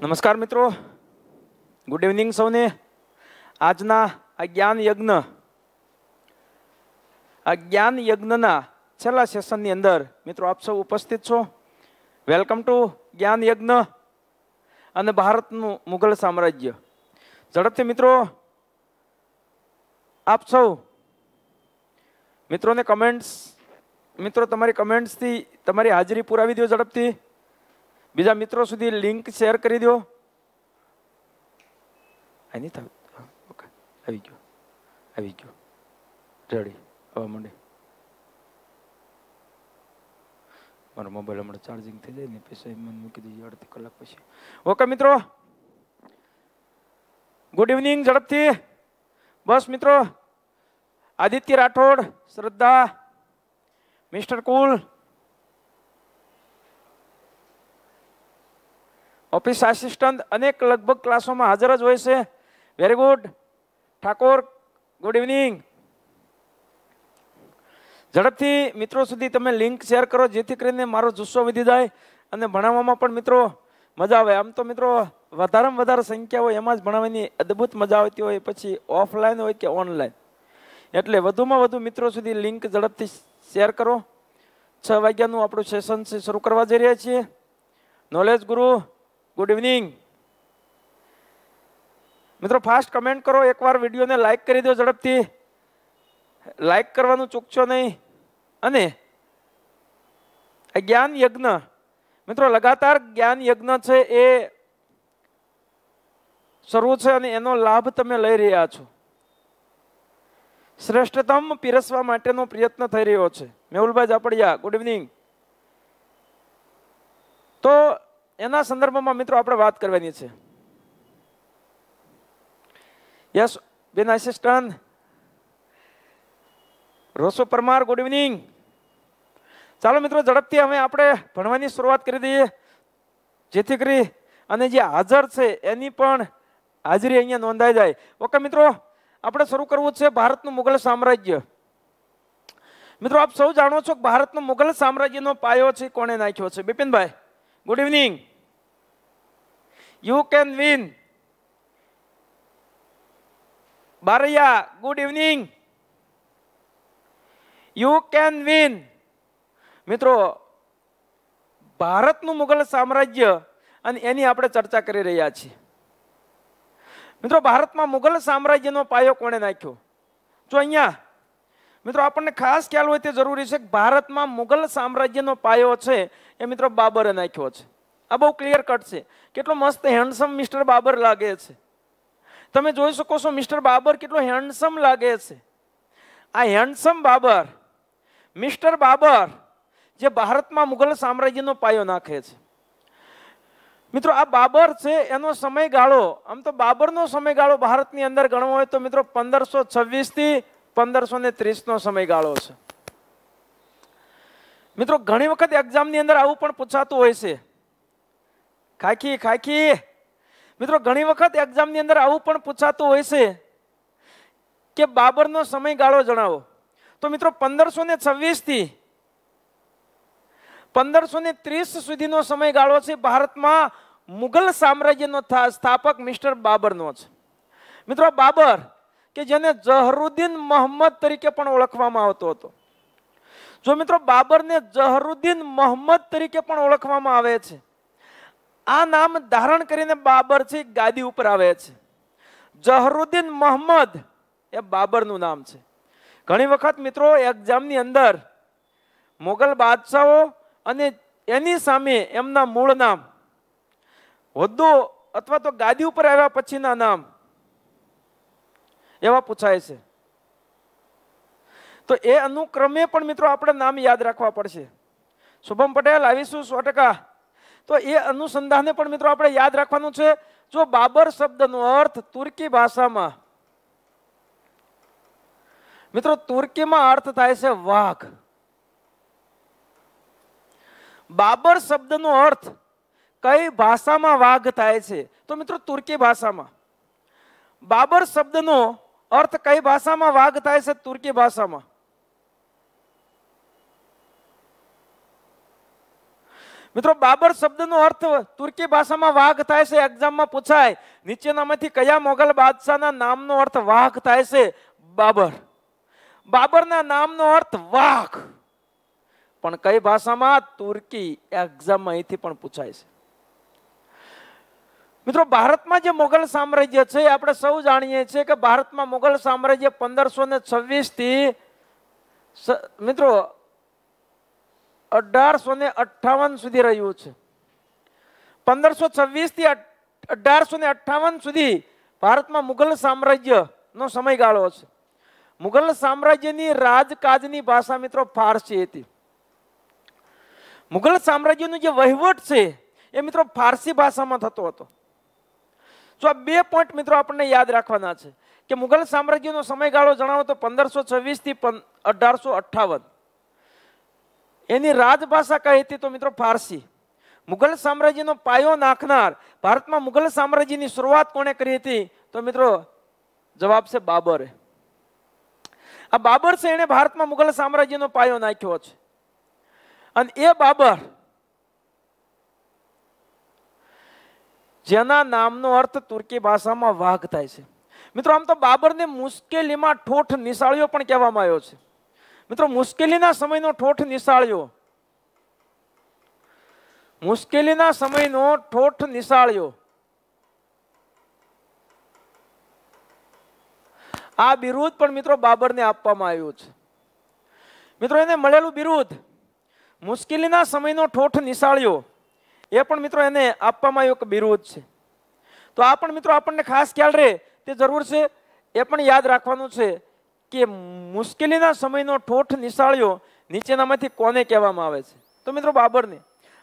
નમસ્કાર મિત્રો good evening સૌને આજના આ જ્ઞાન યજ્ઞ આ જ્ઞાન યજ્ઞના છેલ્લા સેશનની અંદર મિત્રો આપ સૌ ઉપસ્થિત છો વેલકમ ટુ જ્ઞાન યજ્ઞ અને ભારતનું મુઘલ સામ્રાજ્ય ઝડપથી મિત્રો આપ સૌ મિત્રોને કમેન્ટ્સ મિત્રો તમારી કમેન્ટ્સથી તમારી હાજરી પુરાવી દો ઝડપથી બીજા મિત્રો સુધી લિંક શેર કરી દો એની આવી ગયો આવી ગયો રેડી હવે મંડે મારો મોબાઈલ હમણાં ચાર્જિંગ થઈ જાય ને પૈસા મને મૂકી દીધી અડધી કલાક પછી ઓકે મિત્રો ગુડ ઇવનિંગ ઝડપથી બસ મિત્રો આદિત્ય રાઠોડ શ્રદ્ધા મિસ્ટર કુલ ઓફિસ આસિસ્ટન્ટ અનેક લગભગ ક્લાસોમાં હાજર જ હોય છે very good Thakor good evening ઝડપથી મિત્રો સુધી તમે લિંક શેર કરો જેથી કરીને મારો જુસ્સો વધી જાય અને ભણાવવામાં પણ મિત્રો મજા આવે આમ તો મિત્રો વધારેમાં વધારે સંખ્યા હોય એમાં જ ભણાવવાની અદ્ભુત મજા આવતી હોય પછી ઓફલાઈન હોય કે ઓનલાઈન એટલે વધુમાં વધુ મિત્રો સુધી લિંક ઝડપથી શેર કરો છ વાગ્યાનું આપણું સેશન શરૂ કરવા જઈ રહ્યા છીએ નોલેજ ગુરુ ગુડ ઇવનિંગ મિત્રો ફાસ્ટ કમેન્ટ કરો એકવાર વિડીયોને લાઇક કરી દો ઝડપથી લાઇક કરવાનું ચૂકશો નહીં અને જ્ઞાન યજ્ઞ મિત્રો લગાતાર જ્ઞાન યજ્ઞ છે એ શરૂ છે અને એનો લાભ તમે લઈ રહ્યા છો શ્રેષ્ઠતમ પીરસવા માટેનો પ્રયત્ન થઈ રહ્યો છે મેહુલભાઈ જાપડિયા ગુડ ઇવનિંગ તો એના સંદર્ભમાં મિત્રો આપણે વાત કરવાની છે યસ બેન આસિસ્ટન્ટ રોસો પરમાર ગુડ ઇવનિંગ ચાલો મિત્રો ઝડપથી હવે આપણે ભણવાની શરૂઆત કરી દઈએ જેથી કરી અને જે હાજર છે એની પણ હાજરી અહીંયા નોંધાઈ જાય ઓકે મિત્રો આપણે શરૂ કરવું છે ભારતનું મુઘલ સામ્રાજ્ય મિત્રો આપ સૌ જાણો છો કે ભારતનું મુઘલ સામ્રાજ્યનો પાયો છે કોણે નાખ્યો છે બિપિનભાઈ Good evening. You can win. Baria, good evening. You can win મિત્રો ભારતનું મુઘલ સામ્રાજ્ય અને એની આપણે ચર્ચા કરી રહ્યા છીએ મિત્રો ભારતમાં મુઘલ સામ્રાજ્યનો પાયો કોણે નાખ્યો જો અહીંયા મિત્રો આપણને ખાસ ખ્યાલ હોય તે જરૂરી છે કે ભારતમાં મુગલ સામ્રાજ્યનો પાયો છે એ મિત્રો બાબરે નાખ્યો છે આ બહુ ક્લિયર કટ છે કેટલો મસ્ત હેન્ડસમ મિસ્ટર બાબર લાગે છે તમે જોઈ શકો છો મિસ્ટર બાબર કેટલો હેન્ડસમ લાગે છે આ હેન્ડસમ બાબર મિસ્ટર બાબર જે ભારતમાં મુઘલ સામ્રાજ્યનો પાયો નાખે છે મિત્રો આ બાબર છે એનો સમયગાળો આમ તો બાબરનો સમયગાળો ભારતની અંદર ગણવો હોય તો મિત્રો પંદરસો છવ્વીસથી થી પંદરસો ને ત્રીસનો સમયગાળો છે મિત્રો ઘણી વખત એક્ઝામની અંદર આવું પણ પૂછાતું હોય છે ખાખી ખાખી મિત્રો ઘણી વખત એક્ઝામની અંદર આવું પણ પૂછાતું હોય છે કે બાબરનો સમયગાળો જણાવો તો મિત્રો પંદરસો ને છવ્વીસથી પંદરસો ને ત્રીસ સુધીનો સમયગાળો છે ભારતમાં મુઘલ સામ્રાજ્યનો સ્થાપક મિસ્ટર બાબરનો છે મિત્રો બાબર કે જેને જહરુદ્દીન મોહમ્મદ તરીકે પણ ઓળખવામાં આવતો હતો જો મિત્રો બાબરને જહરુદ્દીન મોહમ્મદ તરીકે પણ ઓળખવામાં આવે છે આ નામ ધારણ કરીને બાબર છે ગાદી ઉપર આવે છે જહરુદ્દીન મોહમ્મદ એ બાબરનું નામ છે ઘણી વખત મિત્રો એક્ઝામની અંદર મુગલ બાદશાહો અને એની સામે એમના મૂળ નામ હોદ્દો અથવા તો ગાદી ઉપર આવ્યા પછીના નામ એવા પૂછાય છે તો એ અનુક્રમે પણ મિત્રો આપણે નામ યાદ રાખવા પડશે શુભમ પટેલ આવીશું સો ટકા તો એ અનુસંધાને પણ મિત્રો આપણે યાદ રાખવાનું છે જો બાબર શબ્દનો અર્થ તુર્કી ભાષામાં મિત્રો તુર્કીમાં અર્થ થાય છે વાઘ બાબર શબ્દનો અર્થ કઈ ભાષામાં વાઘ થાય છે તો મિત્રો તુર્કી ભાષામાં બાબર શબ્દનો અર્થ કઈ ભાષામાં વાઘ થાય છે તુર્કી ભાષામાં મિત્રો બાબર શબ્દનો અર્થ તુર્કી ભાષામાં વાઘ થાય છે એક્ઝામમાં પૂછાય નીચેનામાંથી કયા મોગલ બાદશાહના નામનો અર્થ વાઘ થાય છે બાબર બાબરના નામનો અર્થ વાઘ પણ કઈ ભાષામાં તુર્કી એક્ઝામમાં અહીંથી પણ પૂછાય છે મિત્રો ભારતમાં જે મોગલ સામ્રાજ્ય છે એ આપણે સૌ જાણીએ છીએ કે ભારતમાં મોગલ સામ્રાજ્ય પંદરસો ને છવ્વીસથી મિત્રો અઢારસો ને અઠાવન સુધી રહ્યું છે પંદરસો છવ્વીસથી અઢારસો ને અઠાવન સુધી ભારતમાં મુઘલ સામ્રાજ્યનો સમયગાળો છે મુઘલ સામ્રાજ્યની રાજકાજની ભાષા મિત્રો ફારસી હતી મુઘલ સામ્રાજ્યનો જે વહીવટ છે એ મિત્રો ફારસી ભાષામાં થતો હતો જો આ બે પોઈન્ટ મિત્રો આપણને યાદ રાખવાના છે કે મુઘલ સામ્રાજ્યનો સમયગાળો જણાવો તો પંદરસો છવ્વીસથી અઢારસો અઠ્ઠાવન એની રાજભાષા કહી હતી તો મિત્રો ફારસી મુઘલ સામ્રાજ્યનો પાયો નાખનાર ભારતમાં મુઘલ સામ્રાજ્યની શરૂઆત કોણે કરી હતી તો મિત્રો જવાબ છે બાબરે આ બાબર છે એણે ભારતમાં મુઘલ સામ્રાજ્યનો પાયો નાખ્યો છે અને એ બાબર જેના નામનો અર્થ તુર્કી ભાષામાં વાઘ થાય છે મિત્રો આમ તો બાબરને મુશ્કેલીમાં ઠોઠ નિશાળ્યો પણ કહેવામાં આવ્યો છે મિત્રો મુશ્કેલીના સમયનો ઠોઠ નિશાળ્યો મુશ્કેલીના સમયનો ઠોઠ નિશાળ્યો આ બિરુદ પણ મિત્રો બાબરને આપવામાં આવ્યું છે મિત્રો એને મળેલું બિરુદ મુશ્કેલીના સમયનો ઠોઠ નિશાળ્યો એ પણ મિત્રો એને આપવામાં એક બિરુદ છે તો આ પણ મિત્રો આપણને ખાસ ખ્યાલ રહે તે જરૂર છે એ પણ યાદ રાખવાનું છે કે મુશ્કેલીના સમયનો ઠોઠ નિશાળ્યો નીચેનામાંથી કોને કહેવામાં આવે છે તો મિત્રો બાબરને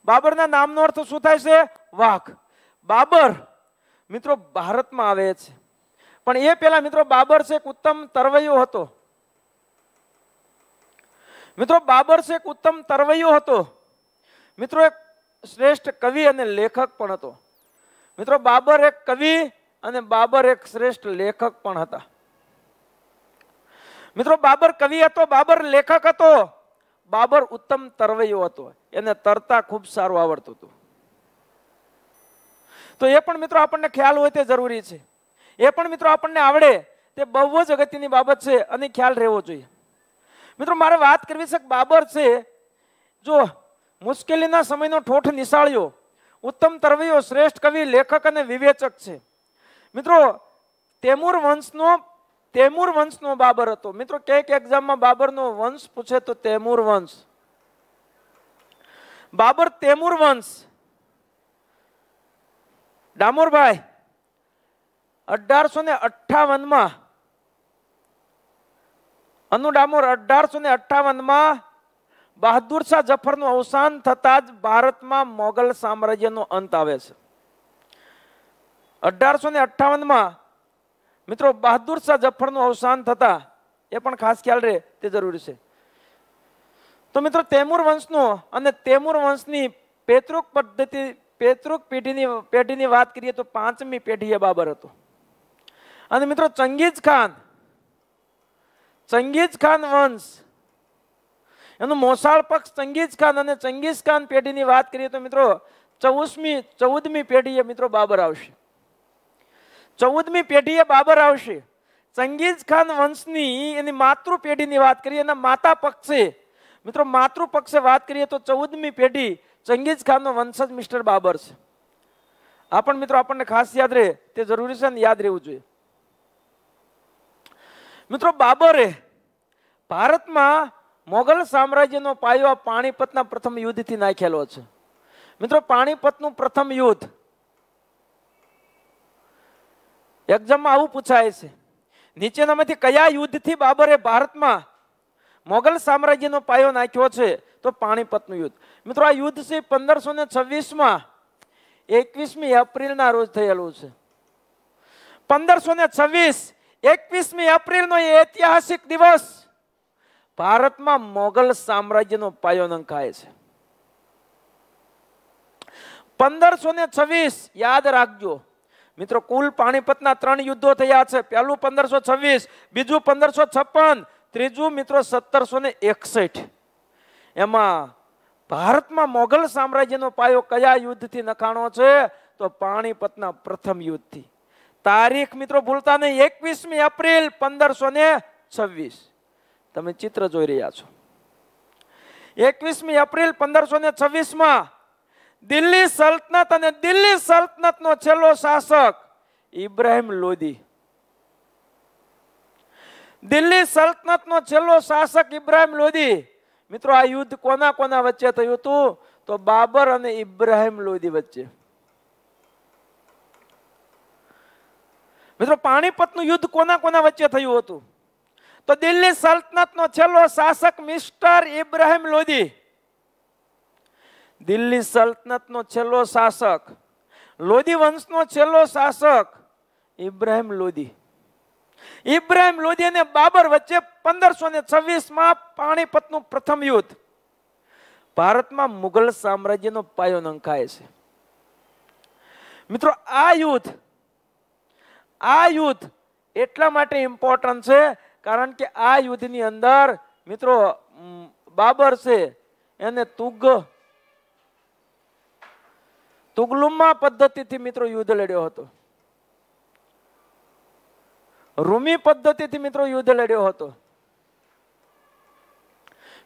બાબરના નામનો અર્થ શું થાય છે વાઘ બાબર મિત્રો ભારતમાં આવે છે પણ એ પહેલા મિત્રો બાબર છે એક ઉત્તમ તરવૈયો હતો મિત્રો બાબર છે એક ઉત્તમ તરવૈયો હતો મિત્રો એક શ્રેષ્ઠ કવિ અને લેખક પણ હતો મિત્રો બાબર એક કવિ અને બાબર એક શ્રેષ્ઠ લેખક પણ હતા મિત્રો બાબર કવિ હતો બાબર લેખક હતો બાબર ઉત્તમ તરવૈયો હતો એને તરતા ખૂબ સારું આવડતું હતું તો એ પણ મિત્રો આપણને ખ્યાલ હોય તે જરૂરી છે એ પણ મિત્રો આપણને આવડે તે બહુ જ અગત્યની બાબત છે અને ખ્યાલ રહેવો જોઈએ મિત્રો મારે વાત કરવી છે બાબર છે જો મુશ્કેલીના સમયનો ઠોઠ નિશાળ્યો ઉત્તમ તરવૈયો શ્રેષ્ઠ કવિ લેખક અને વિવેચક છે મિત્રો તૈમૂર વંશનો તૈમૂર વંશનો બાબર હતો મિત્રો ક્યાંક એક્ઝામમાં બાબરનો વંશ પૂછે તો તૈમૂર વંશ બાબર તૈમૂર વંશ ડામોરભાઈ અઢારસો ને અઠાવનમાં અનુ ડામોર અઢારસો ને અઠાવનમાં બહાદુર શાહ જફરનું અવસાન થતાં જ ભારતમાં મોગલ સામ્રાજ્યનો અંત આવે છે અઢારસો ને અઠ્ઠાવનમાં મિત્રો બહાદુર શાહ જફરનું અવસાન થતાં એ પણ ખાસ ખ્યાલ રહે તે જરૂરી છે તો મિત્રો તૈમુર વંશનો અને તૈમુર વંશની પેતૃક પદ્ધતિ પેતૃક પેઢીની પેઢીની વાત કરીએ તો પાંચમી પેઢી એ બાબર હતો અને મિત્રો ચંગીઝ ખાન ચંગીઝ ખાન વંશ એનું મોસાળ પક્ષ ચંગીઝ ખાન અને ચંગીઝ ખાન પેઢીની વાત કરીએ તો મિત્રો ચૌદમી ચૌદમી પેઢીએ મિત્રો બાબર આવશે ચૌદમી પેઢીએ બાબર આવશે ચંગીઝ ખાન વંશની એની માતૃ પેઢીની વાત કરીએ એના માતા પક્ષે મિત્રો માતૃ પક્ષે વાત કરીએ તો ચૌદમી પેઢી ચંગીઝ ખાનનો વંશજ મિસ્ટર બાબર છે આ પણ મિત્રો આપણને ખાસ યાદ રહે તે જરૂરી છે અને યાદ રહેવું જોઈએ મિત્રો બાબરે ભારતમાં મોગલ સામ્રાજ્યનો પાયો આ પાણીપતના પ્રથમ યુદ્ધથી નાખેલો છે મિત્રો પાણીપતનું પ્રથમ યુદ્ધ એક્ઝામમાં આવું પૂછાય છે નીચેનામાંથી કયા યુદ્ધથી બાબરે ભારતમાં મોગલ સામ્રાજ્યનો પાયો નાખ્યો છે તો પાણીપતનું યુદ્ધ મિત્રો આ યુદ્ધ છે પંદરસો ને છવ્વીસમાં એકવીસમી એપ્રિલના રોજ થયેલું છે પંદરસો ને છવ્વીસ એકવીસમી એપ્રિલનો એ ઐતિહાસિક દિવસ ભારતમાં મોગલ સામ્રાજ્યનો પાયો નંખાય છે પંદરસો ને છવ્વીસ યાદ રાખજો મિત્રો કુલ પાણીપતના ત્રણ યુદ્ધો થયા છે પહેલું પંદરસો છવ્વીસ બીજું પંદરસો છપ્પન ત્રીજું મિત્રો સત્તરસો ને એકસઠ એમાં ભારતમાં મોગલ સામ્રાજ્યનો પાયો કયા યુદ્ધથી નખાણો છે તો પાણીપતના પ્રથમ યુદ્ધથી તારીખ મિત્રો ભૂલતા નહીં એકવીસમી એપ્રિલ પંદરસો ને છવ્વીસ તમે ચિત્ર જોઈ રહ્યા છો એકવીસમી એપ્રિલ પંદરસો ને છવ્વીસમાં દિલ્હી સલ્તનત અને દિલ્હી સલ્તનતનો છેલ્લો શાસક ઇબ્રાહિમ લોદી દિલ્હી સલ્તનતનો છેલ્લો શાસક ઇબ્રાહિમ લોદી મિત્રો આ યુદ્ધ કોના કોના વચ્ચે થયું હતું તો બાબર અને ઇબ્રાહિમ લોદી વચ્ચે મિત્રો પાણીપતનું યુદ્ધ કોના કોના વચ્ચે થયું હતું તો દિલ્હી સલ્તનતનો છેલ્લો શાસક મિસ્ટર ઇબ્રાહિમ લોદી દિલ્હી સલ્તનતનો છેલ્લો શાસક લોદી વંશનો છેલ્લો શાસક ઇબ્રાહિમ લોદી ઇબ્રાહિમ લોદી અને બાબર વચ્ચે પંદરસો ને છવ્વીસમાં પાણીપતનું પ્રથમ યુદ્ધ ભારતમાં મુઘલ સામ્રાજ્યનો પાયો નંખાય છે મિત્રો આ યુદ્ધ આ યુદ્ધ એટલા માટે ઇમ્પોર્ટન્ટ છે કારણ કે આ યુદ્ધની અંદર મિત્રો બાબર છે એને તુગ તુગલુમા પદ્ધતિથી મિત્રો યુદ્ધ લડ્યો હતો રૂમી પદ્ધતિથી મિત્રો યુદ્ધ લડ્યો હતો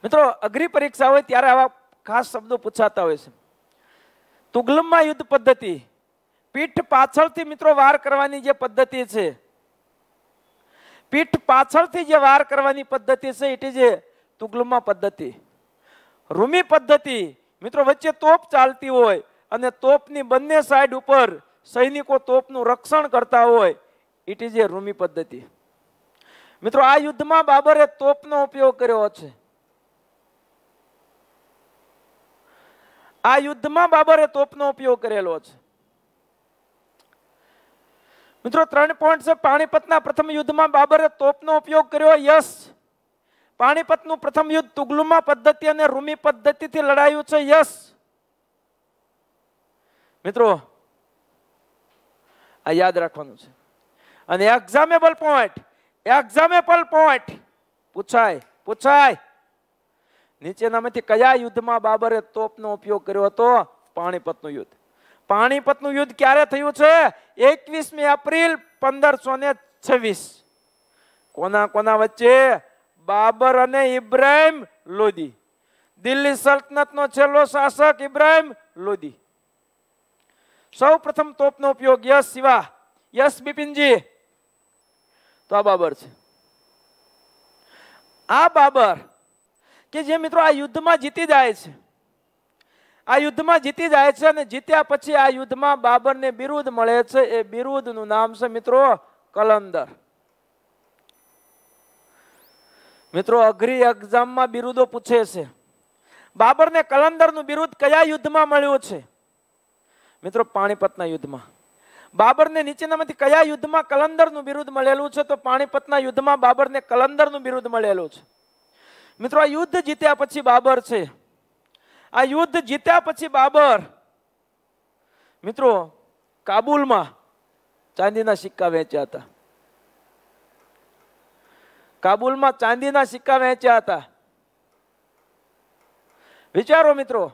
મિત્રો અઘરી પરીક્ષા હોય ત્યારે આવા ખાસ શબ્દો પૂછાતા હોય છે તુગલમમાં યુદ્ધ પદ્ધતિ પીઠ પાછળથી મિત્રો વાર કરવાની જે પદ્ધતિ છે પીઠ પાછળથી જે વાર કરવાની પદ્ધતિ છે ઇટ ઇઝ એ તુગલમા પદ્ધતિ રૂમી પદ્ધતિ મિત્રો વચ્ચે તોપ ચાલતી હોય અને તોપની બંને સાઈડ ઉપર સૈનિકો તોપનું રક્ષણ કરતા હોય ઇટ ઇઝ એ રૂમી પદ્ધતિ મિત્રો આ યુદ્ધમાં બાબરે તોપનો ઉપયોગ કર્યો છે આ યુદ્ધમાં બાબરે તોપનો ઉપયોગ કરેલો છે મિત્રો ત્રણ પોઈન્ટ છે પાણીપતના પ્રથમ યુદ્ધમાં બાબરે તોપનો ઉપયોગ કર્યો યસ પાણીપતનું પ્રથમ યુદ્ધ તુગલુમા પદ્ધતિ અને રૂમી પદ્ધતિથી લડાયું છે યસ મિત્રો આ યાદ રાખવાનું છે અને એક્ઝામેબલ પોઈન્ટ એક્ઝામેબલ પોઈન્ટ પૂછાય પૂછાય નીચેનામાંથી કયા યુદ્ધમાં બાબરે તોપનો ઉપયોગ કર્યો હતો પાણીપતનું યુદ્ધ પાણીપતનું યુદ્ધ ક્યારે થયું છે એકવીસમી એપ્રિલ પંદરસો ને છવ્વીસ કોના કોના વચ્ચે બાબર અને ઇબ્રાહિમ લોદી દિલ્હી સલ્તનતનો છેલ્લો શાસક ઇબ્રાહિમ લોદી સૌ પ્રથમ તોપનો ઉપયોગ યશ શિવા યશ બિપિનજી તો આ બાબર છે આ બાબર કે જે મિત્રો આ યુદ્ધમાં જીતી જાય છે આ યુદ્ધમાં જીતી જાય છે અને જીત્યા પછી આ યુદ્ધમાં બાબરને બિરુદ મળે છે એ બિરુદનું નામ છે મિત્રો કલંદર મિત્રો અઘરી એક્ઝામમાં બિરુદો પૂછે છે બાબરને કલંદરનું બિરુદ કયા યુદ્ધમાં મળ્યું છે મિત્રો પાણીપતના યુદ્ધમાં બાબરને નીચેનામાંથી કયા યુદ્ધમાં કલંદરનું બિરુદ મળેલું છે તો પાણીપતના યુદ્ધમાં બાબરને કલંદરનું બિરુદ મળેલું છે મિત્રો આ યુદ્ધ જીત્યા પછી બાબર છે આ યુદ્ધ જીત્યા પછી બાબર મિત્રો કાબુલમાં ચાંદીના સિક્કા વેચ્યા હતા કાબુલમાં ચાંદીના સિક્કા વેચ્યા હતા વિચારો મિત્રો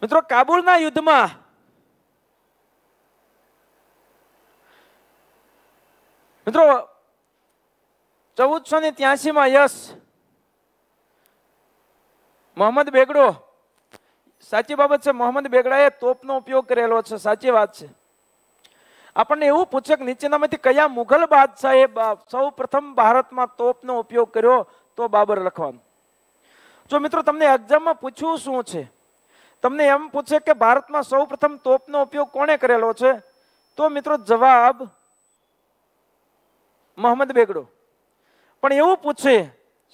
મિત્રો કાબુલના યુદ્ધમાં મિત્રો ચૌદસો ને ત્યાસીમાં યસ મોહમ્મદ બેગડો સાચી બાબત છે મોહમ્મદ બેગડાએ તોપનો ઉપયોગ કરેલો છે સાચી વાત છે આપણને એવું પૂછે કે નીચેનામાંથી કયા મુઘલ બાદશાહે સૌ પ્રથમ ભારતમાં તોપનો ઉપયોગ કર્યો તો બાબર લખવાનું જો મિત્રો તમને એક્ઝામમાં પૂછ્યું શું છે તમને એમ પૂછે કે ભારતમાં સૌ પ્રથમ તોપનો ઉપયોગ કોણે કરેલો છે તો મિત્રો જવાબ મોહમ્મદ બેગડો પણ એવું પૂછે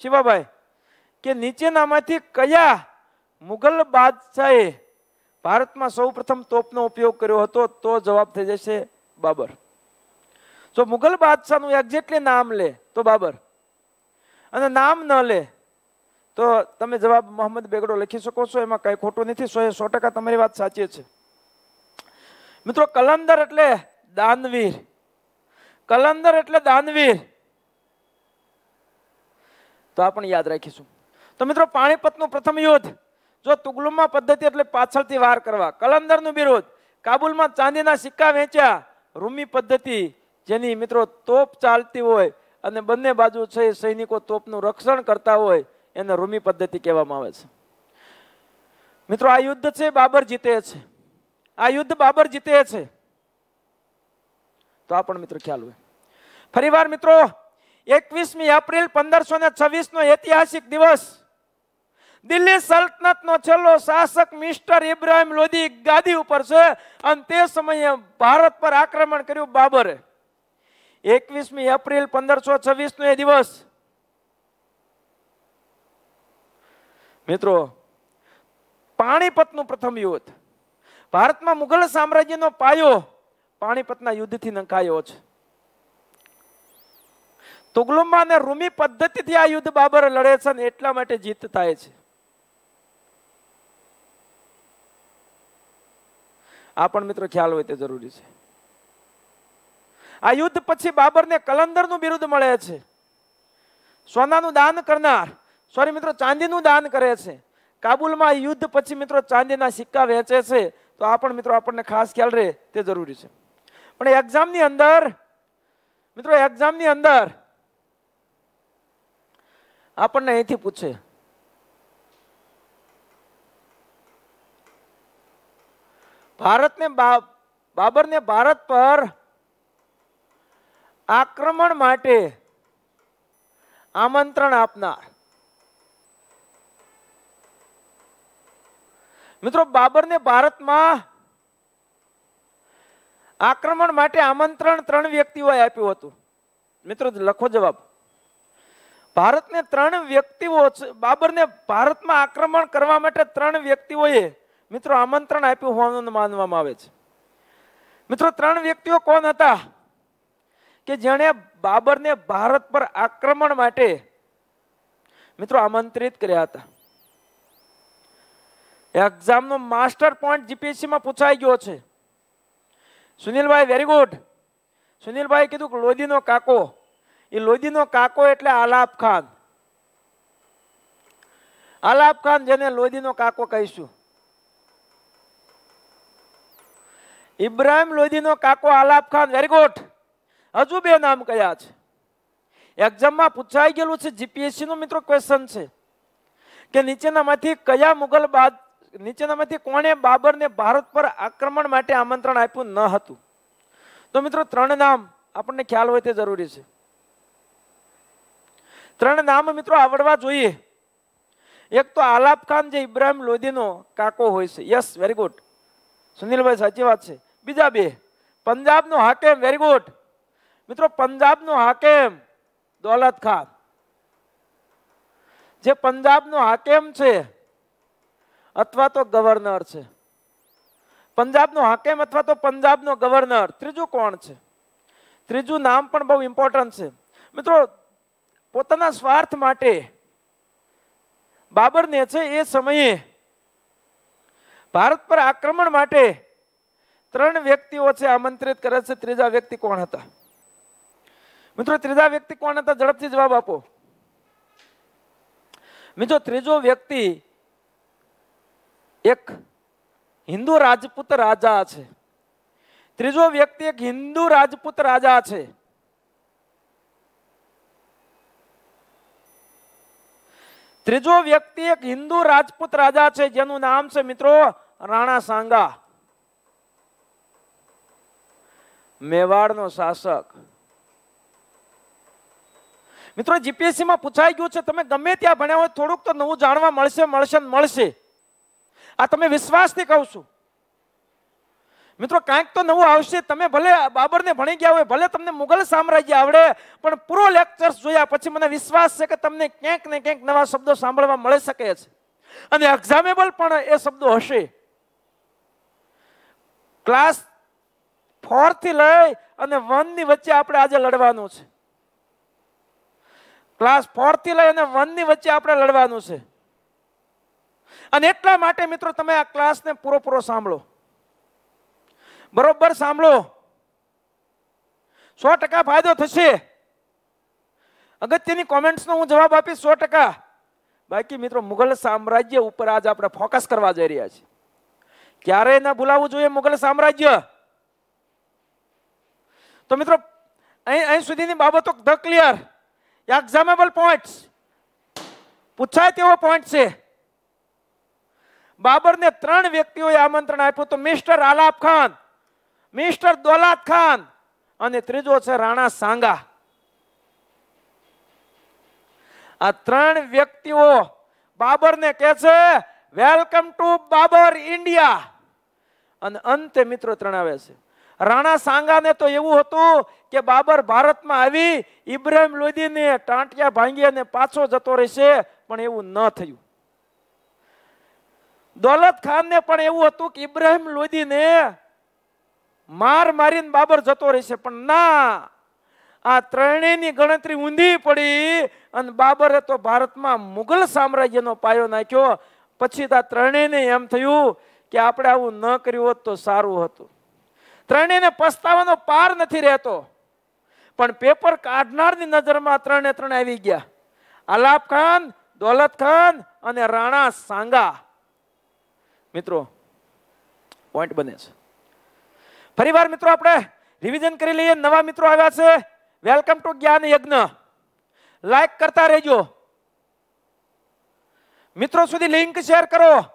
શિવાભાઈ કે નીચેનામાંથી કયા મુઘલ બાદશાહે ભારતમાં સૌપ્રથમ તોપનો ઉપયોગ કર્યો હતો તો જવાબ થઈ જશે બાબર જો મુગલ બાદશાહનું એક્ઝેક્ટલી નામ લે તો બાબર અને નામ ન લે તો તમે જવાબ મોહમ્મદ બેગડો લખી શકો છો એમાં કંઈ ખોટું નથી સો એ સો ટકા તમારી વાત સાચી છે મિત્રો કલંદર એટલે દાનવીર કલંદર એટલે દાનવીર તો આ પણ યાદ રાખીશું તો મિત્રો પાણીપતનું પ્રથમ યુદ્ધ જો તુગલુમમાં પદ્ધતિ એટલે પાછળથી વાર કરવા કલંદરનું વિરોધ કાબુલમાં ચાંદીના સિક્કા વેચ્યા રૂમી પદ્ધતિ જેની મિત્રો તોપ ચાલતી હોય અને બંને બાજુ છે સૈનિકો તોપનું રક્ષણ કરતા હોય એને રૂમી પદ્ધતિ કહેવામાં આવે છે મિત્રો આ યુદ્ધ છે બાબર જીતે છે આ યુદ્ધ બાબર જીતે છે તો આ પણ મિત્રો ખ્યાલ હોય ફરી વાર મિત્રો એકવીસમી એપ્રિલ પંદરસો ને છવ્વીસનો ઐતિહાસિક દિવસ દિલ્હી સલ્તનતનો છેલ્લો શાસક મિસ્ટર ઇબ્રાહિમ લોધી ગાદી ઉપર છે અને તે સમયે ભારત પર આક્રમણ કર્યું બાબરે એકવીસમી એપ્રિલ પંદરસો છવ્વીસનો એ દિવસ મિત્રો પાણીપતનું પ્રથમ યુદ્ધ ભારતમાં મુઘલ સામ્રાજ્યનો પાયો પાણીપતના યુદ્ધથી નંખાયો છે તુગલુમા અને રૂમી પદ્ધતિથી આ યુદ્ધ બાબર લડે છે ને એટલા માટે જીત થાય છે આ પણ મિત્રો ખ્યાલ હોય તે જરૂરી છે આ યુદ્ધ પછી બાબરને કલંદરનું બિરુદ મળે છે સોનાનું દાન કરનાર સોરી મિત્રો ચાંદીનું દાન કરે છે કાબુલમાં યુદ્ધ પછી મિત્રો ચાંદીના સિક્કા વેચે છે તો આ પણ મિત્રો આપણને ખાસ ખ્યાલ રહે તે જરૂરી છે પણ એક્ઝામની અંદર મિત્રો એક્ઝામની અંદર આપણને અહીંથી પૂછે ભારતને બાબરને ભારત પર આક્રમણ માટે આમંત્રણ આપનાર મિત્રો બાબરને ભારતમાં આક્રમણ માટે આમંત્રણ ત્રણ વ્યક્તિઓએ આપ્યું હતું મિત્રો લખો જવાબ ભારતને ત્રણ વ્યક્તિઓ બાબરને ભારતમાં આક્રમણ કરવા માટે ત્રણ વ્યક્તિઓએ મિત્રો આમંત્રણ આપ્યું હોવાનું માનવામાં આવે છે મિત્રો ત્રણ વ્યક્તિઓ કોણ હતા કે જેણે બાબરને ભારત પર આક્રમણ માટે મિત્રો આમંત્રિત કર્યા હતા એક્ઝામનો માસ્ટર પોઈન્ટ જીપીએસસીમાં પૂછાઈ ગયો છે સુનિલભાઈ વેરી ગુડ સુનિલભાઈ કીધું કે લોધીનો કાકો એ લોધીનો કાકો એટલે આલાપ ખાન આલાપ ખાન જેને લોધીનો કાકો કહીશું ઇબ્રાહિમ લોધીનો કાકો આલાપ ખાન વેરી ગુડ હજુ બે નામ કયા છે એક્ઝામમાં પૂછાઈ ગયેલું છે જીપીએસસી નો મિત્રો ક્વેશ્ચન છે કે નીચેનામાંથી કયા મુગલ બાદ નીચેનામાંથી કોણે બાબરને ભારત પર આક્રમણ માટે આમંત્રણ આપ્યું ન હતું તો મિત્રો ત્રણ નામ આપણને ખ્યાલ હોય તે જરૂરી છે ત્રણ નામ મિત્રો આવડવા જોઈએ એક તો આલાપ ખાન જે ઇબ્રાહિમ લોધીનો કાકો હોય છે યસ વેરી ગુડ સુનિલભાઈ સાચી વાત છે બીજા બે પંજાબનો હાકેમ વેરી ગુડ મિત્રો પંજાબનો હાકેમ દોલત ખાન જે પંજાબનો હાકેમ છે અથવા તો ગવર્નર છે પંજાબનો હાકેમ અથવા તો પંજાબનો ગવર્નર ત્રીજું કોણ છે ત્રીજું નામ પણ બહુ ઇમ્પોર્ટન્ટ છે મિત્રો પોતાના સ્વાર્થ માટે બાબરને છે એ સમયે ભારત પર આક્રમણ માટે ત્રણ વ્યક્તિઓ છે આમંત્રિત કરે છે ત્રીજા વ્યક્તિ કોણ હતા મિત્રો ત્રીજા વ્યક્તિ કોણ હતા ઝડપથી જવાબ આપો મિત્રો ત્રીજો વ્યક્તિ એક હિન્દુ રાજપૂત રાજા છે ત્રીજો વ્યક્તિ એક હિન્દુ રાજપૂત રાજા છે ત્રીજો વ્યક્તિ એક હિન્દુ રાજપૂત રાજા છે જેનું નામ છે મિત્રો રાણા સાંગા મેવાડનો શાસક મિત્રો જીપીએસસીમાં પૂછાઈ ગયું છે તમે ગમે ત્યાં ભણ્યા હોય થોડુંક તો નવું જાણવા મળશે મળશે મળશે આ તમે વિશ્વાસથી કહું છું મિત્રો કાંઈક તો નવું આવશે તમે ભલે બાબરને ભણી ગયા હોય ભલે તમને મુગલ સામ્રાજ્ય આવડે પણ પૂરો લેક્ચર્સ જોયા પછી મને વિશ્વાસ છે કે તમને ક્યાંક ને ક્યાંક નવા શબ્દો સાંભળવા મળી શકે છે અને એક્ઝામેબલ પણ એ શબ્દો હશે ક્લાસ ફોરથી લઈ અને વનની વચ્ચે આપણે આજે લડવાનું છે ક્લાસ ફોરથી લઈ અને વનની વચ્ચે આપણે લડવાનું છે અને એટલા માટે મિત્રો તમે આ ક્લાસને પૂરો પૂરો સાંભળો બરોબર સાંભળો સો ટકા ફાયદો થશે અગત્યની કોમેન્ટ્સનો હું જવાબ આપીશ સો ટકા બાકી મિત્રો મુઘલ સામ્રાજ્ય ઉપર આજ આપણે ફોકસ કરવા જઈ રહ્યા છીએ ક્યારેય ના ભૂલાવવું જોઈએ મુઘલ સામ્રાજ્ય તો મિત્રો અહીં અહીં સુધીની બાબતો ધ ક્લિયર એક્ઝામેબલ પોઈન્ટ્સ પૂછાય તેવો પોઈન્ટ છે બાબરને ત્રણ વ્યક્તિઓએ આમંત્રણ આપ્યું તો મિસ્ટર આલાફ ખાન મિસ્ટર દોલાત ખાન અને ત્રીજો છે રાણા સાંગા આ ત્રણ વ્યક્તિઓ બાબરને કહે છે વેલકમ ટુ બાબર ઇન્ડિયા અને અંતે મિત્રો ત્રણાવે છે રાણા સાંગાને તો એવું હતું કે બાબર ભારતમાં આવી ઇબ્રાહિમ લોદીને ટાંટિયા ભાંગી અને પાછો જતો રહેશે પણ એવું ન થયું દોલત ખાનને પણ એવું હતું કે ઇબ્રાહિમ લોદીને માર મારીને બાબર જતો રહેશે પણ ના આ ત્રણેયની ગણતરી ઊંધી પડી અને બાબરે તો ભારતમાં મુઘલ સામ્રાજ્યનો પાયો નાખ્યો પછી આ ત્રણેયને એમ થયું કે આપણે આવું ન કર્યું હોત તો સારું હતું ત્રણેયને પસ્તાવાનો પાર નથી રહેતો પણ પેપર કાઢનારની નજરમાં ત્રણે ત્રણ આવી ગયા આલાપ ખાન દોલત ખાન અને રાણા સાંગા મિત્રો પોઈન્ટ બને છે ફરીવાર મિત્રો આપણે રિવિઝન કરી લઈએ નવા મિત્રો આવ્યા છે વેલકમ ટુ જ્ઞાન યજ્ઞ લાઈક કરતા રહેજો મિત્રો સુધી લિંક શેર કરો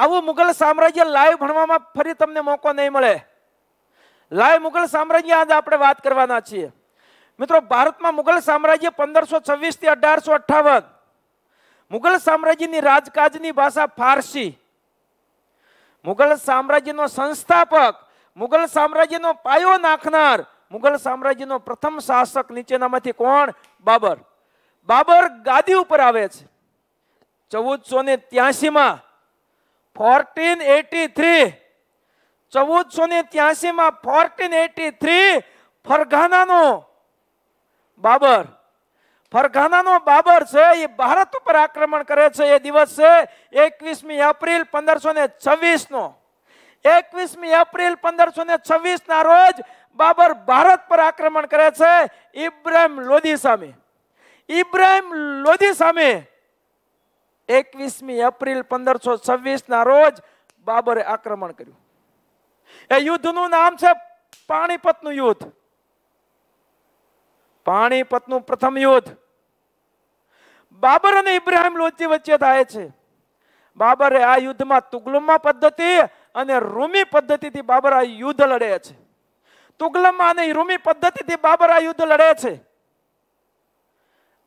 આવું મુગલ સામ્રાજ્ય લાઈવ ભણવામાં ફરી તમને મોકો નહીં મળે લાઈવ મુગલ સામ્રાજ્ય આજે આપણે વાત કરવાના છીએ મિત્રો ભારતમાં મુગલ સામ્રાજ્ય પંદરસો છવ્વીસથી અઢારસો અઠ્ઠાવન મુગલ સામ્રાજ્યની રાજકાજની ભાષા ફારસી મુગલ સામ્રાજ્યનો સંસ્થાપક મુગલ સામ્રાજ્યનો પાયો નાખનાર મુગલ સામ્રાજ્યનો પ્રથમ શાસક નીચેનામાંથી કોણ બાબર બાબર ગાદી ઉપર આવે છે ચૌદસો ને ત્યાસીમાં ફોર્ટીન એટી થ્રી ચૌદસો ને ત્યાસીમાં ફોર્ટીન એટી થ્રી ફરઘાનાનો બાબર ફરઘાનાનો બાબર છે એ ભારત ઉપર આક્રમણ કરે છે એ દિવસ છે એકવીસમી એપ્રિલ પંદરસો ને છવ્વીસનો નો એકવીસમી એપ્રિલ પંદરસો ને છવ્વીસ ના રોજ બાબર ભારત પર આક્રમણ કરે છે ઇબ્રાહિમ લોધી સામે ઇબ્રાહિમ લોધી સામે એકવીસમી એપ્રિલ પંદરસો છવ્વીસ ના રોજ બાબરે આક્રમણ કર્યું એ યુદ્ધનું નામ છે પાણીપતનું યુદ્ધ પાણીપતનું પ્રથમ યુદ્ધ બાબર અને ઇબ્રાહિમ લોધી વચ્ચે થાય છે બાબરે આ યુદ્ધમાં તુગલમા પદ્ધતિ અને રૂમી પદ્ધતિથી બાબરા યુદ્ધ લડે છે તુગલમમાં અને રૂમી પદ્ધતિથી બાબરા યુદ્ધ લડે છે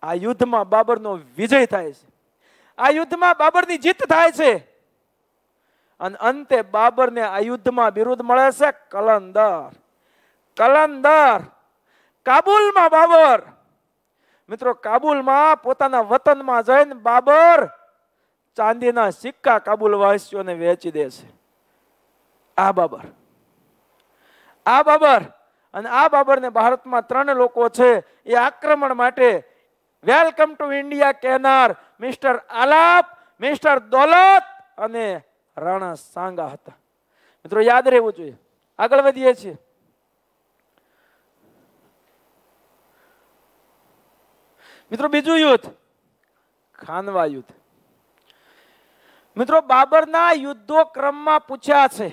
આ યુદ્ધમાં બાબરનો વિજય થાય છે આ યુદ્ધમાં બાબરની જીત થાય છે અને અંતે બાબરને આ યુદ્ધમાં વિરુદ્ધ મળે છે કલંદર કલંદર કાબુલમાં બાબર મિત્રો કાબુલમાં પોતાના વતનમાં જઈને બાબર ચાંદીના સિક્કા કાબુલ વાસીઓને વેચી દે છે આ બાબર આ બાબર અને આ બાબર ને ભારતમાં ત્રણ લોકો છે એ આક્રમણ માટે વેલકમ ટુ ઇન્ડિયા કહેનાર મિસ્ટર આલાપ મિસ્ટર દોલત અને રાણા સાંગા હતા મિત્રો યાદ રહેવું જોઈએ આગળ વધીએ છીએ મિત્રો બીજું યુદ્ધ ખાનવા યુદ્ધ મિત્રો બાબરના યુદ્ધો ક્રમમાં પૂછ્યા છે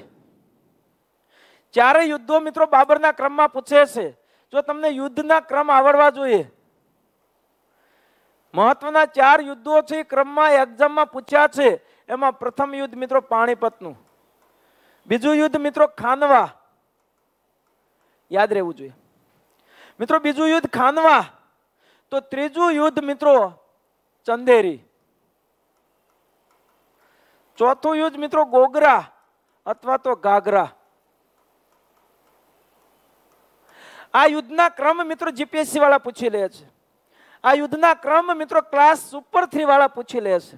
ચારે યુદ્ધો મિત્રો બાબરના ક્રમમાં પૂછે છે જો તમને યુદ્ધના ક્રમ આવડવા જોઈએ મહત્વના ચાર યુદ્ધો છે ક્રમમાં એક્ઝામમાં પૂછ્યા છે એમાં પ્રથમ યુદ્ધ મિત્રો પાણીપતનું બીજું યુદ્ધ મિત્રો ખાનવા યાદ રહેવું જોઈએ મિત્રો બીજું યુદ્ધ ખાનવા તો ત્રીજું યુદ્ધ મિત્રો ચંદેરી ચોથું યુદ્ધ મિત્રો ગોગરા અથવા તો ઘાઘરા આ યુદ્ધના ક્રમ મિત્રો જીપીએસસી વાળા પૂછી લે છે આ યુદ્ધના ક્રમ મિત્રો ક્લાસ સુપર થ્રી વાળા પૂછી લે છે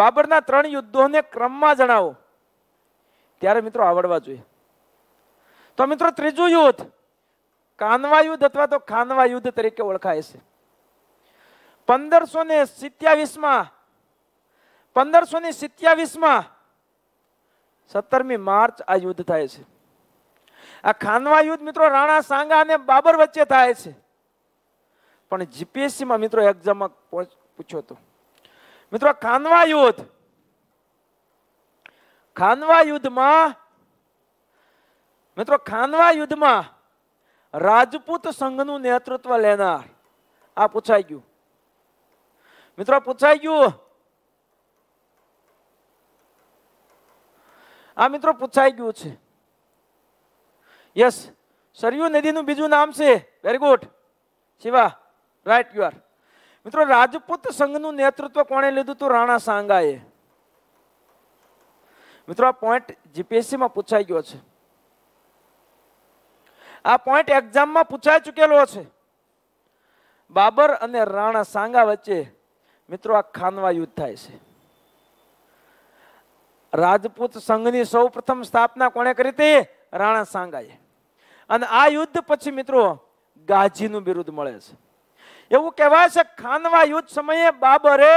બાબરના ત્રણ યુદ્ધોને ક્રમમાં જણાવો ત્યારે મિત્રો આવડવા જોઈએ તો મિત્રો ત્રીજું યુદ્ધ કાનવા યુદ્ધ અથવા તો ખાનવા યુદ્ધ તરીકે ઓળખાય છે પંદરસો ને સિત્યાવીસમાં પંદરસો ને સિત્યાવીસમાં સત્તરમી માર્ચ આ યુદ્ધ થાય છે આ ખાનવા યુદ્ધ મિત્રો રાણા સાંગા અને બાબર વચ્ચે થાય છે પણ જીપીએસસીમાં મિત્રો એક્ઝામમાં પૂછ્યો હતો મિત્રો ખાનવા યુદ્ધ ખાનવા યુદ્ધમાં મિત્રો ખાનવા યુદ્ધમાં રાજપૂત સંઘનું નેતૃત્વ લેનાર આ પૂછાઈ ગયું મિત્રો પૂછાઈ ગયું આ મિત્રો પૂછાઈ ગયું છે યસ સરયુ નદીનું બીજું નામ છે very good Shiva right you are મિત્રો રાજપૂત સંઘનું નેતૃત્વ કોણે લીધું તો રાણા સાંગાએ મિત્રો આ પોઈન્ટ જીપીએસસીમાં પૂછાઈ ગયો છે આ પોઈન્ટ એક્ઝામમાં પૂછાઈ ચૂકેલો છે બાબર અને રાણા સાંગા વચ્ચે મિત્રો આ ખાનવા યુદ્ધ થાય છે રાજપૂત સંઘની સૌ પ્રથમ સ્થાપના કોણે કરી હતી રાણા સાંગાએ અને આ યુદ્ધ પછી મિત્રો ગાજીનું બિરુદ મળે છે એવું કહેવાય છે ખાનવા યુદ્ધ સમયે બાબરે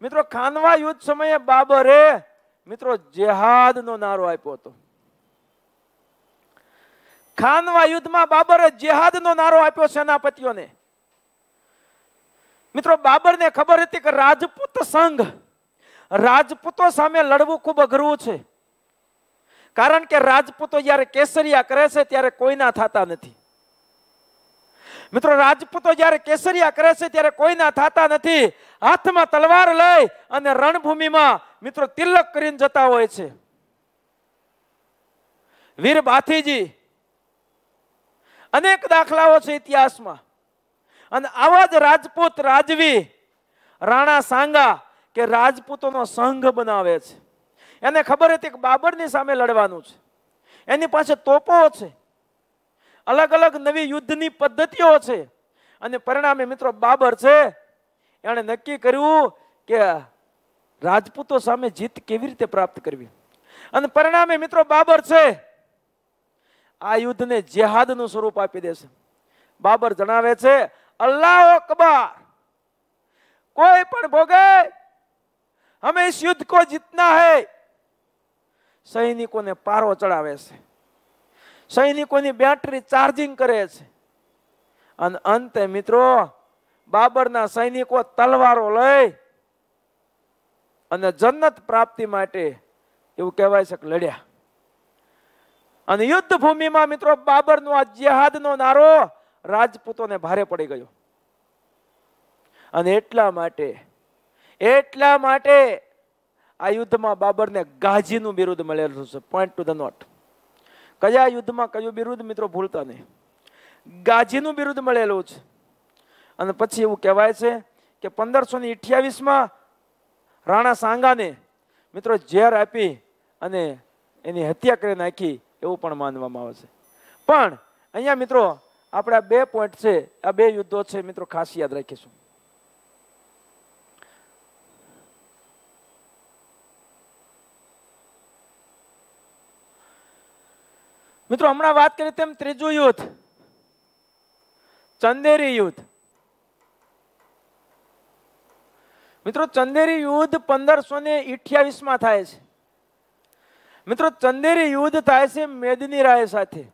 મિત્રો ખાનવા યુદ્ધ સમયે બાબરે મિત્રો જેહાદનો નારો આપ્યો હતો ખાનવા યુદ્ધમાં બાબરે જેહાદનો નારો આપ્યો સેનાપતિઓને મિત્રો બાબરને ખબર હતી કે રાજપૂત સંઘ રાજપૂતો સામે લડવું ખૂબ અઘરું છે કારણ કે રાજપૂતો જ્યારે કેસરિયા કરે છે ત્યારે કોઈના થતા નથી મિત્રો રાજપૂતો જ્યારે કેસરિયા કરે છે ત્યારે કોઈના થતા નથી હાથમાં તલવાર લઈ અને રણભૂમિમાં મિત્રો તિલક કરીને જતા હોય છે વીર બાથીજી અનેક દાખલાઓ છે ઇતિહાસમાં અને આવા જ રાજપૂત રાજવી રાણા સાંગા કે રાજપૂતોનો સંઘ બનાવે છે એને ખબર હતી કે બાબરની સામે લડવાનું છે એની પાસે તોપો છે અલગ અલગ નવી યુદ્ધની પદ્ધતિઓ છે અને પરિણામે મિત્રો બાબર છે એણે નક્કી કર્યું કે રાજપૂતો સામે જીત કેવી રીતે પ્રાપ્ત કરવી અને પરિણામે મિત્રો બાબર છે આ યુદ્ધને જેહાદનું સ્વરૂપ આપી દેશે બાબર જણાવે છે અલ્લાહ અકબર કોઈ પણ ભોગે હમે યુદ્ધ કો જીતના હૈ સૈનિકોને પારો ચડાવે છે સૈનિકોની બેટરી ચાર્જિંગ કરે છે અને અંતે મિત્રો બાબરના સૈનિકો તલવારો લઈ અને જન્નત પ્રાપ્તિ માટે એવું કહેવાય છે કે લડ્યા અને યુદ્ધ ભૂમિમાં મિત્રો બાબરનો આ જેહાદનો નારો રાજપૂતોને ભારે પડી ગયો અને એટલા માટે એટલા માટે આ યુદ્ધમાં બાબરને ગાજીનું બિરુદ મળેલું છે પોઈન્ટ ટુ ધ નોટ કયા યુદ્ધમાં કયું બિરુદ મિત્રો ભૂલતા નહીં ગાજીનું બિરુદ મળેલું છે અને પછી એવું કહેવાય છે કે પંદરસો ને અઠ્યાવીસમાં રાણા સાંગાને મિત્રો ઝેર આપી અને એની હત્યા કરી નાખી એવું પણ માનવામાં આવે છે પણ અહીંયા મિત્રો આપણા બે પોઈન્ટ છે આ બે યુદ્ધો છે મિત્રો ખાસ યાદ રાખીશું મિત્રો હમણાં વાત કરી તેમ ત્રીજું યુદ્ધ ચંદેરી યુદ્ધ મિત્રો ચંદેરી યુદ્ધ પંદરસો ને માં થાય છે મિત્રો ચંદેરી યુદ્ધ થાય છે મેદની રાય સાથે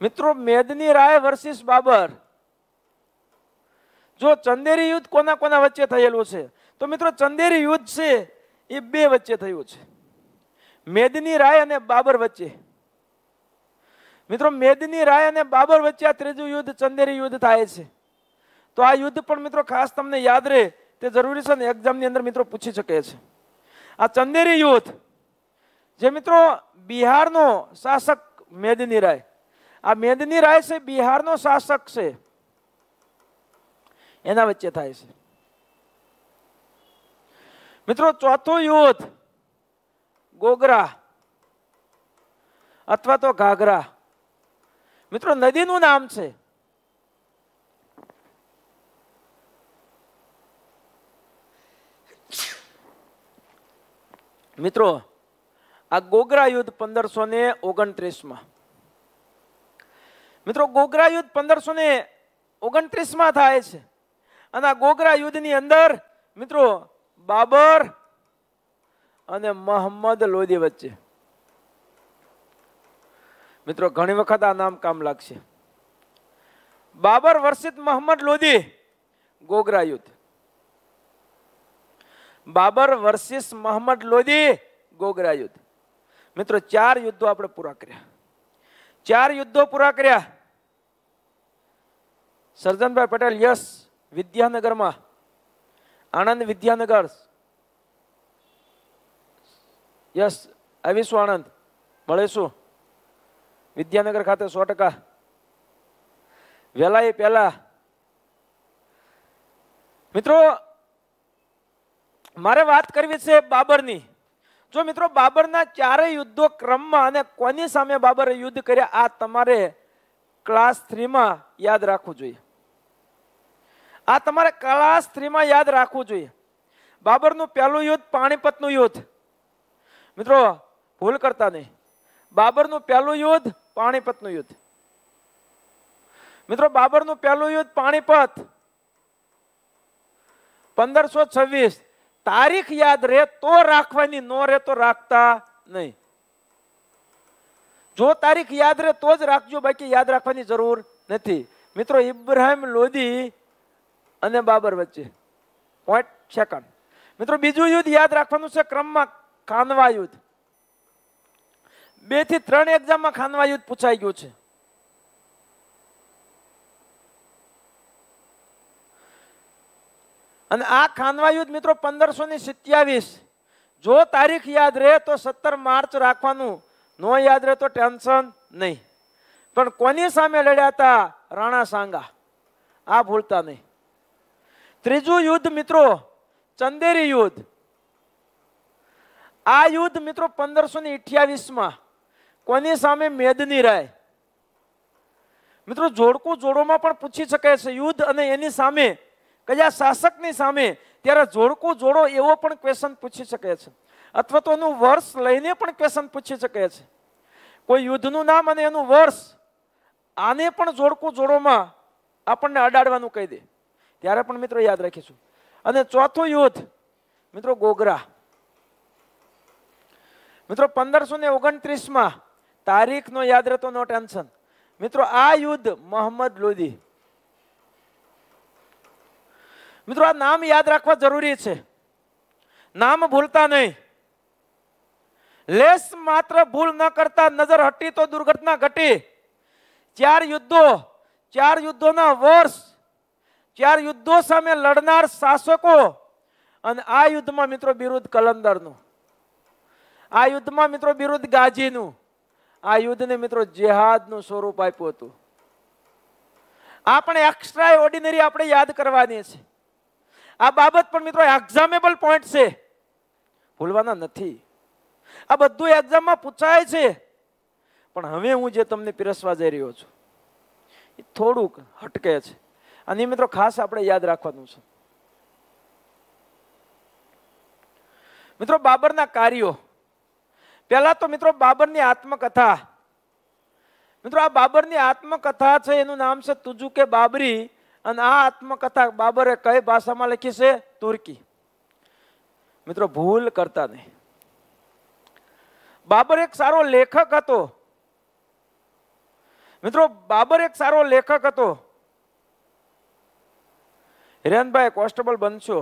મિત્રો મેદની રાય વર્સિસ બાબર જો ચંદેરી યુદ્ધ કોના કોના વચ્ચે થયેલું છે તો મિત્રો ચંદેરી યુદ્ધ છે એ બે વચ્ચે થયું છે મેદની રાય અને બાબર વચ્ચે મિત્રો મેદની રાય અને બાબર વચ્ચે આ ત્રીજું યુદ્ધ ચંદેરી યુદ્ધ થાય છે તો આ યુદ્ધ પણ મિત્રો ખાસ તમને યાદ રહે તે જરૂરી છે ને એક્ઝામની અંદર મિત્રો પૂછી શકે છે આ ચંદેરી યુદ્ધ જે મિત્રો બિહારનો શાસક મેદની રાય આ મેદની રાય છે બિહારનો શાસક છે એના વચ્ચે થાય છે મિત્રો ચોથું યુદ્ધ ગોગરા અથવા તો ઘાઘરા મિત્રો નદીનું નામ છે મિત્રો આ ગોગરા યુદ્ધ પંદરસો ને ઓગણત્રીસમાં મિત્રો ગોગરા યુદ્ધ પંદરસો ને ઓગણત્રીસમાં થાય છે અને આ ગોગરા યુદ્ધની અંદર મિત્રો બાબર અને મોહમ્મદ લોધી વચ્ચે મિત્રો ઘણી વખત આ નામ કામ લાગશે બાબર વર્ષિત મોહમ્મદ લોધી ગોગરા યુદ્ધ બાબર વર્ષિસ મોહમ્મદ લોધી ગોગરા યુદ્ધ મિત્રો ચાર યુદ્ધો આપણે પૂરા કર્યા ચાર યુદ્ધો પૂરા કર્યા સર્જનભાઈ પટેલ યસ વિદ્યાનગરમાં આણંદ વિદ્યાનગર યસ આવીશું આણંદ મળીશું વિદ્યાનગર ખાતે સો ટકા વહેલા એ પહેલા મિત્રો મારે વાત કરવી છે બાબરની જો મિત્રો બાબરના ચારે યુદ્ધો ક્રમમાં અને કોની સામે બાબરે યુદ્ધ કર્યા આ તમારે ક્લાસ થ્રીમાં યાદ રાખવું જોઈએ આ તમારે ક્લાસ થ્રીમાં યાદ રાખવું જોઈએ બાબરનું પહેલું યુદ્ધ પાણીપતનું યુદ્ધ મિત્રો ભૂલ કરતા નહીં બાબરનું પહેલું યુદ્ધ પાણીપતનું યુદ્ધ મિત્રો બાબરનું પહેલું યુદ્ધ પાણીપત પંદરસો છવ્વીસ તારીખ યાદ રહે તો રાખવાની નો રહે તો રાખતા નહીં જો તારીખ યાદ રહે તો જ રાખજો બાકી યાદ રાખવાની જરૂર નથી મિત્રો ઇબ્રાહિમ લોદી અને બાબર વચ્ચે પોઈન્ટ સેકન્ડ મિત્રો બીજું યુદ્ધ યાદ રાખવાનું છે ક્રમમાં ખાનવા યુદ્ધ બે થી ત્રણ એક્ઝામમાં ખાનવા યુદ્ધ પૂછાઈ ગયું છે અને આ ખાનવા યુદ્ધ મિત્રો પંદરસો ને સિત્યાવીસ જો તારીખ યાદ રહે તો સત્તર માર્ચ રાખવાનું નો યાદ રહે તો ટેન્શન નહીં પણ કોની સામે લડ્યા હતા રાણા સાંગા આ ભૂલતા નહીં ત્રીજું યુદ્ધ મિત્રો ચંદેરી યુદ્ધ આ યુદ્ધ મિત્રો પંદરસો ને અઠ્યાવીસમાં કોની સામે મેદની રાય મિત્રો જોડકું જોડોમાં પણ પૂછી શકાય છે યુદ્ધ અને એની સામે કયા શાસકની સામે ત્યારે જોડકું જોડો એવો પણ ક્વેશ્ચન પૂછી શકે છે અથવા તો એનું વર્ષ લઈને પણ ક્વેશ્ચન પૂછી શકે છે કોઈ યુદ્ધનું નામ અને એનું વર્ષ આને પણ જોડકું જોડોમાં આપણને અડાડવાનું કહી દે ત્યારે પણ મિત્રો યાદ રાખીશું અને ચોથું યુદ્ધ મિત્રો ગોગરા મિત્રો પંદરસો ને ઓગણત્રીસ ઓગણત્રીસમાં તારીખનો યાદ રહેતો નો ટેન્શન મિત્રો આ યુદ્ધ મોહમ્મદ લોદી મિત્રો આ નામ યાદ રાખવા જરૂરી છે નામ ભૂલતા નહીં લેસ માત્ર ભૂલ ન કરતા નજર હટી તો દુર્ઘટના ઘટી ચાર યુદ્ધો ચાર યુદ્ધોના વર્ષ ચાર યુદ્ધો સામે લડનાર શાસકો અને આ યુદ્ધમાં મિત્રો બિરુદ કલંદરનું આ યુદ્ધમાં મિત્રો બિરુદ્ધ ગાજીનું આ યુદ્ધને મિત્રો જેહાદનું સ્વરૂપ આપ્યું હતું આપણે એક્સ્ટ્રા ઓર્ડિનરી આપણે યાદ કરવાની છે આ બાબત પણ મિત્રો એક્ઝામેબલ પોઈન્ટ છે ભૂલવાના નથી આ બધું એક્ઝામમાં પૂછાય છે પણ હવે હું જે તમને પીરસવા જઈ રહ્યો છું એ થોડુંક હટકે છે અને મિત્રો ખાસ આપણે યાદ રાખવાનું છે મિત્રો બાબરના કાર્યો પહેલાં તો મિત્રો બાબરની આત્મકથા મિત્રો આ બાબરની આત્મકથા છે એનું નામ છે તુજુ કે બાબરી અને આ આત્મકથા બાબરે કઈ ભાષામાં લખી છે તુર્કી મિત્રો ભૂલ કરતા નહીં બાબર એક સારો લેખક હતો મિત્રો બાબર એક સારો લેખક હતો હિરેનભાઈ કોન્સ્ટેબલ બનશો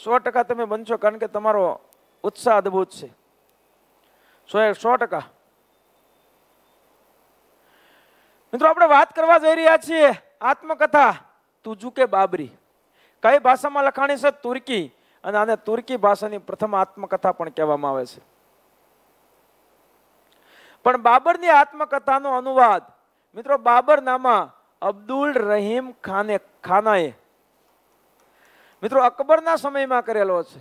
સો ટકા તમે બનશો કારણ કે તમારો ઉત્સાહ અદભુત છે સો એ સો ટકા મિત્રો આપણે વાત કરવા જઈ રહ્યા છીએ આત્મકથા તુજુ કે બાબરી કઈ ભાષામાં લખાણી છે તુર્કી અને આને તુર્કી ભાષાની પ્રથમ આત્મકથા પણ કહેવામાં આવે છે પણ બાબરની આત્મકથાનો અનુવાદ મિત્રો બાબર બાબરનામા અબ્દુલ રહીમ ખાને ખાનાએ મિત્રો અકબરના સમયમાં કરેલો છે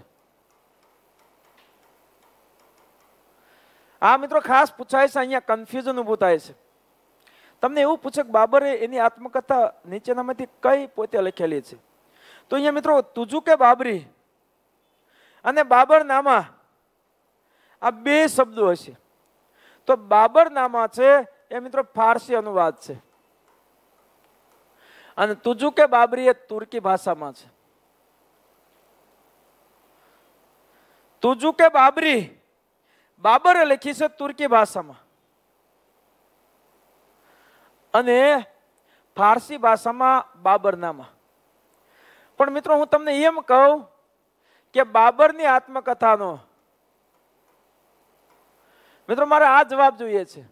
આ મિત્રો ખાસ પૂછાય છે અહીંયા કન્ફ્યુઝન ઊભું થાય છે તમને એવું પૂછે કે બાબરે એની આત્મકથા નીચેનામાંથી કઈ પોતે લખેલી છે તો અહીંયા મિત્રો તુજુ કે બાબરી અને બાબરનામા આ બે શબ્દો હશે તો બાબરનામા છે એ મિત્રો ફારસી અનુવાદ છે અને તુજુ કે બાબરી એ તુર્કી ભાષામાં છે તુજુ કે બાબરી બાબરે લખી છે તુર્કી ભાષામાં અને ફારસી ભાષામાં બાબરનામા પણ મિત્રો હું તમને એમ કહું કે બાબરની આત્મકથાનો મિત્રો મારે આ જવાબ જોઈએ છે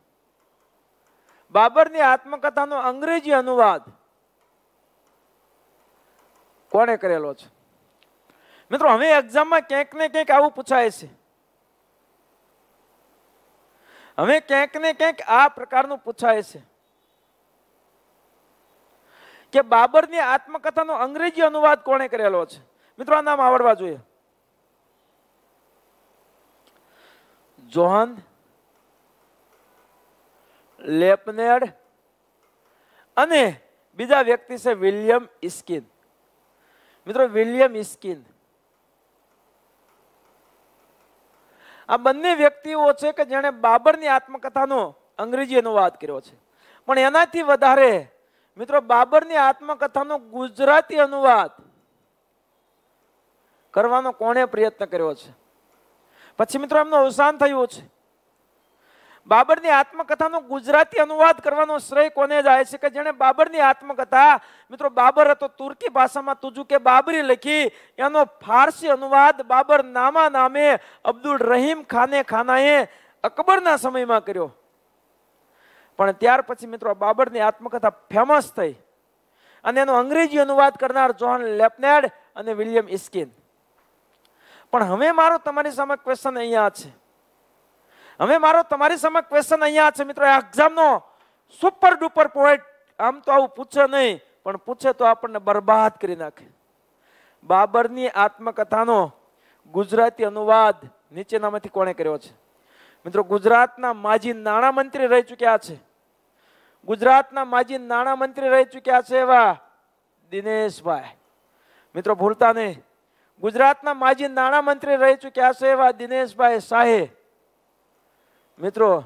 બાબરની આત્મકથાનો અંગ્રેજી અનુવાદ કોણે કરેલો છે મિત્રો હવે એક્ઝામમાં ક્યાંક ને ક્યાંક આવું પૂછાય છે હવે ક્યાંક ને ક્યાંક આ પ્રકારનું પૂછાય છે કે બાબરની આત્મકથાનો અંગ્રેજી અનુવાદ કોણે કરેલો છે મિત્રો નામ આવડવા જોઈએ જોહન લેપનેડ અને બીજા વ્યક્તિ છે વિલિયમ ઇસ્કિન મિત્રો વિલિયમ ઇસ્કિન આ બંને વ્યક્તિઓ છે કે જેણે બાબરની આત્મકથાનો અંગ્રેજી અનુવાદ કર્યો છે પણ એનાથી વધારે મિત્રો બાબરની આત્મકથાનો ગુજરાતી અનુવાદ કરવાનો કોણે પ્રયત્ન કર્યો છે પછી મિત્રો એમનું અવસાન થયું છે બાબરની આત્મકથાનો ગુજરાતી અનુવાદ કરવાનો શ્રેય કોને જાય છે કે જેણે બાબરની આત્મકથા મિત્રો બાબર હતો તુર્કી ભાષામાં તુજુ કે બાબરી લખી એનો ફારસી અનુવાદ બાબર નામા નામે અબ્દુલ રહીમ ખાને ખાનાએ અકબરના સમયમાં કર્યો પણ ત્યાર પછી મિત્રો બાબરની આત્મકથા ફેમસ થઈ અને એનો અંગ્રેજી અનુવાદ કરનાર જોન લેપનેડ અને વિલિયમ ઇસ્કિન પણ હવે મારો તમારી સામે ક્વેશ્ચન અહીંયા છે હવે મારો તમારી સામે ક્વેશ્ચન અહીંયા છે મિત્રો એક્ઝામનો સુપર ડુપર પોઈન્ટ આમ તો આવું પૂછે નહીં પણ પૂછે તો આપણને બરબાદ કરી નાખે બાબરની આત્મકથાનો ગુજરાતી અનુવાદ નીચેનામાંથી કોણે કર્યો છે મિત્રો ગુજરાતના માજી નાણામંત્રી રહી ચૂક્યા છે ગુજરાતના માજી નાણામંત્રી રહી ચૂક્યા છે એવા દિનેશભાઈ મિત્રો ભૂલતા નહીં ગુજરાતના માજી નાણામંત્રી રહી ચૂક્યા છે એવા દિનેશભાઈ શાહે મિત્રો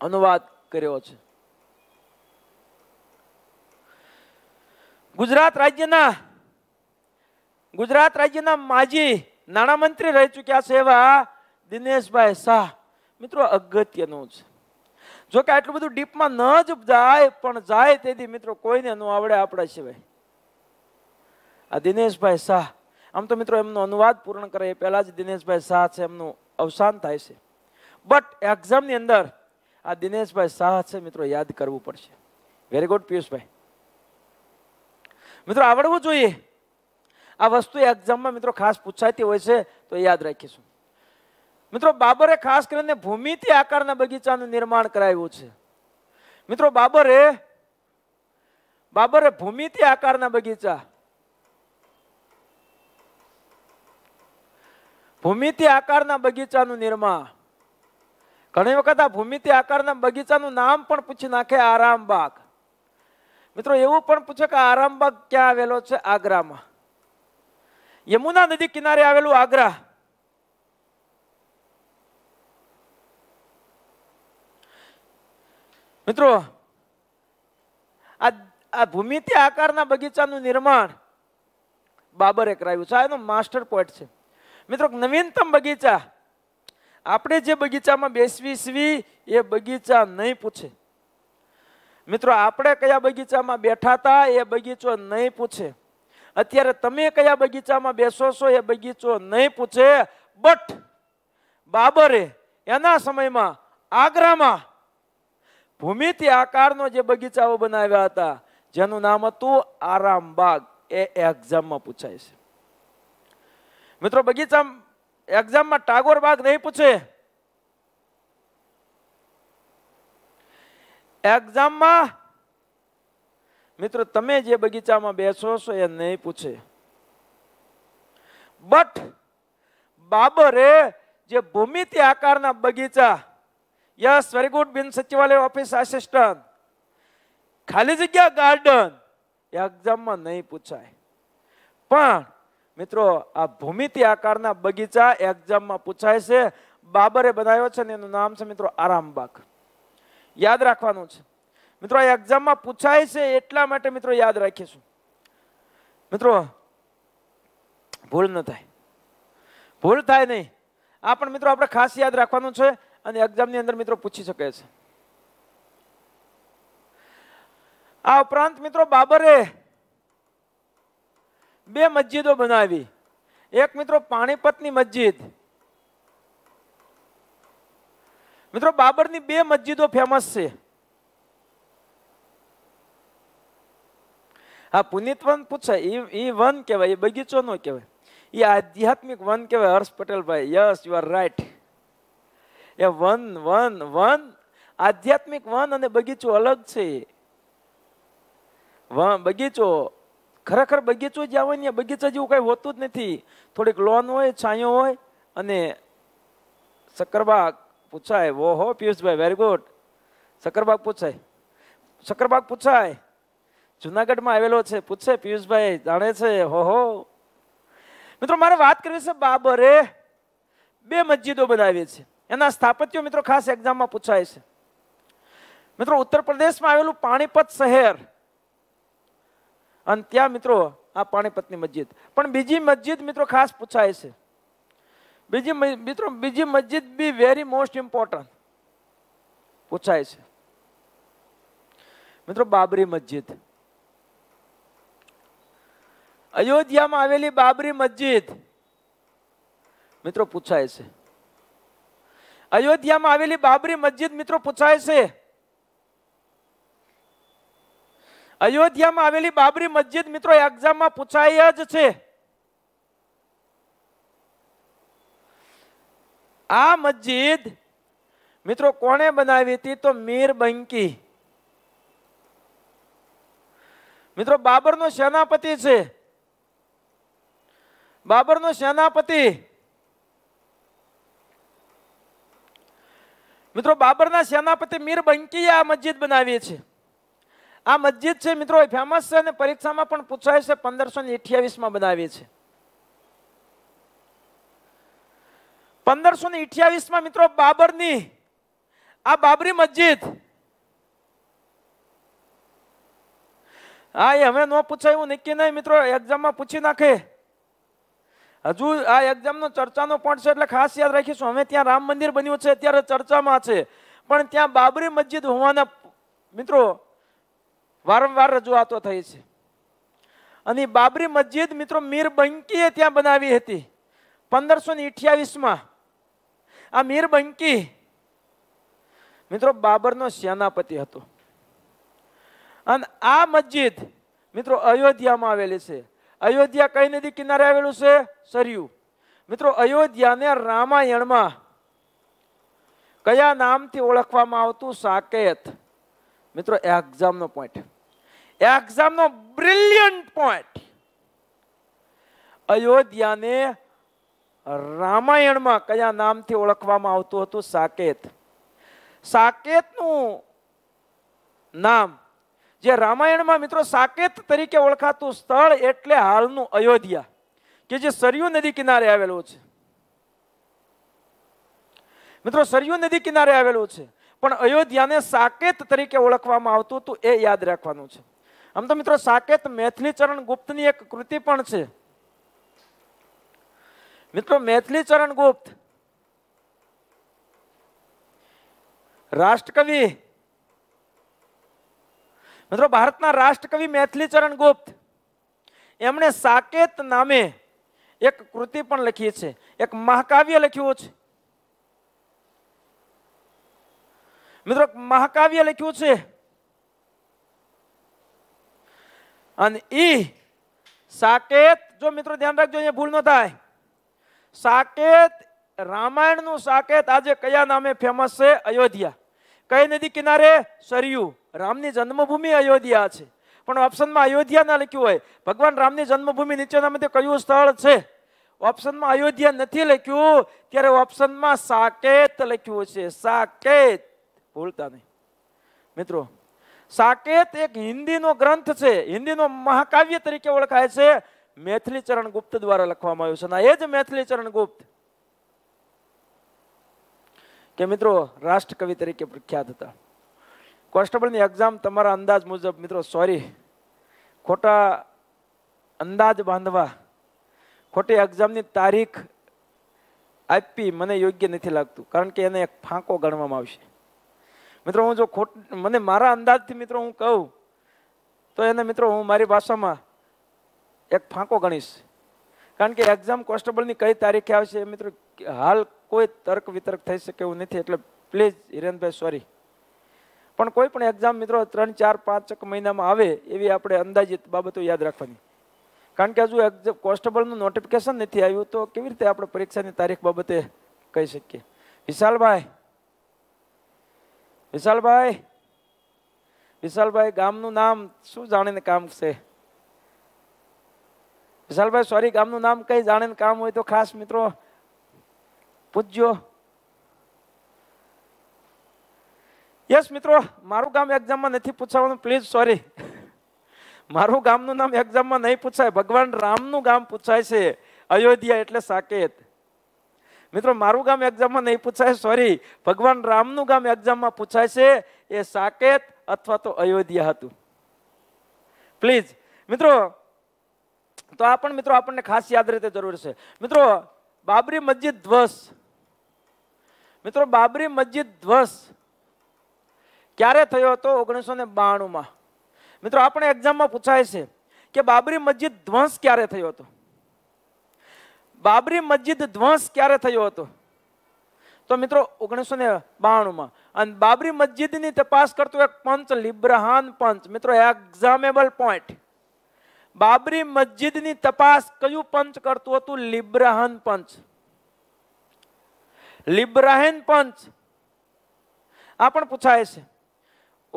અનુવાદ કર્યો છે ગુજરાત રાજ્યના ગુજરાત રાજ્યના માજી નાણામંત્રી રહી ચૂક્યા છે એવા દિનેશભાઈ શાહ મિત્રો અગત્યનું છે જો કે આટલું બધું ડીપમાં ન જ જાય પણ જાય તેથી મિત્રો કોઈને ન આવડે આપણા સિવાય આ દિનેશભાઈ શાહ આમ તો મિત્રો એમનો અનુવાદ પૂર્ણ કરે એ પહેલાં જ દિનેશભાઈ શાહ છે એમનું અવસાન થાય છે બટ એક્ઝામની અંદર આ દિનેશભાઈ શાહ છે મિત્રો યાદ કરવું પડશે વેરી ગુડ પિયુષભાઈ મિત્રો આવડવું જોઈએ આ વસ્તુ એક્ઝામમાં મિત્રો ખાસ પૂછાતી હોય છે તો યાદ રાખીશું મિત્રો બાબરે ખાસ કરીને ભૂમિતિ આકારના બગીચાનું નિર્માણ કરાવ્યું છે મિત્રો બાબરે બાબરે ભૂમિતિ આકારના બગીચા ભૂમિતિ આકારના બગીચાનું નિર્માણ ઘણી વખત આ ભૂમિતિ આકારના બગીચાનું નામ પણ પૂછી નાખે આરામબાગ મિત્રો એવું પણ પૂછે કે આરામબાગ ક્યાં આવેલો છે આગ્રામાં યમુના નદી કિનારે આવેલું આગ્રા મિત્રો આ આ ભૂમિતિ આકારના બગીચાનું નિર્માણ બાબરે કરાવ્યું છે આ એનો માસ્ટર પોઈન્ટ છે મિત્રો નવીનતમ બગીચા આપણે જે બગીચામાં બેસવીસવી એ બગીચા નહીં પૂછે મિત્રો આપણે કયા બગીચામાં બેઠા હતા એ બગીચો નહીં પૂછે અત્યારે તમે કયા બગીચામાં બેસો છો એ બગીચો નહીં પૂછે બટ બાબરે એના સમયમાં આગ્રામાં ભૂમિથી આકારનો જે બગીચાઓ બનાવ્યા હતા જેનું નામ હતું આરામબાગ એ એક્ઝામમાં પૂછાય છે મિત્રો બગીચા એક્ઝામમાં ટાગોર બાગ નહીં પૂછે એક્ઝામમાં મિત્રો તમે જે બગીચામાં બેસો છો એ નહીં પૂછે બટ બાબરે જે ભૂમિતિ આકારના બગીચા યસ વેરી ગુડ બિન સચિવાલય ઓફિસ આસિસ્ટન્ટ ખાલી જગ્યા ગાર્ડન એક્ઝામમાં નહીં પૂછાય પણ મિત્રો આ ભૂમિતિ આકારના બગીચા એક્ઝામમાં પૂછાય છે બાબરે બનાવ્યો છે ને એનું નામ છે મિત્રો આરામબાગ યાદ રાખવાનું છે મિત્રો આ એક્ઝામમાં પૂછાય છે એટલા માટે મિત્રો યાદ રાખીશું મિત્રો ભૂલ ન થાય ભૂલ થાય નહીં આ પણ મિત્રો આપણે ખાસ યાદ રાખવાનું છે અને એક્ઝામની અંદર મિત્રો પૂછી શકે છે આ ઉપરાંત મિત્રો બાબરે બે મસ્જિદો બનાવી એક મિત્રો પાણીપતની મસ્જિદ મિત્રો બાબરની બે મસ્જિદો ફેમસ છે હા પુનિત વન પૂછાય એ વન કહેવાય એ બગીચો નો કહેવાય એ આધ્યાત્મિક વન કહેવાય હર્ષ પટેલભાઈ યસ યુ આર રાઈટ એ વન વન વન આધ્યાત્મિક વન અને બગીચો અલગ છે વન બગીચો ખરેખર બગીચો જ્યાં હોય ને બગીચા જેવું કાંઈ હોતું જ નથી થોડીક લોન હોય છાંયો હોય અને શક્કરબાગ પૂછાય વો હો પિયુષભાઈ વેરી ગુડ શક્કરબાગ પૂછાય શક્કરબાગ પૂછાય જુનાગઢમાં આવેલો છે પૂછે પિયુષભાઈ જાણે છે હો હો મિત્રો મારે વાત કરવી છે બાબરે બે મસ્જિદો બનાવી છે એના સ્થાપત્યો મિત્રો ખાસ એક્ઝામમાં પૂછાય છે મિત્રો ઉત્તર પ્રદેશમાં આવેલું પાણીપત શહેર અને ત્યાં મિત્રો આ પાણીપતની મસ્જિદ પણ બીજી મસ્જિદ મિત્રો ખાસ પૂછાય છે બીજી મિત્રો બીજી મસ્જિદ બી વેરી મોસ્ટ ઇમ્પોર્ટન્ટ પૂછાય છે મિત્રો બાબરી મસ્જિદ અયોધ્યામાં આવેલી બાબરી મસ્જિદ મિત્રો પૂછાય છે અયોધ્યામાં આવેલી બાબરી મસ્જિદ મિત્રો પૂછાય છે અયોધ્યામાં આવેલી બાબરી મસ્જિદ મિત્રો એક્ઝામમાં પૂછાય જ છે આ મસ્જિદ મિત્રો કોણે બનાવી હતી તો મીર બંકી મિત્રો બાબરનો સેનાપતિ છે બાબરનો સેનાપતિ મિત્રો બાબરના સેનાપતિ મીર બંકીએ આ મસ્જિદ બનાવી છે આ મસ્જિદ છે મિત્રો એ ફેમસ છે અને પરીક્ષામાં પણ પૂછાય છે પંદરસો ને અઠ્યાવીસમાં બનાવી છે પંદરસો ને અઠ્યાવીસમાં મિત્રો બાબરની આ બાબરી મસ્જિદ હા એ હવે ન પૂછાય એવું નક્કી નહીં મિત્રો એક્ઝામમાં પૂછી નાખે હજુ આ એક્ઝામનો ચર્ચાનો પોઈન્ટ છે એટલે ખાસ યાદ રાખીશું અમે ત્યાં રામ મંદિર બન્યું છે અત્યારે ચર્ચામાં છે પણ ત્યાં બાબરી મસ્જિદ હોવાના મિત્રો વારંવાર રજૂઆતો થઈ છે અને બાબરી મસ્જિદ મિત્રો મીર બંકીએ ત્યાં બનાવી હતી પંદરસો ને અઠ્યાવીસમાં આ મીર બંકી મિત્રો બાબરનો સેનાપતિ હતો અને આ મસ્જિદ મિત્રો અયોધ્યામાં આવેલી છે અયોધ્યા કઈ નદી કિનારે આવેલું છે સરયુ મિત્રો અયોધ્યાને રામાયણમાં કયા નામથી ઓળખવામાં આવતું સાકેત મિત્રો એક્ઝામનો પોઈન્ટ એક્ઝામનો બ્રિલિયન્ટ પોઈન્ટ અયોધ્યાને રામાયણમાં કયા નામથી ઓળખવામાં આવતું હતું સાકેત સાકેતનું નામ જે રામાયણમાં મિત્રો સાકેત તરીકે ઓળખાતું સ્થળ એટલે હાલનું અયોધ્યા કે જે સરયુ નદી કિનારે આવેલું છે મિત્રો સરયુ નદી કિનારે આવેલું છે પણ અયોધ્યાને સાકેત તરીકે ઓળખવામાં આવતું હતું એ યાદ રાખવાનું છે આમ તો મિત્રો સાકેત મેથલીચરણ ગુપ્તની એક કૃતિ પણ છે મિત્રો મેથલીચરણ ગુપ્ત રાષ્ટ્રકવિ મિત્રો ભારતના રાષ્ટ્રકવિ મેથલીચરણ ગુપ્ત એમણે સાકેત નામે એક કૃતિ પણ લખી છે એક મહાકાવ્ય લખ્યું છે મિત્રો મહાકાવ્ય લખ્યું છે અને ઈ સાકેત જો મિત્રો ધ્યાન રાખજો અહીંયા ભૂલ ન થાય સાકેત રામાયણનું સાકેત આજે કયા નામે ફેમસ છે અયોધ્યા કઈ નદી કિનારે સરયુ રામની જન્મભૂમિ અયોધ્યા છે પણ ઓપ્શનમાં અયોધ્યા ના લખ્યું હોય ભગવાન રામની જન્મભૂમિ નીચેનામાંથી કયું સ્થળ છે ઓપ્શનમાં અયોધ્યા નથી લખ્યું ત્યારે ઓપ્શનમાં સાકેત લખ્યું છે સાકેત ભૂલતા નહીં મિત્રો સાકેત એક હિન્દીનો ગ્રંથ છે હિન્દીનો મહાકાવ્ય તરીકે ઓળખાય છે મેથલીચરણ ગુપ્ત દ્વારા લખવામાં આવ્યું છે ના એ જ મેથલી ચરણ ગુપ્ત કે મિત્રો રાષ્ટ્રકવિ તરીકે પ્રખ્યાત હતા કોન્સ્ટેબલની એક્ઝામ તમારા અંદાજ મુજબ મિત્રો સોરી ખોટા અંદાજ બાંધવા ખોટી એક્ઝામની તારીખ આપી મને યોગ્ય નથી લાગતું કારણ કે એને એક ફાંકો ગણવામાં આવશે મિત્રો હું જો ખોટ મને મારા અંદાજથી મિત્રો હું કહું તો એને મિત્રો હું મારી ભાષામાં એક ફાંકો ગણીશ કારણ કે એક્ઝામ કોન્સ્ટેબલની કઈ તારીખે આવશે એ મિત્રો હાલ કોઈ તર્ક વિતર્ક થઈ શકે એવું નથી એટલે પ્લીઝ હિરેનભાઈ સોરી પણ કોઈ પણ એક્ઝામ મિત્રો ત્રણ ચાર પાંચ મહિનામાં આવે એવી આપણે અંદાજિત બાબતો યાદ રાખવાની કારણ કે હજુ એક્ઝામ કોન્સ્ટેબલનું નોટિફિકેશન નથી આવ્યું તો કેવી રીતે આપણે પરીક્ષાની તારીખ બાબતે કહી શકીએ વિશાલભાઈ વિશાલભાઈ વિશાલભાઈ ગામનું નામ શું જાણીને કામ છે વિશાલભાઈ સોરી ગામનું નામ કઈ જાણીને કામ હોય તો ખાસ મિત્રો પૂછજો યસ મિત્રો મારું ગામ એક્ઝામમાં નથી પૂછાવાનું પ્લીઝ સોરી મારું ગામનું નામ એક્ઝામમાં નહીં પૂછાય ભગવાન રામનું ગામ પૂછાય છે અયોધ્યા એટલે સાકેત મિત્રો મારું ગામ એક્ઝામમાં નહીં પૂછાય સોરી ભગવાન રામનું ગામ એક્ઝામમાં પૂછાય છે એ સાકેત અથવા તો અયોધ્યા હતું પ્લીઝ મિત્રો તો આ પણ મિત્રો આપણને ખાસ યાદ રીતે જરૂર છે મિત્રો બાબરી મસ્જિદ ધ્વસ મિત્રો બાબરી મસ્જિદ ધ્વસ ક્યારે થયો હતો ઓગણીસો ને બાણુંમાં મિત્રો આપણે એક્ઝામમાં પૂછાય છે કે બાબરી મસ્જિદ ધ્વંસ ક્યારે થયો હતો બાબરી મસ્જિદ ધ્વંસ ક્યારે થયો હતો તો મિત્રો ઓગણીસો ને બાણુંમાં અને બાબરી મસ્જિદની તપાસ કરતો એક પંચ લિબ્રહાન પંચ મિત્રો એક્ઝામેબલ પોઈન્ટ બાબરી મસ્જિદની તપાસ કયું પંચ કરતું હતું લિબ્રહાન પંચ લિબ્રાહેન પંચ આ પણ પૂછાય છે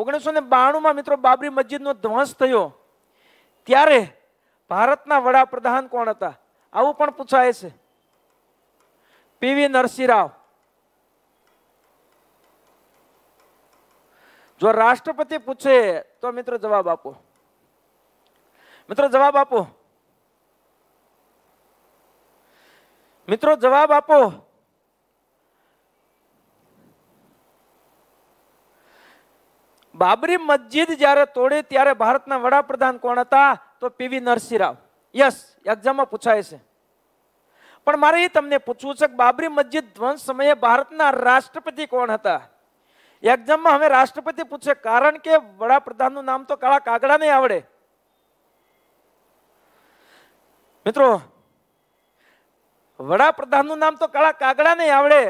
ઓગણીસો ને બાણુંમાં મિત્રો બાબરી મસ્જિદનો ધ્વંસ થયો ત્યારે ભારતના વડાપ્રધાન કોણ હતા આવું પણ પૂછાય છે પીવી નરસિંહરાવ જો રાષ્ટ્રપતિ પૂછે તો મિત્રો જવાબ આપો મિત્રો જવાબ આપો મિત્રો જવાબ આપો બાબરી મસ્જિદ જ્યારે તોડી ત્યારે ભારતના વડાપ્રધાન કોણ હતા તો પીવી નરસિંહરાવ યસ એક્ઝામમાં પૂછાય છે પણ મારે એ તમને પૂછવું છે કે બાબરી મસ્જિદ ધ્વંસ સમયે ભારતના રાષ્ટ્રપતિ કોણ હતા એક્ઝામમાં હવે રાષ્ટ્રપતિ પૂછે કારણ કે વડાપ્રધાનનું નામ તો કાળા કાગડા નહીં આવડે મિત્રો વડાપ્રધાનનું નામ તો કાળા કાગડા નહીં આવડે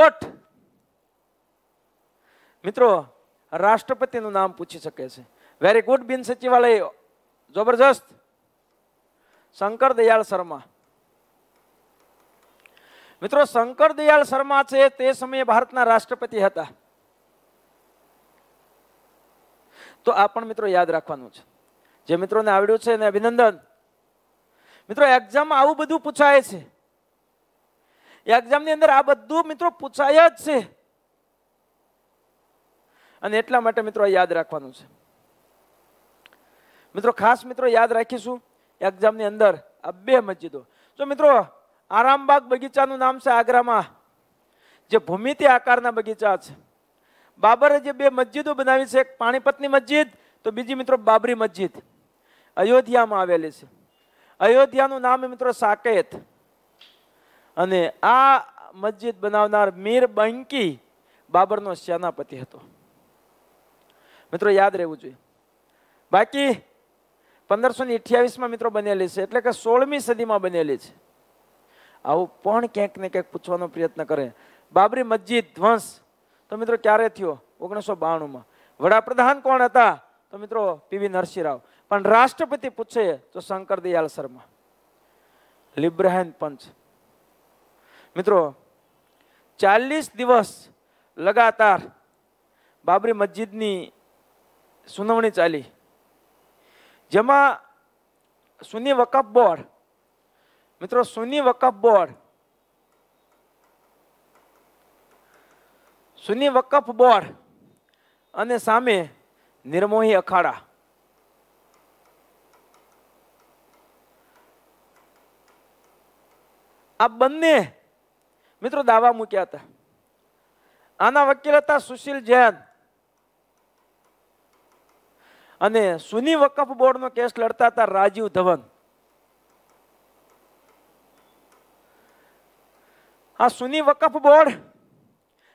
બટ મિત્રો રાષ્ટ્રપતિનું નામ પૂછી શકે છે વેરી ગુડ બિન સચિવાલય જબરજસ્ત શંકર દયાળ શર્મા મિત્રો શંકર દયાળ શર્મા છે તે સમયે ભારતના રાષ્ટ્રપતિ હતા તો આ પણ મિત્રો યાદ રાખવાનું છે જે મિત્રોને આવડ્યું છે એને અભિનંદન મિત્રો એક્ઝામમાં આવું બધું પૂછાય છે એક્ઝામની અંદર આ બધું મિત્રો પૂછાય જ છે અને એટલા માટે મિત્રો યાદ રાખવાનું છે મિત્રો ખાસ મિત્રો યાદ રાખીશું એક્ઝામની અંદર આ બે મસ્જિદો જો મિત્રો આરામબાગ બગીચાનું નામ છે આગ્રામાં જે ભૂમિતિ આકારના બગીચા છે બાબરે જે બે મસ્જિદો બનાવી છે એક પાણીપતની મસ્જિદ તો બીજી મિત્રો બાબરી મસ્જિદ અયોધ્યામાં આવેલી છે અયોધ્યાનું નામ મિત્રો સાકેત અને આ મસ્જિદ બનાવનાર મીર બંકી બાબરનો સેનાપતિ હતો મિત્રો યાદ રહેવું જોઈએ બાકી પંદરસો ને અઠ્યાવીસમાં મિત્રો બનેલી છે એટલે કે સોળમી સદીમાં બનેલી છે આવું પણ ક્યાંક ને ક્યાંક પૂછવાનો પ્રયત્ન કરે બાબરી મસ્જિદ ધ્વંસ તો મિત્રો ક્યારે થયો ઓગણીસો બાણુંમાં વડાપ્રધાન કોણ હતા તો મિત્રો પીવી નરસિંહરાવ પણ રાષ્ટ્રપતિ પૂછે તો શંકર દયાલ શર્મા લિબ્રહેન પંચ મિત્રો ચાલીસ દિવસ લગાતાર બાબરી મસ્જિદની સુનાવણી ચાલી જેમાં સુની વકફ બોર્ડ મિત્રો સુની વકફ બોર્ડ સુની વકફ બોર્ડ અને સામે નિર્મોહી અખાડા આ બંને મિત્રો દાવા મૂક્યા હતા આના વકીલ હતા સુશીલ જૈન અને સુની વકફ બોર્ડનો કેસ લડતા હતા રાજીવ ધવન આ સુની વકફ બોર્ડ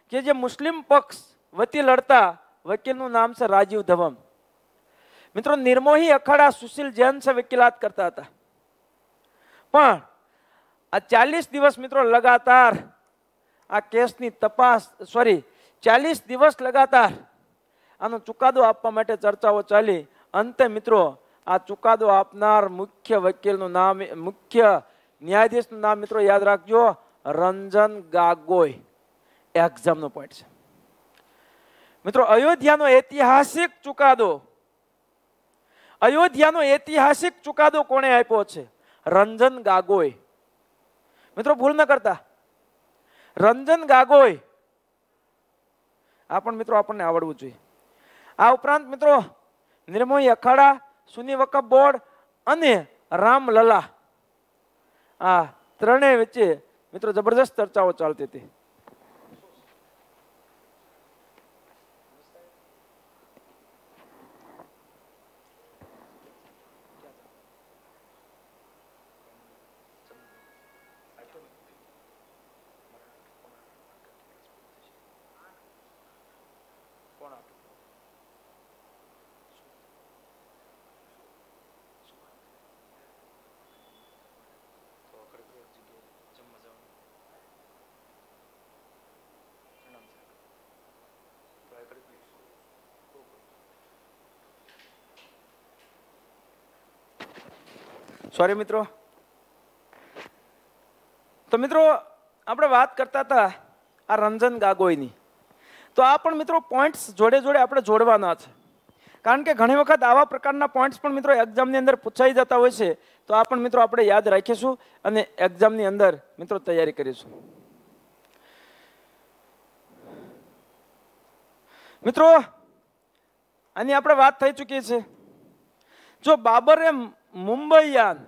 કે જે મુસ્લિમ પક્ષ વતી લડતા વકીલનું નામ છે રાજીવ ધવન મિત્રો નિર્મોહી અખાડા સુશીલ જૈન છે વકીલાત કરતા હતા પણ આ ચાલીસ દિવસ મિત્રો લગાતાર આ કેસની તપાસ સોરી ચાલીસ દિવસ લગાતાર આનો ચુકાદો આપવા માટે ચર્ચાઓ ચાલી અંતે મિત્રો આ ચુકાદો આપનાર મુખ્ય વકીલનું નામ મુખ્ય ન્યાયાધીશનું નામ મિત્રો યાદ રાખજો રંજન ગાગોઈ એક્ઝામનો પોઈન્ટ છે મિત્રો અયોધ્યાનો ઐતિહાસિક ચુકાદો અયોધ્યાનો ઐતિહાસિક ચુકાદો કોણે આપ્યો છે રંજન ગાગોઈ મિત્રો ભૂલ ન કરતા રંજન ગાગોઈ આ પણ મિત્રો આપણને આવડવું જોઈએ આ ઉપરાંત મિત્રો નિર્મોહી અખાડા સુની વકફ બોર્ડ અને રામલલા આ ત્રણેય વચ્ચે મિત્રો જબરજસ્ત ચર્ચાઓ ચાલતી હતી સોરી મિત્રો તો મિત્રો આપણે વાત કરતા હતા આ રંજન ગાગોઈની તો આ પણ મિત્રો પોઈન્ટ્સ જોડે જોડે આપણે જોડવાના છે કારણ કે ઘણી વખત આવા પ્રકારના પોઈન્ટ્સ પણ મિત્રો એક્ઝામની અંદર પૂછાઈ જતા હોય છે તો આ પણ મિત્રો આપણે યાદ રાખીશું અને એક્ઝામની અંદર મિત્રો તૈયારી કરીશું મિત્રો આની આપણે વાત થઈ ચૂકી છે જો બાબરે મુંબઈયાન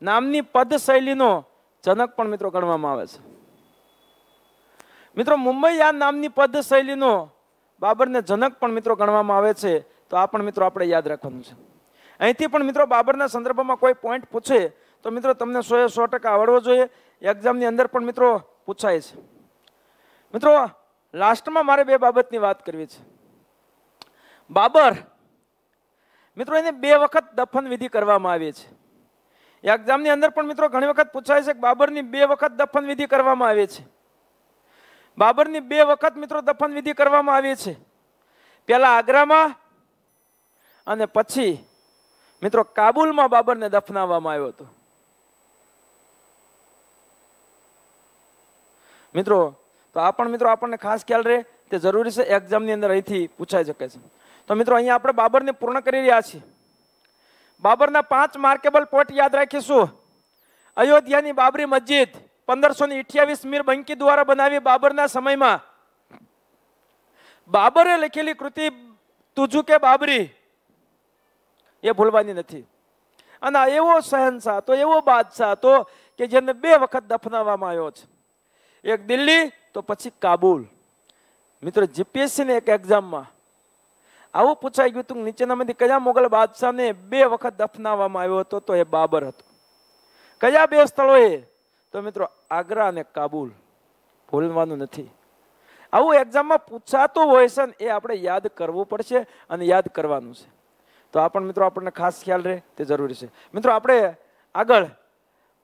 નામની પદ શૈલીનો જનક પણ મિત્રો ગણવામાં આવે છે મિત્રો મુંબઈયાન નામની પદ શૈલીનો બાબરને જનક પણ મિત્રો ગણવામાં આવે છે તો આ પણ મિત્રો આપણે યાદ રાખવાનું છે અહીંથી પણ મિત્રો બાબરના સંદર્ભમાં કોઈ પોઈન્ટ પૂછે તો મિત્રો તમને સો એ સો ટકા આવડવો જોઈએ એક્ઝામની અંદર પણ મિત્રો પૂછાય છે મિત્રો લાસ્ટમાં મારે બે બાબતની વાત કરવી છે બાબર મિત્રો એને બે વખત દફન વિધિ કરવામાં આવે છે એક્ઝામની અંદર પણ મિત્રો ઘણી વખત પૂછાય છે કે બાબરની બે વખત દફન વિધિ કરવામાં આવે છે બાબરની બે વખત મિત્રો દફન વિધિ કરવામાં આવે છે પહેલા આગ્રામાં અને પછી મિત્રો કાબુલમાં બાબરને દફનાવવામાં આવ્યો હતો મિત્રો તો આ પણ મિત્રો આપણને ખાસ ખ્યાલ રહે તે જરૂરી છે એક્ઝામની અંદર અહીંથી પૂછાઈ શકે છે તો મિત્રો અહીંયા આપણે બાબરને પૂર્ણ કરી રહ્યા છીએ બાબરના પાંચ માર્કેબલ પોટ યાદ રાખીશું અયોધ્યાની બાબરી મસ્જિદ પંદરસો ને અઠ્યાવીસ મીર બંકી દ્વારા બનાવી બાબરના સમયમાં બાબરે લખેલી કૃતિ તુજુ કે બાબરી એ ભૂલવાની નથી અને એવો શહેનશાહ તો એવો બાદશાહ તો કે જેને બે વખત દફનાવવામાં આવ્યો છે એક દિલ્હી તો પછી કાબુલ મિત્રો જીપીએસસીની એક એક્ઝામમાં આવું પૂછાઈ ગયું હતું નીચેનામાંથી કયા મુગલ બાદશાહને બે વખત દફનાવવામાં આવ્યો હતો તો એ બાબર હતો કયા બે સ્થળોએ તો મિત્રો આગ્રા અને કાબુલ ભૂલવાનું નથી આવું એક્ઝામમાં પૂછાતું હોય છે ને એ આપણે યાદ કરવું પડશે અને યાદ કરવાનું છે તો આ પણ મિત્રો આપણને ખાસ ખ્યાલ રહે તે જરૂરી છે મિત્રો આપણે આગળ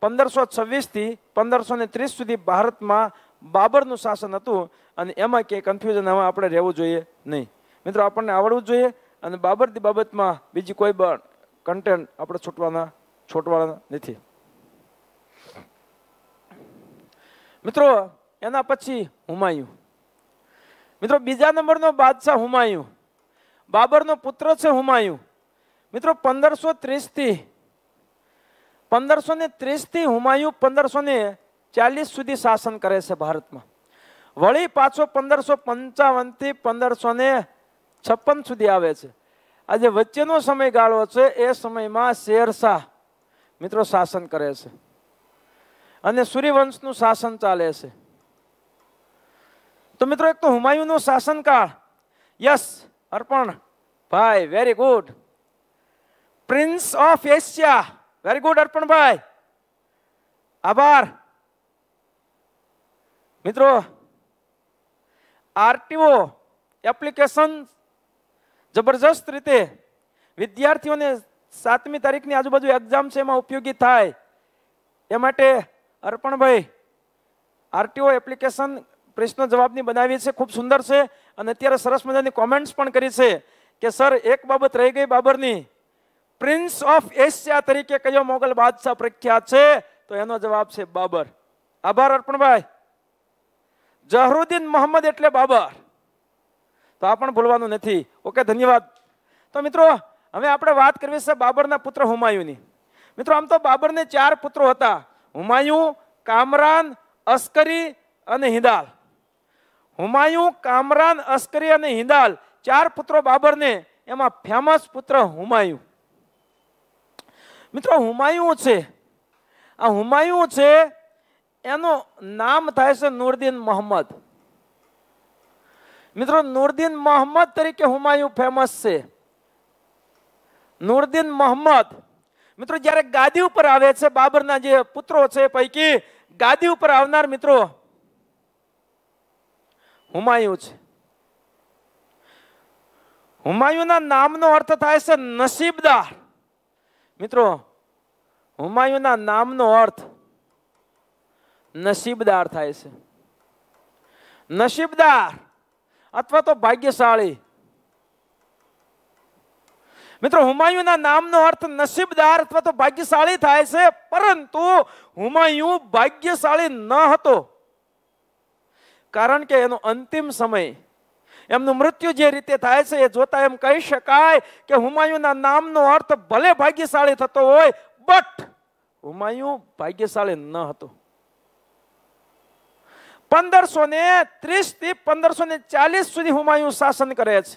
પંદરસો છવ્વીસથી પંદરસો ને ત્રીસ સુધી ભારતમાં બાબરનું શાસન હતું અને એમાં કે કન્ફ્યુઝન હવે આપણે રહેવું જોઈએ નહીં મિત્રો આપણને આવડવું જોઈએ અને બાબતની બાબતમાં બીજી કોઈ પણ કન્ટેન્ટ આપણે છૂટવાના છોટવાના નથી મિત્રો એના પછી હુમાયું મિત્રો બીજા નંબરનો બાદશાહ હુમાયું બાબરનો પુત્ર છે હુમાયું મિત્રો પંદરસો ત્રીસથી પંદરસો ને ત્રીસથી હુમાયું પંદરસો ને ચાલીસ સુધી શાસન કરે છે ભારતમાં વળી પાછો પંદરસો પંચાવનથી પંદરસો ને છપ્પન સુધી આવે છે આજે વચ્ચેનો સમયગાળો છે એ સમયમાં શેરશાહ મિત્રો શાસન કરે છે અને સૂર્યવંશનું શાસન ચાલે છે તો મિત્રો એક તો હુમાયુનું શાસનકાળ યસ અર્પણ ભાઈ very good prince of Asia very good Arpan ભાઈ આભાર મિત્રો આરટીઓ એપ્લિકેશન જબરજસ્ત રીતે વિદ્યાર્થીઓને સાતમી તારીખની આજુબાજુ એક્ઝામ છે એમાં ઉપયોગી થાય એ માટે અર્પણભાઈ આરટીઓ એપ્લિકેશન પ્રશ્ન જવાબની બનાવી છે ખૂબ સુંદર છે અને અત્યારે સરસ મજાની કોમેન્ટ્સ પણ કરી છે કે સર એક બાબત રહી ગઈ બાબરની પ્રિન્સ ઓફ એશિયા તરીકે કયો મોગલ બાદશાહ પ્રખ્યાત છે તો એનો જવાબ છે બાબર આભાર અર્પણભાઈ જહરુદ્દીન મોહમ્મદ એટલે બાબર તો આ પણ ભૂલવાનું નથી ઓકે ધન્યવાદ તો મિત્રો હવે આપણે વાત કરવી છે બાબરના પુત્ર હુમાયુની મિત્રો આમ તો બાબરને ચાર પુત્રો હતા હુમાયુ કામરાન અસ્કરી અને હિંદાલ હુમાયુ કામરાન અસ્કરી અને હિંદાલ ચાર પુત્રો બાબરને એમાં ફેમસ પુત્ર હુમાયુ મિત્રો હુમાયુ છે આ હુમાયુ છે એનું નામ થાય છે નુરદીન મોહમ્મદ મિત્રો નુરદીન મોહમ્મદ તરીકે હુમાયુ ફેમસ છે નુરદીન મોહમ્મદ મિત્રો જ્યારે ગાદી ઉપર આવે છે બાબરના જે પુત્રો છે પૈકી ગાદી ઉપર આવનાર મિત્રો હુમાયુ છે હુમાયુના નામનો અર્થ થાય છે નસીબદાર મિત્રો હુમાયુના નામનો અર્થ નસીબદાર થાય છે નસીબદાર અથવા તો ભાગ્યશાળી મિત્રો હુમાયુના નામનો અર્થ નસીબદાર અથવા તો ભાગ્યશાળી થાય છે પરંતુ હુમાયુ ભાગ્યશાળી ન હતો કારણ કે એનો અંતિમ સમય એમનું મૃત્યુ જે રીતે થાય છે એ જોતા એમ કહી શકાય કે હુમાયુના નામનો અર્થ ભલે ભાગ્યશાળી થતો હોય બટ હુમાયુ ભાગ્યશાળી ન હતો પંદરસો ને ત્રીસ થી પંદરસો ને ચાલીસ સુધી હુમાયુ શાસન કરે છે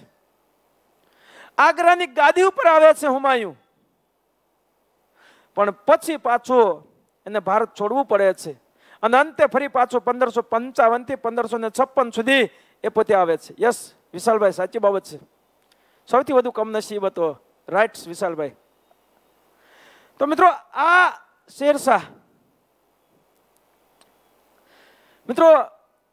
આગ્રાની ગાદી ઉપર આવે છે હુમાયુ પણ પછી પાછો એને ભારત છોડવું પડે છે અને અંતે ફરી પાછો પંદરસો પંચાવન થી પંદરસો ને છપ્પન સુધી એ પોતે આવે છે યસ વિશાલભાઈ સાચી બાબત છે સૌથી વધુ કમનસીબ હતો રાઇટ્સ વિશાલભાઈ તો મિત્રો આ શેરશાહ મિત્રો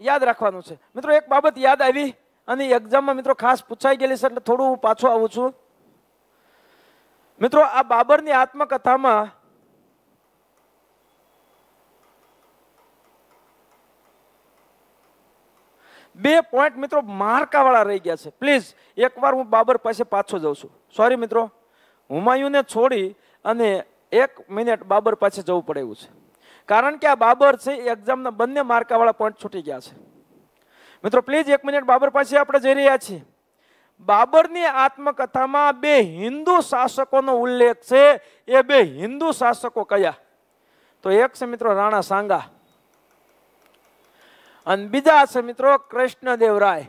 યાદ રાખવાનું છે મિત્રો એક બાબત યાદ આવી અને એક્ઝામમાં મિત્રો ખાસ પૂછાઈ ગયેલી છે એટલે થોડું હું પાછો આવું છું મિત્રો આ બાબરની આત્મકથામાં બે પોઈન્ટ મિત્રો માર્કાવાળા રહી ગયા છે પ્લીઝ એકવાર હું બાબર પાસે પાછો જાઉં છું સોરી મિત્રો હુમાયુને છોડી અને એક મિનિટ બાબર પાસે જવું પડે એવું છે કારણ કે આ બાબર છે એ એક્ઝામના બંને માર્કાવાળા પોઈન્ટ છૂટી ગયા છે મિત્રો પ્લીઝ એક મિનિટ બાબર પાસે આપણે જઈ રહ્યા છીએ બાબરની આત્મકથામાં બે હિન્દુ શાસકોનો ઉલ્લેખ છે એ બે હિન્દુ શાસકો કયા તો એક છે મિત્રો રાણા સાંગા અને બીજા છે મિત્રો કૃષ્ણદેવ રાય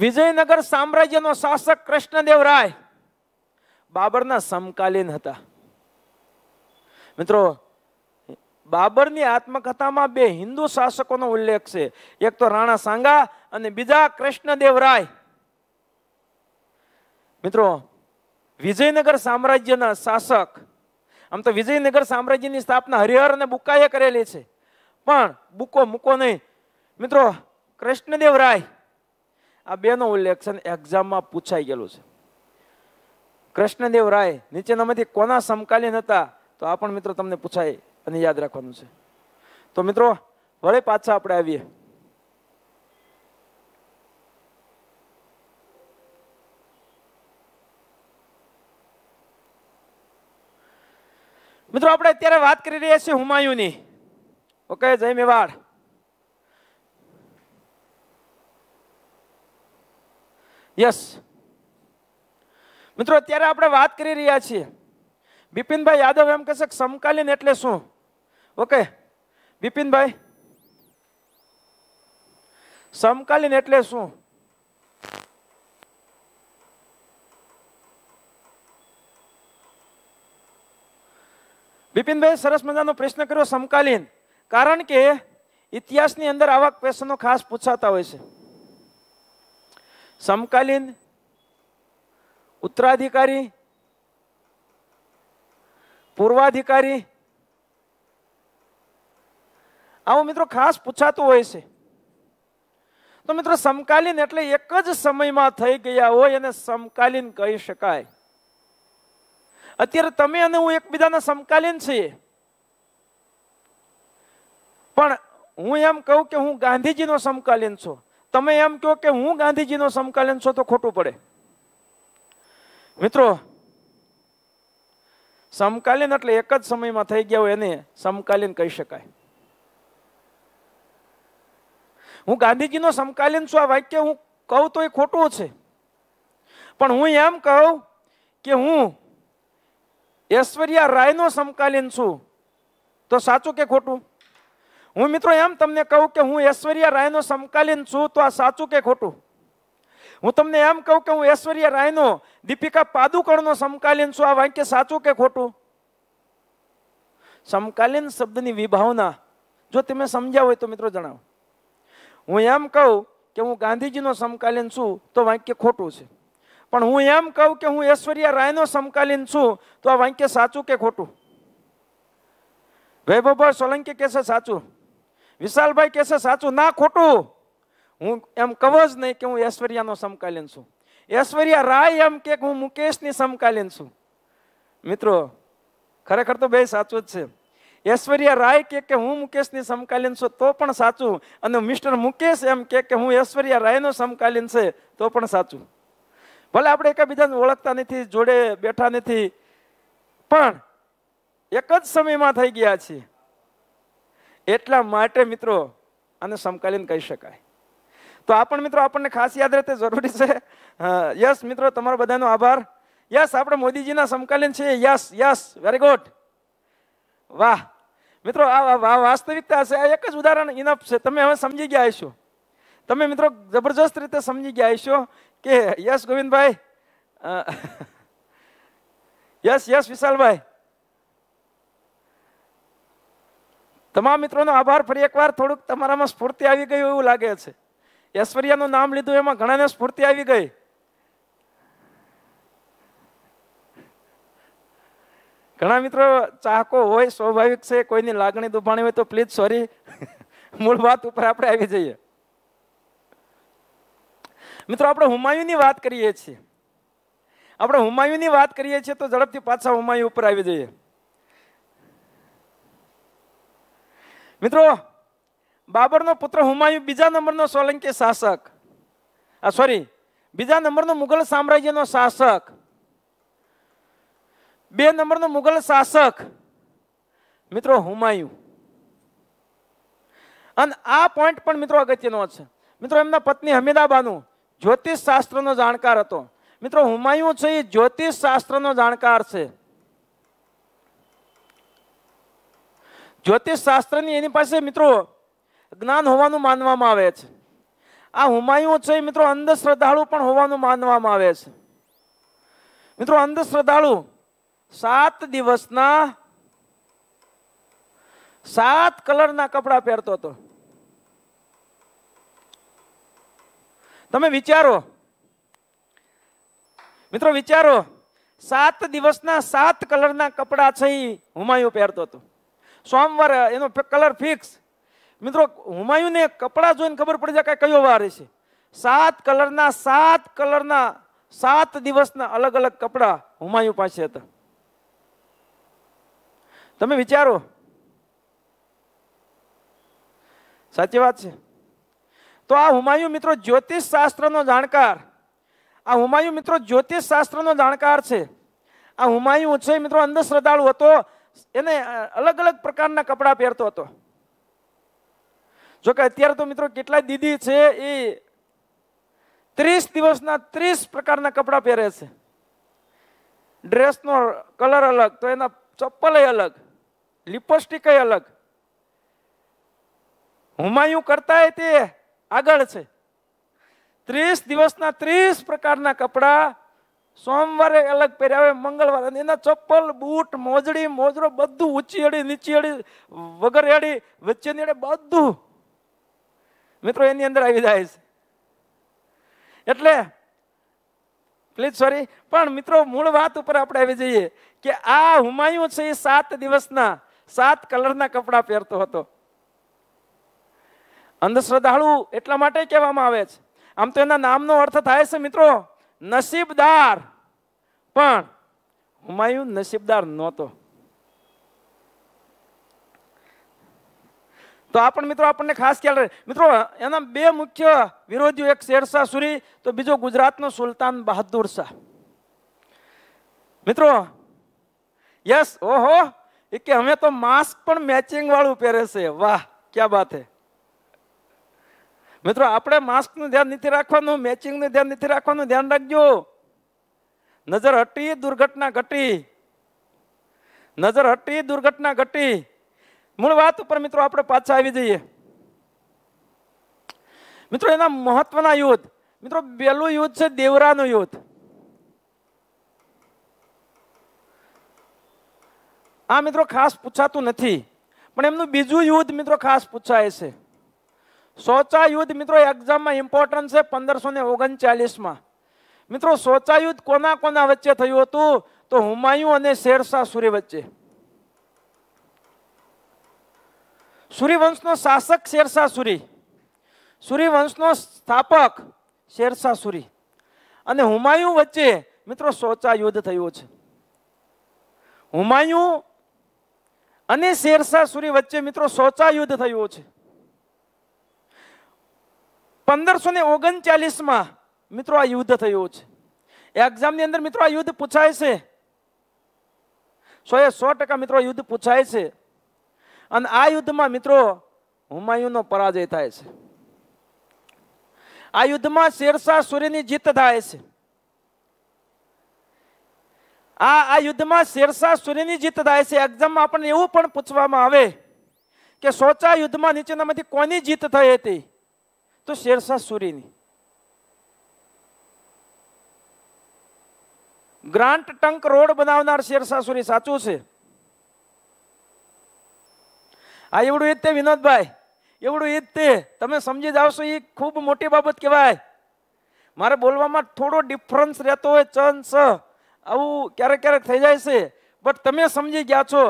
વિજયનગર સામ્રાજ્યનો શાસક કૃષ્ણદેવ રાય બાબરના સમકાલીન હતા મિત્રો બાબરની આત્મકથામાં બે હિન્દુ શાસકોનો ઉલ્લેખ છે એક તો રાણા સાંગા અને બીજા કૃષ્ણદેવ રાય મિત્રો વિજયનગર સામ્રાજ્યના શાસક આમ તો વિજયનગર સામ્રાજ્યની સ્થાપના હરિહર અને બુકાએ કરેલી છે પણ બુકો મૂકો નહીં મિત્રો કૃષ્ણદેવ રાય આ બેનો ઉલ્લેખ છે એક્ઝામમાં પૂછાઈ ગયેલું છે કૃષ્ણદેવ રાય નીચેનામાંથી કોના સમકાલીન હતા તો આ પણ મિત્રો તમને પૂછાય અને યાદ રાખવાનું છે તો મિત્રો વળે પાછા આપણે આવીએ મિત્રો આપણે અત્યારે વાત કરી રહ્યા છીએ હુમાયુની ઓકે જય મેવાડ યસ મિત્રો અત્યારે આપણે વાત કરી રહ્યા છીએ બિપિનભાઈ યાદવ એમ કહેશે સમકાલીન એટલે શું ઓકે બિપિનભાઈ સમકાલીન એટલે શું બિપિનભાઈ સરસ મજાનો પ્રશ્ન કર્યો સમકાલીન કારણ કે ઇતિહાસની અંદર આવા ક્વેશ્ચનો ખાસ પૂછાતા હોય છે સમકાલીન ઉત્તરાધિકારી પૂર્વાધિકારી આવું મિત્રો ખાસ પૂછાતું હોય છે તો મિત્રો સમકાલીન એટલે એક જ સમયમાં થઈ ગયા હોય એને સમકાલીન કહી શકાય અત્યારે તમે અને હું એકબીજાના સમકાલીન છીએ પણ હું એમ કહું કે હું ગાંધીજીનો સમકાલીન છું તમે એમ કહો કે હું ગાંધીજીનો સમકાલીન છો તો ખોટું પડે મિત્રો સમકાલીન એટલે એક જ સમયમાં થઈ ગયા હોય એને સમકાલીન કહી શકાય હું ગાંધીજીનો સમકાલીન છું આ વાક્ય હું કહું તો એ ખોટું છે પણ હું એમ કહું કે હું ઐશ્વર્યા રાયનો સમકાલીન છું તો સાચું કે ખોટું હું મિત્રો એમ તમને કહું કે હું ઐશ્વર્યા રાયનો સમકાલીન છું તો આ સાચું કે ખોટું હું તમને એમ કહું કે હું ઐશ્વર્યા રાયનો દીપિકા પાદુકણનો સમકાલીન છું આ વાક્ય સાચું કે ખોટું સમકાલીન શબ્દની વિભાવના જો તમે સમજ્યા હોય તો મિત્રો જણાવો હું એમ કહું કે હું ગાંધીજીનો સમકાલીન છું તો વાક્ય ખોટું છે પણ હું એમ કહું કે હું ઐશ્વર્યા રાયનો સમકાલીન છું તો આ વાક્ય સાચું કે ખોટું વૈભવભાઈ સોલંકી કહેશે સાચું વિશાલભાઈ કહેશે સાચું ના ખોટું હું એમ કહું જ નહીં કે હું ઐશ્વર્યાનો સમકાલીન છું ઐશ્વર્યા રાય એમ કે હું મુકેશની સમકાલીન છું મિત્રો ખરેખર તો બે સાચું જ છે ઐશ્વર્યા રાય કે કે હું મુકેશની સમકાલીન છું તો પણ સાચું અને મિસ્ટર મુકેશ એમ કે કે હું ઐશ્વર્યા રાયનો સમકાલીન છે તો પણ સાચું ભલે આપણે એકબીજાને ઓળખતા નથી જોડે બેઠા નથી પણ એક જ સમયમાં થઈ ગયા છીએ એટલા માટે મિત્રો આને સમકાલીન કહી શકાય તો આ પણ મિત્રો આપણને ખાસ યાદ રહેતે જરૂરી છે યસ મિત્રો તમારો બધાનો આભાર યસ આપણે મોદીજીના સમકાલીન છીએ યસ યસ વેરી ગુડ વાહ મિત્રો આ વાસ્તવિકતા છે આ એક જ ઉદાહરણ ઇનફ છે તમે હવે સમજી ગયા હશો તમે મિત્રો જબરજસ્ત રીતે સમજી ગયા હશો કે યસ ગોવિંદભાઈ યસ યસ વિશાલભાઈ તમામ મિત્રોનો આભાર ફરી એકવાર થોડુંક તમારામાં સ્ફૂર્તિ આવી ગયું એવું લાગે છે ઐશ્વર્યાનું નામ લીધું એમાં ઘણાને સ્ફૂર્તિ આવી ગઈ ઘણા મિત્રો ચાહકો હોય સ્વાભાવિક છે કોઈની લાગણી દુભાણી હોય તો પ્લીઝ સોરી મૂળ વાત ઉપર આપણે આવી જઈએ મિત્રો આપણે હુમાયુની વાત કરીએ છીએ આપણે હુમાયુની વાત કરીએ છીએ તો ઝડપથી પાછા હુમાયુ ઉપર આવી જઈએ મિત્રો બાબરનો પુત્ર હુમાયુ બીજા નંબરનો સોલંકી શાસક આ સોરી બીજા નંબરનો મુઘલ સામ્રાજ્યનો શાસક બે નંબરનો મુઘલ શાસક મિત્રો હુમાયુ અને આ પોઈન્ટ પણ મિત્રો અગત્યનો છે મિત્રો એમના પત્ની હમીદાબાનું બાનુ જ્યોતિષ શાસ્ત્રનો જાણકાર હતો મિત્રો હુમાયુ છે એ જ્યોતિષ શાસ્ત્રનો જાણકાર છે જ્યોતિષ શાસ્ત્રની એની પાસે મિત્રો જ્ઞાન હોવાનું માનવામાં આવે છે આ હુમાયું છે મિત્રો અંધશ્રદ્ધાળુ પણ હોવાનું માનવામાં આવે છે મિત્રો અંધશ્રદ્ધાળુ સાત દિવસના સાત કલરના કપડાં પહેરતો હતો તમે વિચારો મિત્રો વિચારો સાત દિવસના સાત કલરના કપડાં છે હુમાયુ પહેરતો હતો સોમવાર એનો કલર ફિક્સ મિત્રો હુમાયુને કપડા જોઈને ખબર પડી જાય કે કયો વાર છે સાત કલરના સાત કલરના સાત દિવસના અલગ અલગ કપડા હુમાયુ પાસે હતા તમે વિચારો સાચી વાત છે તો આ હુમાયુ મિત્રો જ્યોતિષ શાસ્ત્રનો જાણકાર આ હુમાયુ મિત્રો જ્યોતિષ શાસ્ત્રનો જાણકાર છે આ હુમાયુ છે મિત્રો અંધશ્રદ્ધાળુ હતો એને અલગ અલગ પ્રકારના કપડાં પહેરતો હતો જોકે અત્યારે તો મિત્રો કેટલા દીદી છે એ ત્રીસ દિવસના ત્રીસ પ્રકારના કપડાં પહેરે છે ડ્રેસનો કલર અલગ તો એના ચપ્પલ અલગ લિપસ્ટિકય અલગ હુમાયું કરતા તે આગળ છે ત્રીસ દિવસના ત્રીસ પ્રકારના કપડાં સોમવારે અલગ પહેર્યા હોય મંગળવારે એના ચપ્પલ બૂટ મોજડી મોજરો બધું ઊંચી અડી નીચી અડી વગર અડી વચ્ચેની અડી બધું મિત્રો એની અંદર આવી જાય છે એટલે પ્લીઝ સોરી પણ મિત્રો મૂળ વાત ઉપર આપણે આવી જઈએ કે આ હુમાયુ છે એ સાત દિવસના સાત કલરના કપડાં પહેરતો હતો અંધશ્રદ્ધાળુ એટલા માટે કહેવામાં આવે છે આમ તો એના નામનો અર્થ થાય છે મિત્રો નસીબદાર પણ હુમાયુ નસીબદાર નહોતો તો આ પણ મિત્રો આપણને ખાસ ખ્યાલ રહે મિત્રો એના બે મુખ્ય વિરોધીઓ એક શેરશાહ સુરી તો બીજો ગુજરાતનો સુલતાન બહાદુર શાહ મિત્રો યસ ઓહો એ કે અમે તો માસ્ક પણ મેચિંગ વાળું પહેરે છે વાહ ક્યાં વાત હે મિત્રો આપણે માસ્કનું ધ્યાન નથી રાખવાનું મેચિંગનું ધ્યાન નથી રાખવાનું ધ્યાન રાખજો નજર હટી દુર્ઘટના ઘટી નજર હટી દુર્ઘટના ઘટી મૂળ વાત ઉપર મિત્રો આપણે પાછા આવી જઈએ મિત્રો એના મહત્વના યુદ્ધ મિત્રો પેલું યુદ્ધ છે દેવરાનું યુદ્ધ આ મિત્રો ખાસ પૂછાતું નથી પણ એમનું બીજું યુદ્ધ મિત્રો ખાસ પૂછાય છે સોચા યુદ્ધ મિત્રો એક્ઝામમાં ઇમ્પોર્ટન્ટ છે પંદરસો ને ઓગણચાલીસમાં મિત્રો સોચા યુદ્ધ કોના કોના વચ્ચે થયું હતું તો હુમાયુ અને શેરશાહ સુરી વચ્ચે સૂર્યવંશનો શાસક શેરશાહ સુરી સૂર્યવંશનો સ્થાપક શેરશાહ સુરી અને હુમાયુ વચ્ચે મિત્રો સોચા યુદ્ધ થયું છે હુમાયુ અને શેરશાહ સુરી વચ્ચે મિત્રો સોચા યુદ્ધ થયું છે પંદરસો ને ઓગણચાલીસમાં મિત્રો આ યુદ્ધ થયું છે એક્ઝામ ની અંદર મિત્રો આ યુદ્ધ પૂછાય છે સો એ સો ટકા મિત્રો યુદ્ધ પૂછાય છે અને આ યુદ્ધમાં મિત્રો હુમાયુનો પરાજય થાય છે આ યુદ્ધમાં શેરશાહ સૂર્યની જીત થાય છે આ આ યુદ્ધમાં શેરશાહ સૂર્યની જીત થાય છે એક્ઝામમાં આપણને એવું પણ પૂછવામાં આવે કે સોચા યુદ્ધમાં નીચેનામાંથી કોની જીત થઈ હતી તો શેરશાહ સૂર્યની ગ્રાન્ટ ટંક રોડ બનાવનાર શેરશાહ સૂરી સાચું છે આ એવડું ઈજ તે વિનોદભાઈ એવડું ઈજ તે તમે સમજી જાવશો એ ખૂબ મોટી બાબત કહેવાય મારે બોલવામાં થોડો ડિફરન્સ રહેતો હોય ચંસ આવું ક્યારેક ક્યારેક થઈ જાય છે બટ તમે સમજી ગયા છો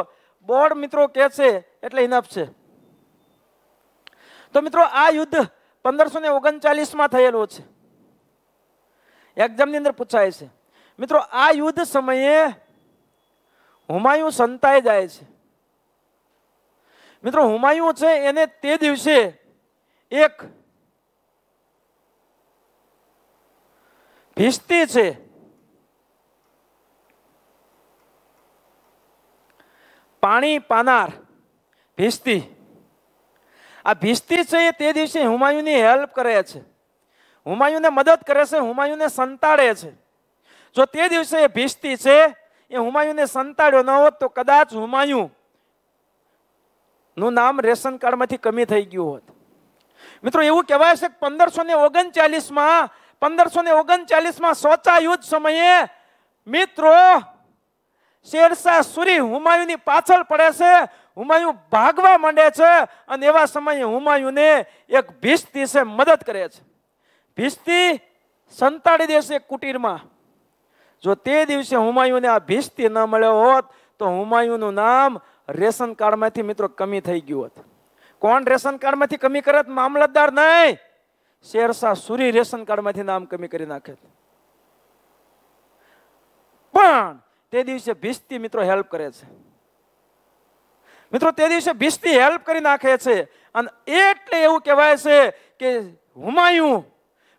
બોર્ડ મિત્રો કે છે એટલે ઇનફ છે તો મિત્રો આ યુદ્ધ પંદરસો ને ઓગણચાલીસમાં થયેલું છે એક્ઝામની અંદર પૂછાય છે મિત્રો આ યુદ્ધ સમયે હુમાયુ સંતાઈ જાય છે મિત્રો હુમાયુ છે એને તે દિવસે એક ભીસ્તી છે પાણી પાનાર ભીસ્તી આ ભીસ્તી છે એ તે દિવસે હુમાયુની હેલ્પ કરે છે હુમાયુને મદદ કરે છે હુમાયુને સંતાડે છે જો તે દિવસે એ ભીસ્તી છે એ હુમાયુને સંતાડ્યો ન હોત તો કદાચ હુમાયુ નું નામ રેશન કાર્ડમાંથી કમી થઈ ગયું હોત મિત્રો એવું કહેવાય છે કે પંદરસો ને ઓગણચાલીસમાં પંદરસો ને ઓગણચાલીસમાં સોચા યુદ્ધ સમયે મિત્રો શેરશાહ સુરી હુમાયુની પાછળ પડે છે હુમાયુ ભાગવા માંડે છે અને એવા સમયે હુમાયુને એક ભીસ્તી છે મદદ કરે છે ભીસ્તી સંતાડી દેશે કુટીરમાં જો તે દિવસે હુમાયુને આ ભીસ્તી ન મળ્યો હોત તો હુમાયુનું નામ રેશન કાર્ડમાંથી મિત્રો કમી થઈ ગયું હતું કોણ રેશન કાર્ડમાંથી કમી કરત મામલતદાર નહીં શેરશાહ સુરી રેશન કાર્ડમાંથી નામ કમી કરી નાખે પણ તે દિવસે ભીસ્તી મિત્રો હેલ્પ કરે છે મિત્રો તે દિવસે ભીસ્તી હેલ્પ કરી નાખે છે અને એટલે એવું કહેવાય છે કે હુમાયું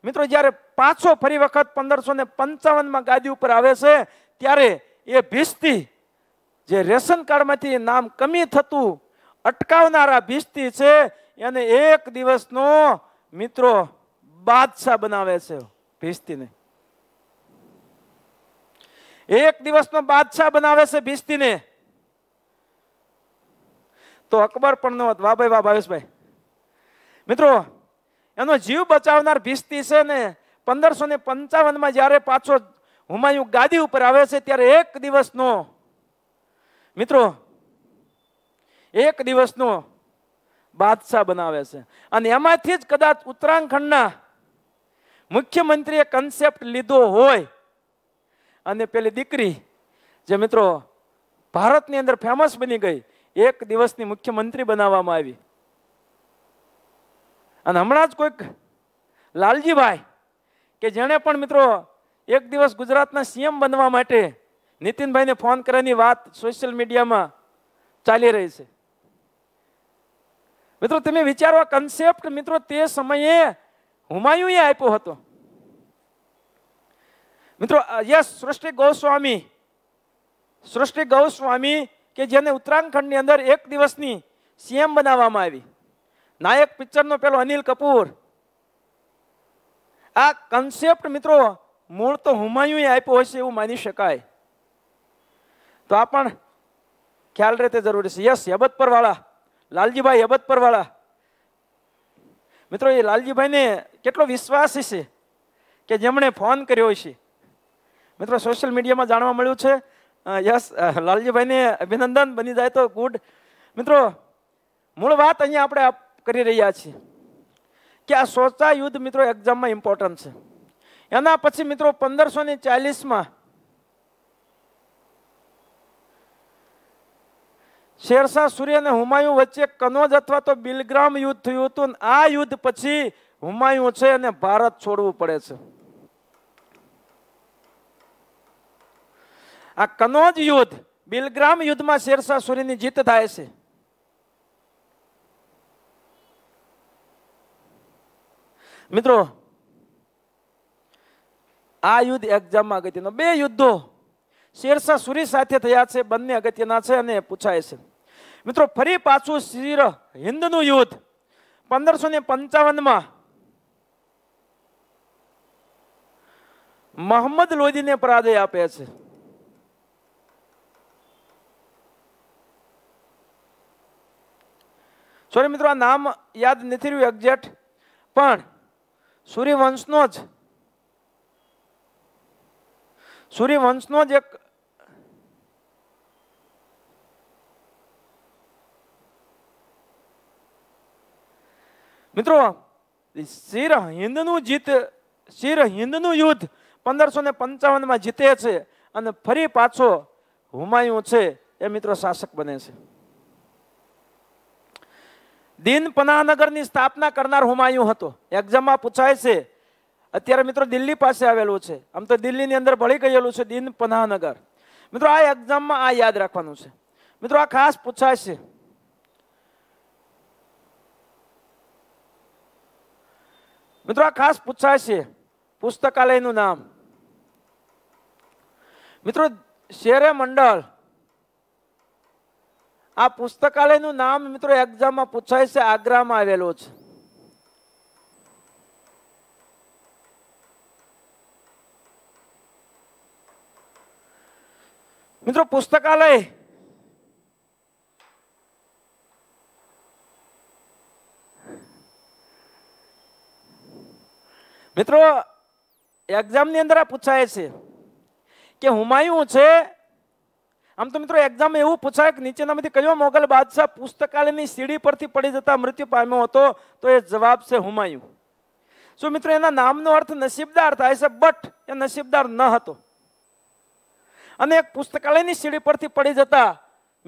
મિત્રો જ્યારે પાછો ફરી વખત પંદરસો ને પંચાવનમાં ગાદી ઉપર આવે છે ત્યારે એ ભીસ્તી જે રેશન કાર્ડમાંથી નામ કમી થતું અટકાવનારા ભીસ્તી છે એને એક દિવસનો મિત્રો બાદશાહ બનાવે છે ભીસ્તીને એક દિવસનો બાદશાહ બનાવે છે ભીસ્તીને તો અકબર પણ નો વાહ ભાઈ વાહ ભાવેશભાઈ મિત્રો એનો જીવ બચાવનાર ભીસ્તી છે ને પંદરસો ને પંચાવનમાં જ્યારે પાછો હુમાયુ ગાદી ઉપર આવે છે ત્યારે એક દિવસનો મિત્રો એક દિવસનો બાદશાહ બનાવે છે અને એમાંથી જ કદાચ ઉત્તરાખંડના મુખ્યમંત્રીએ કન્સેપ્ટ લીધો હોય અને પેલી દીકરી જે મિત્રો ભારતની અંદર ફેમસ બની ગઈ એક દિવસની મુખ્યમંત્રી બનાવવામાં આવી અને હમણાં જ કોઈક લાલજીભાઈ કે જેણે પણ મિત્રો એક દિવસ ગુજરાતના સીએમ બનવા માટે નીતિનભાઈને ફોન કરવાની વાત સોશિયલ મીડિયામાં ચાલી રહી છે મિત્રો તમે વિચારો કન્સેપ્ટ મિત્રો તે સમયે હુમાયુએ આપ્યો હતો મિત્રો યસ સૃષ્ટિ ગૌસ્વામી સૃષ્ટિ ગૌસ્વામી કે જેને ઉત્તરાખંડની અંદર એક દિવસની સીએમ બનાવવામાં આવી નાયક પિક્ચરનો પેલો અનિલ કપૂર આ કન્સેપ્ટ મિત્રો મૂળ તો હુમાયુએ આપ્યો હશે એવું માની શકાય તો આ પણ ખ્યાલ રહે તે જરૂરી છે યસ હેબતપરવાળા લાલજીભાઈ હેબતપરવાળા મિત્રો એ લાલજીભાઈને કેટલો વિશ્વાસ છે કે જેમણે ફોન કર્યો છે મિત્રો સોશિયલ મીડિયામાં જાણવા મળ્યું છે યસ લાલજીભાઈને અભિનંદન બની જાય તો ગુડ મિત્રો મૂળ વાત અહીંયા આપણે કરી રહ્યા છીએ કે આ સોચા યુદ્ધ મિત્રો એક્ઝામમાં ઇમ્પોર્ટન્ટ છે એના પછી મિત્રો પંદરસો ને ચાલીસમાં શેરશાહ સૂર્ય અને હુમાયુ વચ્ચે કનોજ અથવા તો બિલગ્રામ યુદ્ધ થયું હતું આ યુદ્ધ પછી હુમાયુ છે અને ભારત છોડવું પડે છે આ કનોજ યુદ્ધ બિલગ્રામ યુદ્ધમાં શેરશાહ સૂર્યની જીત થાય છે મિત્રો આ યુદ્ધ એક્ઝામમાં અગત્યનો બે યુદ્ધો શેરશાહ સુરી સાથે થયા છે બંને અગત્યના છે અને પૂછાય છે મિત્રો ફરી પાછું શિર હિન્દનું યુદ્ધ પંદરસો ને પંચાવનમાં મોહમ્મદ લોદીને પરાજય આપે છે સોરી મિત્રો આ નામ યાદ નથી રહ્યું એક્ઝેક્ટ પણ સૂર્યવંશનો જ સૂર્યવંશનો જ એક મિત્રો શિર હિંદનું જીત શિર હિંદનું યુદ્ધ પંદરસો ને પંચાવનમાં જીતે છે અને ફરી પાછો હુમાયું છે એ મિત્રો શાસક બને છે દિન પનાનગરની સ્થાપના કરનાર હુમાયું હતો એક્ઝામમાં પૂછાય છે અત્યારે મિત્રો દિલ્હી પાસે આવેલું છે આમ તો દિલ્હીની અંદર ભળી ગયેલું છે દિન પનાનગર મિત્રો આ એક્ઝામમાં આ યાદ રાખવાનું છે મિત્રો આ ખાસ પૂછાય છે મિત્રો આ ખાસ પૂછાશે પુસ્તકાલયનું નામ મિત્રો શેરે મંડળ આ પુસ્તકાલયનું નામ મિત્રો એક્ઝામમાં પૂછાય છે આગ્રામાં આવેલું છે મિત્રો પુસ્તકાલય મિત્રો એક્ઝામની અંદર આ પૂછાય છે કે હુમાયું છે આમ તો મિત્રો એક્ઝામ એવું પૂછાય કે નીચેનામાંથી કયો મોગલ બાદશાહ પુસ્તકાલયની સીડી પરથી પડી જતા મૃત્યુ પામ્યો હતો તો એ જવાબ છે હુમાયું શું મિત્રો એના નામનો અર્થ નસીબદાર થાય છે બટ એ નસીબદાર ન હતો અને એક પુસ્તકાલયની સીડી પરથી પડી જતા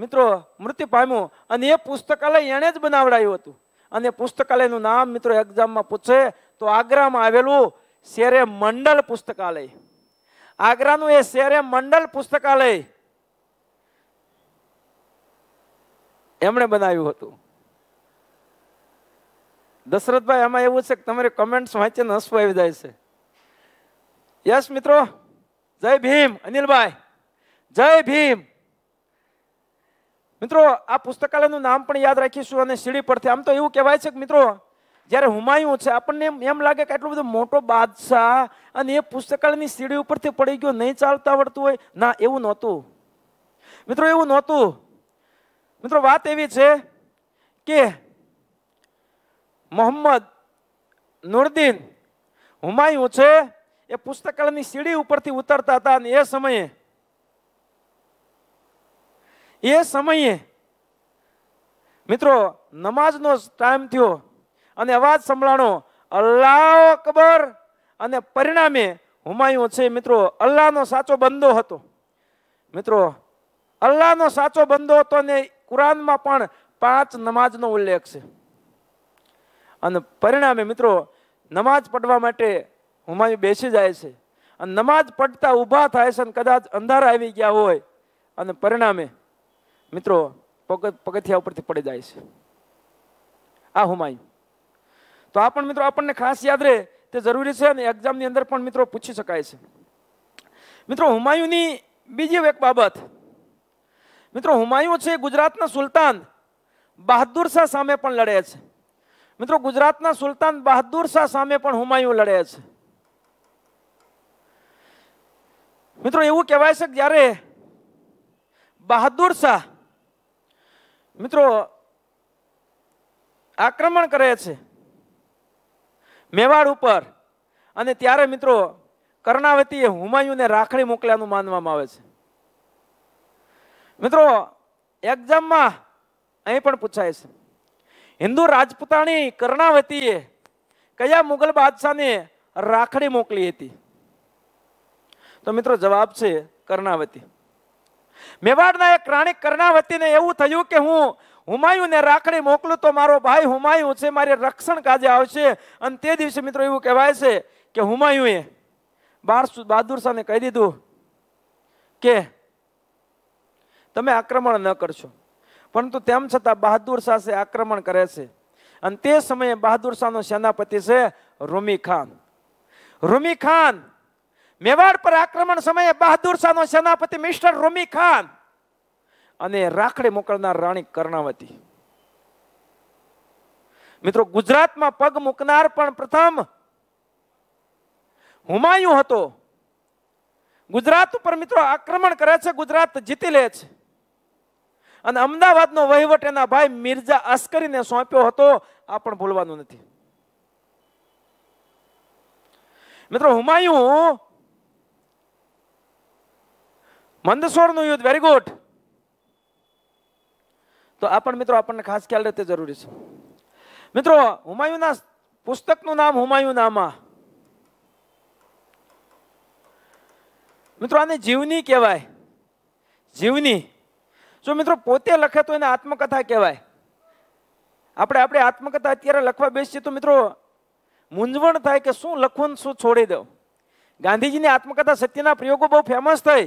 મિત્રો મૃત્યુ પામ્યું અને એ પુસ્તકાલય એણે જ બનાવડાયું હતું અને પુસ્તકાલયનું નામ મિત્રો એક્ઝામમાં પૂછે તો આગ્રામાં આવેલું શેરે મંડળ પુસ્તકાલય આગ્રાનું એ શેરે મંડળ પુસ્તકાલય એમણે બનાવ્યું હતું દશરથભાઈ આમાં એવું છે કે તમારી કમેન્ટ્સ વાંચીને હસવું આવી જાય છે યસ મિત્રો જય ભીમ અનિલભાઈ જય ભીમ મિત્રો આ પુસ્તકાલયનું નામ પણ યાદ રાખીશું અને સીડી પરથી આમ તો એવું કહેવાય છે કે મિત્રો જ્યારે હુમાયું છે આપણને એમ એમ લાગે કે આટલો બધો મોટો બાદશાહ અને એ પુસ્તકાલયની સીડી ઉપરથી પડી ગયો નહીં ચાલતા આવડતું હોય ના એવું નહોતું મિત્રો એવું નહોતું મિત્રો વાત એવી છે કે મોહમ્મદ નુરદીન હુમાયું છે એ પુસ્તકાલયની સીડી ઉપરથી ઉતરતા હતા અને એ સમયે એ સમયે મિત્રો નમાજનો ટાઈમ થયો અને અવાજ સંભળાણો અલ્લાહ અકબર અને પરિણામે હુમાયુ છે મિત્રો અલ્લાહનો સાચો બંદો હતો મિત્રો અલ્લાહનો સાચો બંદો હતો ને કુરાનમાં પણ પાંચ નમાજનો ઉલ્લેખ છે અને પરિણામે મિત્રો નમાજ પઢવા માટે હુમાયુ બેસી જાય છે અને નમાજ પઢતા ઊભા થાય છે અને કદાચ અંધારા આવી ગયા હોય અને પરિણામે મિત્રો પગ પગથિયા ઉપરથી પડી જાય છે આ હુમાયુ તો આ પણ મિત્રો આપણને ખાસ યાદ રહે તે જરૂરી છે અને એક્ઝામની અંદર પણ મિત્રો પૂછી શકાય છે મિત્રો હુમાયુની બીજી એક બાબત મિત્રો હુમાયુ છે ગુજરાતના સુલતાન બહાદુર શાહ સામે પણ લડે છે મિત્રો ગુજરાતના સુલતાન બહાદુર શાહ સામે પણ હુમાયુ લડે છે મિત્રો એવું કહેવાય છે કે જ્યારે બહાદુર શાહ મિત્રો આક્રમણ કરે છે મેવાડ ઉપર અને ત્યારે મિત્રો કર્ણાવતીએ હુમાયુને રાખડી મોકલ્યાનું માનવામાં આવે છે મિત્રો એક્ઝામમાં અહીં પણ પૂછાય છે હિન્દુ રાજપૂતાણી કર્ણાવતીએ કયા મુગલ બાદશાહને રાખડી મોકલી હતી તો મિત્રો જવાબ છે કર્ણાવતી મેવાડના એક રાણી કર્ણાવતીને એવું થયું કે હું હુમાયુને રાખડી મોકલો તો મારો ભાઈ હુમાયુ છે મારે રક્ષણ કાજે આવશે અને તે દિવસે મિત્રો એવું કહેવાય છે કે હુમાયુએ બાર બહાદુર શાહને કહી દીધું કે તમે આક્રમણ ન કરશો પરંતુ તેમ છતાં બહાદુર શાહ છે આક્રમણ કરે છે અને તે સમયે બહાદુર શાહનો સેનાપતિ છે રૂમી ખાન રૂમી ખાન મેવાડ પર આક્રમણ સમયે બહાદુર શાહનો સેનાપતિ મિસ્ટર રૂમી ખાન અને રાખડે મોકલનાર રાણી કર્ણાવતી મિત્રો ગુજરાતમાં પગ મૂકનાર પણ પ્રથમ હુમાયુ હતો ગુજરાત ઉપર મિત્રો આક્રમણ કરે છે ગુજરાત જીતી લે છે અને અમદાવાદનો વહીવટ એના ભાઈ મિર્ઝા અસ્કરીને સોંપ્યો હતો આ પણ ભૂલવાનું નથી મિત્રો હુમાયુ મંદસોરનું યુદ્ધ વેરી ગુડ તો આ પણ મિત્રો આપણને ખાસ ખ્યાલ રહેતે જરૂરી છે મિત્રો હુમાયુના પુસ્તકનું નામ હુમાયુનામા મિત્રો આને જીવની કહેવાય જીવની જો મિત્રો પોતે લખે તો એને આત્મકથા કહેવાય આપણે આપણે આત્મકથા અત્યારે લખવા બેસીએ તો મિત્રો મૂંઝવણ થાય કે શું લખવું શું છોડી દઉં ગાંધીજીની આત્મકથા સત્યના પ્રયોગો બહુ ફેમસ થઈ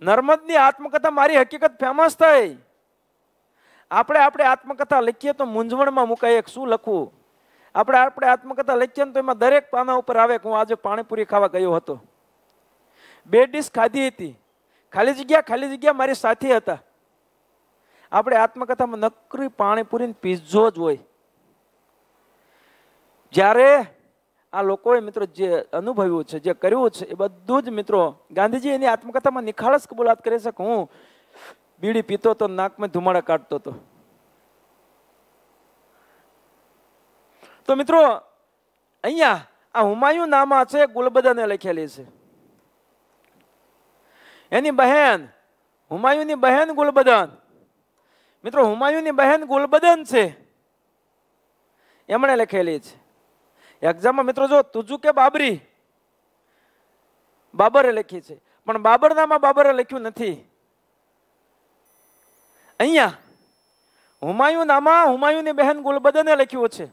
નર્મદની આત્મકથા મારી હકીકત ફેમસ થઈ આપણે આપણે આત્મકથા લખીએ તો મૂંઝવણમાં મુકાય એક શું લખવું આપણે આપણે આત્મકથા લખીએ ને તો એમાં દરેક પાના ઉપર આવે કે હું આજે પાણીપુરી ખાવા ગયો હતો બે ડીશ ખાધી હતી ખાલી જગ્યા ખાલી જગ્યા મારી સાથી હતા આપણે આત્મકથામાં નકરી પાણીપુરી પીઝો જ હોય જ્યારે આ લોકોએ મિત્રો જે અનુભવ્યું છે જે કર્યું છે એ બધું જ મિત્રો ગાંધીજી એની આત્મકથામાં નિખાલસ કબૂલાત કરી શકું હું બીડી પીતો તો નાકમાં ધુમાડા કાઢતો હતો તો મિત્રો અહીંયા આ હુમાયુ નામા છે ગુલબદને લખેલી છે એની બહેન હુમાયુની બહેન ગુલબદન મિત્રો હુમાયુની બહેન ગુલબદન છે એમણે લખેલી છે એક્ઝામમાં મિત્રો જો તુજુ કે બાબરી બાબરે લખી છે પણ બાબરનામાં બાબરે લખ્યું નથી અહીંયા હુમાયુનામાં હુમાયુની બહેન ગુલબદને લખ્યું છે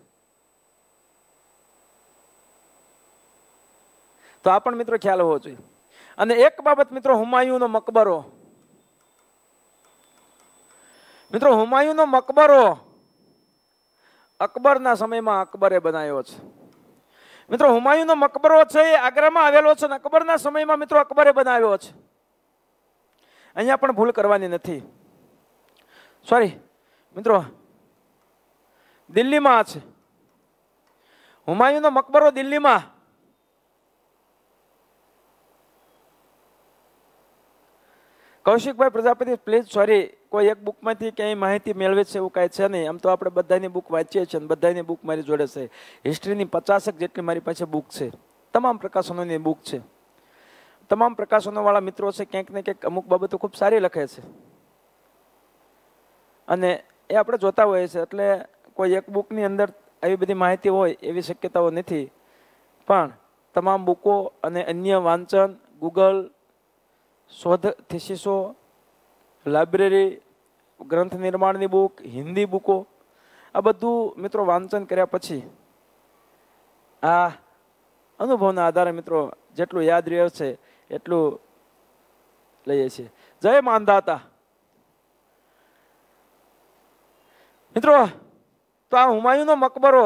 તો આ પણ મિત્રો ખ્યાલ હોવો જોઈએ અને એક બાબત મિત્રો હુમાયુનો મકબરો મિત્રો હુમાયુનો મકબરો અકબરના સમયમાં અકબરે બનાવ્યો છે મિત્રો હુમાયુનો મકબરો છે એ આગ્રામાં આવેલો છે અને અકબરના સમયમાં મિત્રો અકબરે બનાવ્યો છે અહીંયા પણ ભૂલ કરવાની નથી સોરી મિત્રો દિલ્હીમાં છે હુમાયુનો મકબરો દિલ્હીમાં કૌશિકભાઈ પ્રજાપતિ પ્લીઝ સોરી કોઈ એક બુકમાંથી ક્યાંય માહિતી મેળવે છે એવું કાંઈ છે નહીં આમ તો આપણે બધાની બુક વાંચીએ છીએ અને બધાની બુક મારી જોડે છે હિસ્ટ્રીની પચાસક જેટલી મારી પાસે બુક છે તમામ પ્રકાશનોની બુક છે તમામ પ્રકાશનોવાળા મિત્રો છે ક્યાંક ને ક્યાંક અમુક બાબતો ખૂબ સારી લખે છે અને એ આપણે જોતા હોઈએ છીએ એટલે કોઈ એક બુકની અંદર આવી બધી માહિતી હોય એવી શક્યતાઓ નથી પણ તમામ બુકો અને અન્ય વાંચન ગૂગલ શોધ થિસિસો લાઇબ્રેરી ગ્રંથ નિર્માણની બુક હિન્દી બુકો આ બધું મિત્રો વાંચન કર્યા પછી આ અનુભવના આધારે મિત્રો જેટલું યાદ રહ્યો છે એટલું લઈએ છીએ જય માનદાતા મિત્રો તો આ હુમાયુનો મકબરો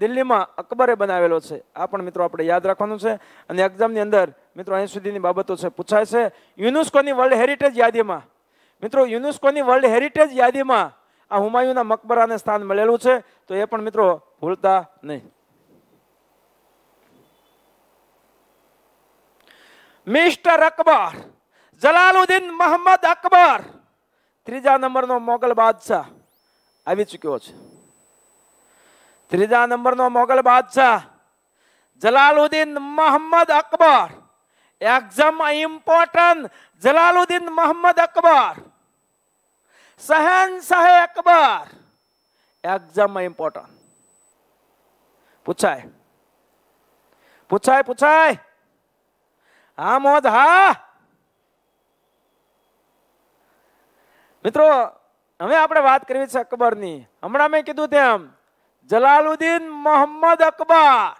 દિલ્હીમાં અકબરે બનાવેલો છે આ પણ મિત્રો આપણે યાદ રાખવાનું છે અને એક્ઝામની અંદર મિત્રો અહીં સુધીની બાબતો છે પૂછાય છે યુનેસ્કોની વર્લ્ડ હેરિટેજ યાદીમાં મિત્રો યુનેસ્કોની વર્લ્ડ હેરિટેજ યાદીમાં આ હુમાયુના મકબરાને સ્થાન મળેલું છે તો એ પણ મિત્રો ભૂલતા નહીં મિસ્ટર અકબર જલાલુદ્દીન મોહમ્મદ અકબર ત્રીજા નંબરનો મોગલ બાદશાહ આવી ચૂક્યો છે ત્રીજા નંબરનો મોગલ બાદશાહ જલાલુદ્દીન મોહમ્મદ અકબર એક્ઝામ ઇમ્પોર્ટન્ટ જલાલુદ્દીન મોહમ્મદ અકબર શહેનશાહ અકબર એક્ઝામમાં ઇમ્પોર્ટન્ટ પૂછાય પૂછાય પૂછાય હા મોજ હા મિત્રો હવે આપણે વાત કરવી છે અકબરની હમણાં મેં કીધું તેમ જલાલુદ્દીન મોહમ્મદ અકબર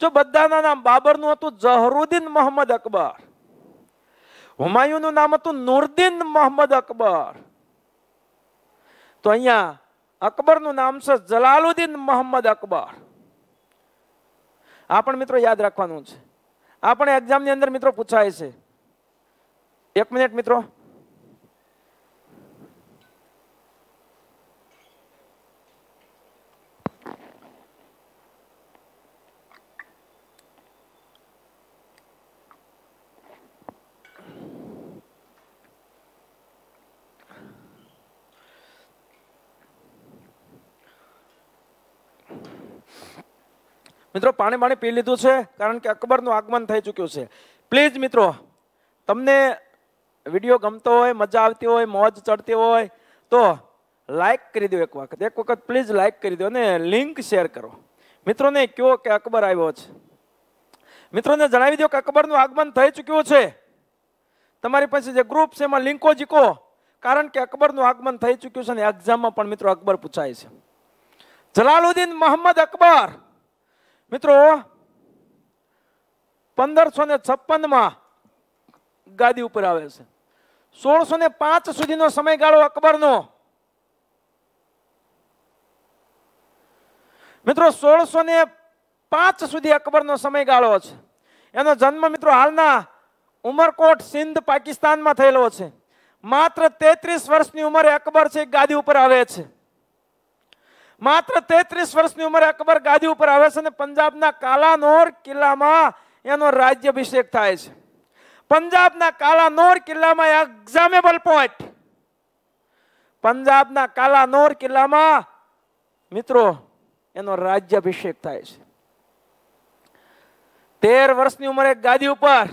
જો બધાના નામ બાબર નું હતું જહરુદ્દીન મોહમ્મદ અકબર હુમાયુ નું નામ હતું નુરદ્દીન મોહમ્મદ અકબર તો અહીંયા અકબરનું નામ છે જલાલુદ્દીન મોહમ્મદ અકબર આપણ મિત્રો યાદ રાખવાનું છે આપણે પણ ની અંદર મિત્રો પૂછાય છે એક મિનિટ મિત્રો મિત્રો પાણી પાણી પી લીધું છે કારણ કે અકબરનું આગમન થઈ ચૂક્યું છે પ્લીઝ મિત્રો તમને વિડીયો ગમતો હોય મજા આવતી હોય મોજ ચડતી હોય તો લાઇક કરી દો એક વખત એક વખત પ્લીઝ લાઇક કરી દો અને લિંક શેર કરો મિત્રોને કયો કે અકબર આવ્યો છે મિત્રોને જણાવી દો કે અકબરનું આગમન થઈ ચૂક્યું છે તમારી પાસે જે ગ્રુપ છે એમાં લિંકો જીકો કારણ કે અકબરનું આગમન થઈ ચૂક્યું છે અને એક્ઝામમાં પણ મિત્રો અકબર પૂછાય છે જલાલુદ્દીન મોહમ્મદ અકબર મિત્રો પંદરસો ને છપ્પન માં ગાદી ઉપર આવે છે સોળસો ને પાંચ સુધીનો સમયગાળો અકબરનો મિત્રો સોળસો ને પાંચ સુધી અકબરનો સમયગાળો છે એનો જન્મ મિત્રો હાલના ઉમરકોટ સિંધ પાકિસ્તાનમાં થયેલો છે માત્ર તેત્રીસ વર્ષની ઉંમરે અકબર છે ગાદી ઉપર આવે છે માત્ર તેત્રીસ વર્ષની ઉંમરે અકબર ગાદી ઉપર આવે છે અને પંજાબના કાલાનોર કિલ્લામાં એનો રાજ્ય અભિષેક થાય છે પંજાબના કાલાનોર કિલ્લામાં એક્ઝામેબલ પોઈન્ટ પંજાબના કાલાનોર કિલ્લામાં મિત્રો એનો રાજ્ય અભિષેક થાય છે તેર વર્ષની ઉંમરે ગાદી ઉપર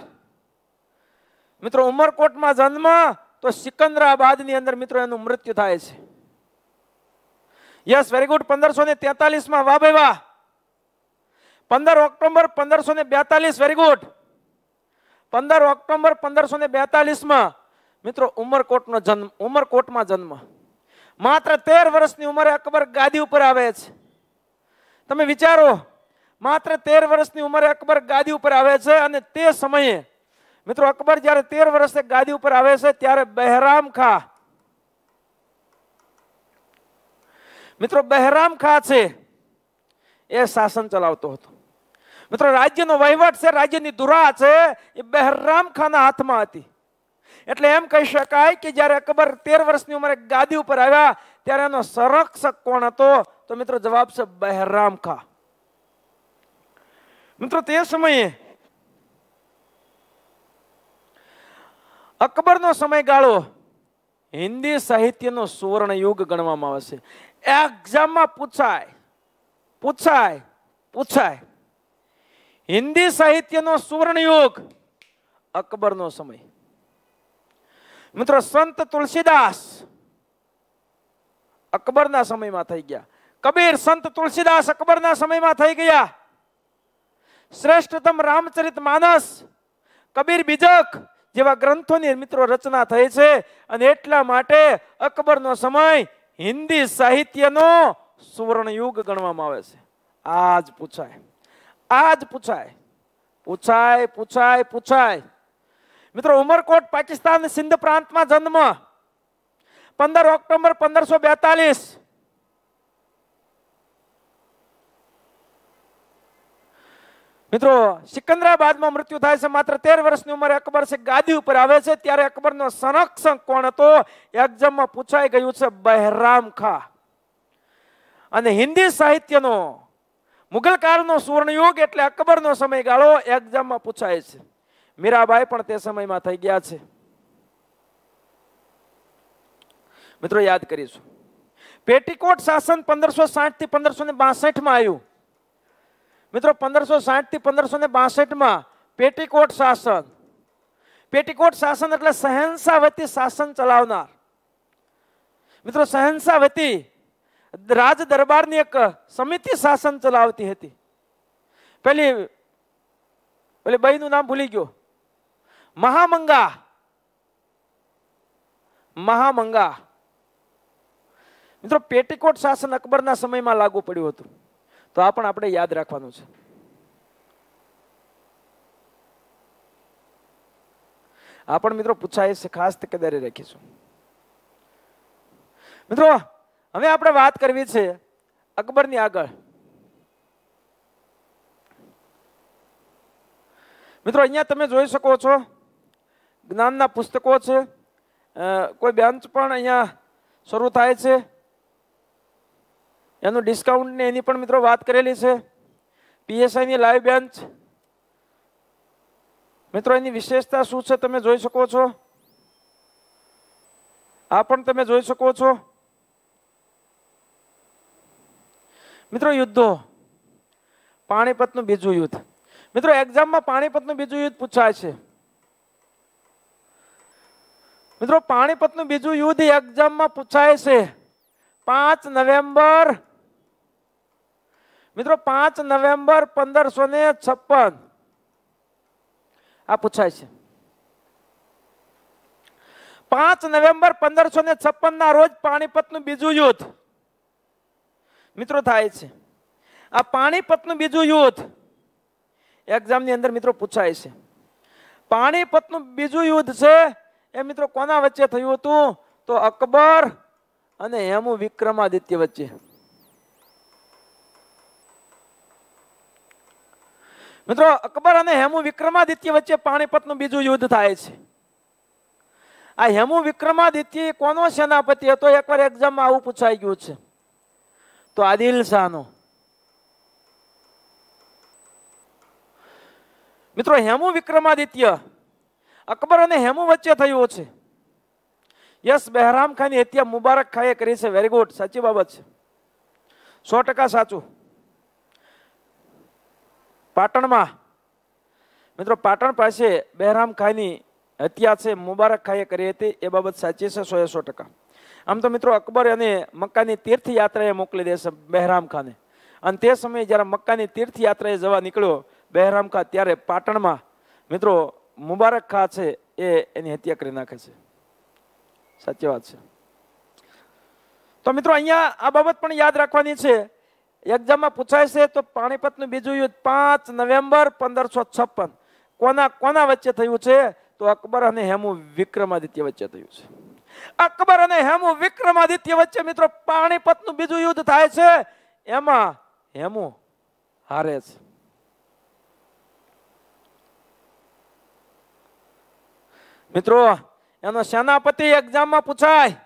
મિત્રો ઉમરકોટમાં જન્મ તો સિકંદરાબાદની અંદર મિત્રો એનું મૃત્યુ થાય છે યસ વેરી ગુડ પંદરસો ને તેતાલીસમાં વાહ ભાઈ વાહ પંદર ઓક્ટોબર પંદરસો ને બેતાલીસ વેરી ગુડ પંદર ઓક્ટોબર પંદરસો ને બેતાલીસમાં મિત્રો ઉમરકોટનો જન્મ ઉમરકોટમાં જન્મ માત્ર તેર વર્ષની ઉંમરે અકબર ગાદી ઉપર આવે છે તમે વિચારો માત્ર તેર વર્ષની ઉંમરે અકબર ગાદી ઉપર આવે છે અને તે સમયે મિત્રો અકબર જ્યારે તેર વર્ષે ગાદી ઉપર આવે છે ત્યારે બહેરામ ખા મિત્રો બહેરામ ખા છે એ શાસન ચલાવતો હતો મિત્રો રાજ્યનો વહીવટ છે રાજ્યની દુરા છે એ બહેરામ ખાના હાથમાં હતી એટલે એમ કહી શકાય કે જ્યારે અકબર તેર વર્ષની ઉંમરે ગાદી ઉપર આવ્યા ત્યારે એનો સંરક્ષક કોણ હતો તો મિત્રો જવાબ છે બહેરામ ખા મિત્રો તે સમયે અકબરનો સમયગાળો હિન્દી સાહિત્યનો સુવર્ણ યુગ ગણવામાં આવે છે એક્ઝામમાં પૂછાય પૂછાય પૂછાય હિન્દી સાહિત્યનો સુવર્ણ યુગ અકબરનો સમય મિત્રો સંત તુલસીદાસ અકબરના સમયમાં થઈ ગયા કબીર સંત તુલસીદાસ અકબરના સમયમાં થઈ ગયા શ્રેષ્ઠતમ રામચરિત માનસ કબીર બીજક જેવા ગ્રંથોની મિત્રો રચના થઈ છે અને એટલા માટે અકબરનો સમય હિન્દી સાહિત્યનો સુવર્ણયુગ ગણવામાં આવે છે આ જ પૂછાય આ જ પૂછાય પૂછાય પૂછાય પૂછાય મિત્રો ઉમરકોટ પાકિસ્તાન સિંધ પ્રાંતમાં જન્મ પંદર ઓક્ટોબર પંદરસો બેતાલીસ મિત્રો સિકંદરાબાદમાં મૃત્યુ થાય છે માત્ર તેર વર્ષની ઉંમરે અકબર છે ગાદી ઉપર આવે છે ત્યારે અકબરનો સંરક્ષક કોણ હતો એક્ઝામમાં પૂછાઈ ગયું છે બહેરામ ખા અને હિન્દી સાહિત્યનો કાળનો સુવર્ણયુગ એટલે અકબરનો સમયગાળો એક્ઝામમાં પૂછાય છે મીરાબાઈ પણ તે સમયમાં થઈ ગયા છે મિત્રો યાદ કરીશું પેટીકોટ શાસન પંદરસો સાઠ થી પંદરસો ને બાસઠમાં આવ્યું મિત્રો પંદરસો સાઠ થી પંદરસો ને બાસઠમાં પેટીકોટ શાસન પેટીકોટ શાસન એટલે સહેનશાવતી શાસન ચલાવનાર મિત્રો સહેનશાવતી રાજ દરબારની એક સમિતિ શાસન ચલાવતી હતી પેલી પેલી બઈનું નામ ભૂલી ગયો મહામંગા મહામંગા મિત્રો પેટીકોટ શાસન અકબરના સમયમાં લાગુ પડ્યું હતું તો આ પણ આપણે યાદ રાખવાનું છે આ પણ મિત્રો પૂછાય છે ખાસ તકેદારી રાખીશું મિત્રો હવે આપણે વાત કરવી છે અકબરની આગળ મિત્રો અહીંયા તમે જોઈ શકો છો જ્ઞાનના પુસ્તકો છે કોઈ બેન્ચ પણ અહીંયા શરૂ થાય છે એનું ડિસ્કાઉન્ટ ને એની પણ મિત્રો વાત કરેલી છે પીએસઆઈની લાઈવ બેન્ચ મિત્રો એની વિશેષતા શું છે તમે જોઈ શકો છો આ પણ તમે જોઈ શકો છો મિત્રો યુદ્ધો પાણીપતનું બીજું યુદ્ધ મિત્રો એક્ઝામમાં પાણીપતનું બીજું યુદ્ધ પૂછાય છે મિત્રો પાણીપતનું બીજું યુદ્ધ એક્ઝામમાં પૂછાય છે પાંચ નવેમ્બર મિત્રો પાંચ નવેમ્બર પંદરસો ને છપ્પન આ પૂછાય છે પાંચ નવેમ્બર પંદરસો ને છપ્પન ના રોજ પાણીપતનું બીજું યુદ્ધ મિત્રો થાય છે આ પાણીપતનું બીજું યુદ્ધ એક્ઝામની અંદર મિત્રો પૂછાય છે પાણીપતનું બીજું યુદ્ધ છે એ મિત્રો કોના વચ્ચે થયું હતું તો અકબર અને હેમુ વિક્રમાદિત્ય વચ્ચે મિત્રો અકબર અને હેમુ વિક્રમાદિત્ય વચ્ચે પાણીપતનું બીજું યુદ્ધ થાય છે આ હેમુ વિક્રમાદિત્ય કોનો સેનાપતિ હતો એકવાર એક્ઝામમાં આવું પૂછાઈ ગયું છે તો આદિલ શાહનો મિત્રો હેમુ વિક્રમાદિત્ય અકબર અને હેમુ વચ્ચે થયું છે યસ બહેરામ ખાનની હત્યા મુબારક ખાએ કરી છે વેરી ગુડ સાચી બાબત છે સો ટકા સાચું પાટણમાં મિત્રો પાટણ પાસે બહેરામ ખાની હત્યા છે મુબારક ખાઈએ કરી હતી એ બાબત સાચી છે સો સો ટકા આમ તો મિત્રો અકબર અને મક્કાની તીર્થયાત્રાએ મોકલી દેશે બહેરામ ખાને અને તે સમયે જ્યારે મક્કાની તીર્થયાત્રાએ જવા નીકળ્યો બહેરામ ખા ત્યારે પાટણમાં મિત્રો મુબારક ખા છે એ એની હત્યા કરી નાખે છે સાચી વાત છે તો મિત્રો અહીંયા આ બાબત પણ યાદ રાખવાની છે એક્ઝામમાં પૂછાય છે તો પાણીપતનું બીજું યુદ્ધ પાંચ નવેમ્બર પંદરસો છપ્પન કોના કોના વચ્ચે થયું છે તો અકબર અને હેમુ વિક્રમાદિત્ય વચ્ચે થયું છે અકબર અને હેમુ વિક્રમાદિત્ય વચ્ચે મિત્રો પાણીપતનું બીજું યુદ્ધ થાય છે એમાં હેમુ હારે છે મિત્રો એનો સેનાપતિ એક્ઝામમાં પૂછાય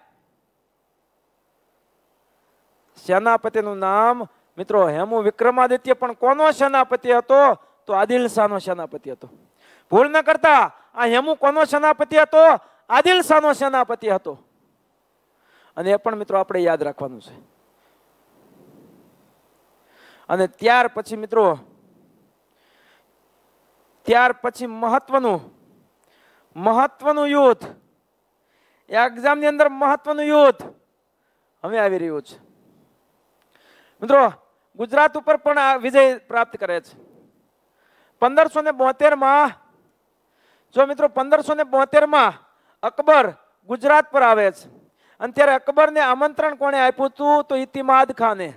સેનાપતિનું નામ મિત્રો હેમુ વિક્રમાદિત્ય પણ કોનો સેનાપતિ હતો તો આદિલ શાહ નો સેનાપતિ હતો ભૂલ ન કરતા આ હેમુ કોનો સેનાપતિ હતો આદિલ શાહ નો સેનાપતિ હતો અને એ પણ મિત્રો આપણે યાદ રાખવાનું છે અને ત્યાર પછી મિત્રો ત્યાર પછી મહત્વનું મહત્વનું યુદ્ધ એક્ઝામની અંદર મહત્વનું યુદ્ધ હવે આવી રહ્યું છે મિત્રો ગુજરાત ઉપર પણ આ વિજય પ્રાપ્ત કરે છે પંદરસો ને બોતેરમાં જો મિત્રો પંદરસો ને બોતેરમાં અકબર ગુજરાત પર આવે છે અને ત્યારે અકબરને આમંત્રણ કોણે આપ્યું હતું તો ઇતિમાદ ખાને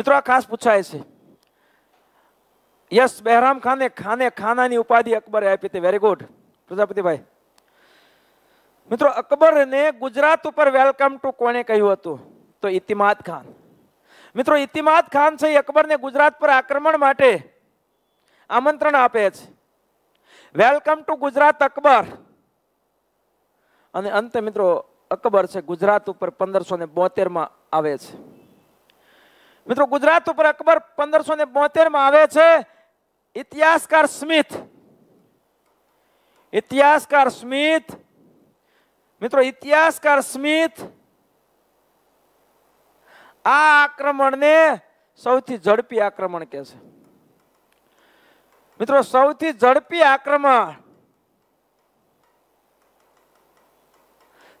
મિત્રો આ ખાસ પૂછાય છે યસ બહેરામ ખાને ખાને ખાનાની ઉપાધિ અકબરે આપી હતી વેરી ગુડ પ્રજાપતિભાઈ મિત્રો અકબરને ગુજરાત ઉપર વેલકમ ટુ કોણે કહ્યું હતું તો ઇતિમાદ ખાન મિત્રો ઇતિમાદ ખાન છે અકબરને ગુજરાત પર આક્રમણ માટે આમંત્રણ આપે છે વેલકમ ટુ ગુજરાત અકબર અને અંતે મિત્રો અકબર છે ગુજરાત ઉપર પંદરસો ને બોતેરમાં આવે છે મિત્રો ગુજરાત ઉપર અકબર પંદરસો ને બોતેરમાં આવે છે ઇતિહાસકાર સ્મિથ ઇતિહાસકાર સ્મિથ મિત્રો ઇતિહાસકાર સ્મિથ આ આક્રમણને સૌથી ઝડપી આક્રમણ કે છે મિત્રો સૌથી ઝડપી આક્રમણ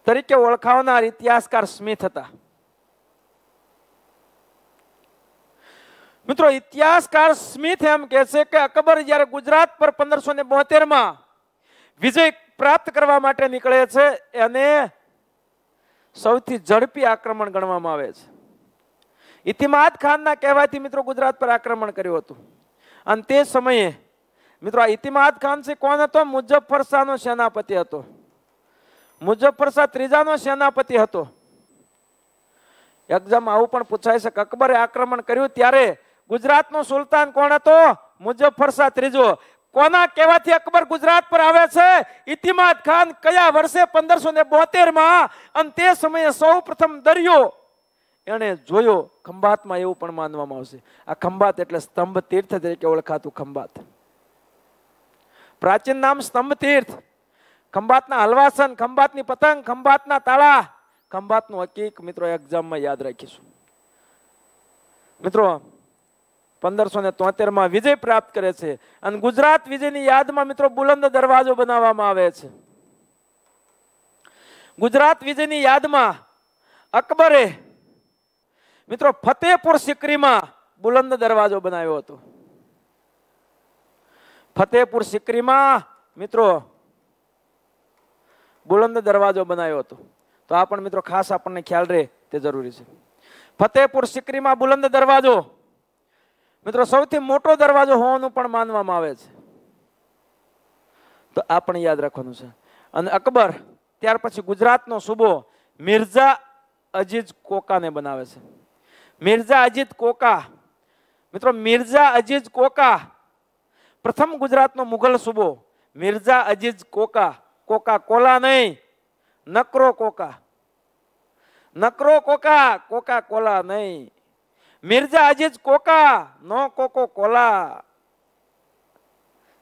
તરીકે ઓળખાવનાર ઇતિહાસકાર સ્મિથ હતા મિત્રો ઇતિહાસકાર સ્મિથ એમ કે છે કે અકબર જ્યારે ગુજરાત પર પંદરસો ને માં વિજય પ્રાપ્ત કરવા માટે નીકળે છે એને સૌથી ઝડપી આક્રમણ ગણવામાં આવે છે ઇતિમાદ ખાનના કહેવાથી મિત્રો ગુજરાત પર આક્રમણ કર્યું હતું અને તે સમયે મિત્રો આ ઇતિમાદ ખાન છે કોણ હતો મુજફ્ફર સેનાપતિ હતો મુજફ્ફર ત્રીજાનો સેનાપતિ હતો એક્ઝામ આવું પણ પૂછાય છે કે અકબરે આક્રમણ કર્યું ત્યારે ગુજરાતનો સુલતાન કોણ હતો મુજફ્ફર ત્રીજો કોના કહેવાથી અકબર ગુજરાત પર આવે છે ઇતિમાદ ખાન કયા વર્ષે પંદરસો ને બોતેર માં અને તે સમયે સૌ પ્રથમ દરિયો એણે જોયો ખંભાતમાં એવું પણ માનવામાં આવશે આ ખંભાત એટલે સ્તંભ તીર્થ તરીકે ઓળખાતું ખંભાત પ્રાચીન નામ સ્તંભ તીર્થ ખંભાતના હલવાસન ખંભાતની પતંગ ખંભાતના તાળા ખંભાતનું હકીક મિત્રો એક્ઝામમાં યાદ રાખીશું મિત્રો પંદરસો ને તોતેરમાં વિજય પ્રાપ્ત કરે છે અને ગુજરાત વિજયની યાદમાં મિત્રો બુલંદ દરવાજો બનાવવામાં આવે છે ગુજરાત વિજયની યાદમાં અકબરે મિત્રો ફતેહપુર સિકરીમાં બુલંદ દરવાજો બનાવ્યો હતો ફતેહપુર સિકરીમાં મિત્રો બુલંદ દરવાજો બનાવ્યો હતો તો આ પણ મિત્રો ખાસ આપણને ખ્યાલ રહે તે જરૂરી છે ફતેહપુર સિકરીમાં બુલંદ દરવાજો મિત્રો સૌથી મોટો દરવાજો હોવાનું પણ માનવામાં આવે છે તો આ પણ યાદ રાખવાનું છે અને અકબર ત્યાર પછી ગુજરાતનો સુબો મિર્ઝા અજીજ કોકાને બનાવે છે મિર્ઝા અજીત કોકા મિત્રો મિર્ઝા અજીજ કોકા પ્રથમ ગુજરાતનો મુઘલ સૂબો મિર્ઝા અજીજ કોકા કોકા કોલા નહીં નકરો કોકા નકરો કોકા કોકા કોલા નહીં મિર્ઝા અજીજ કોકા નો કોકો કોલા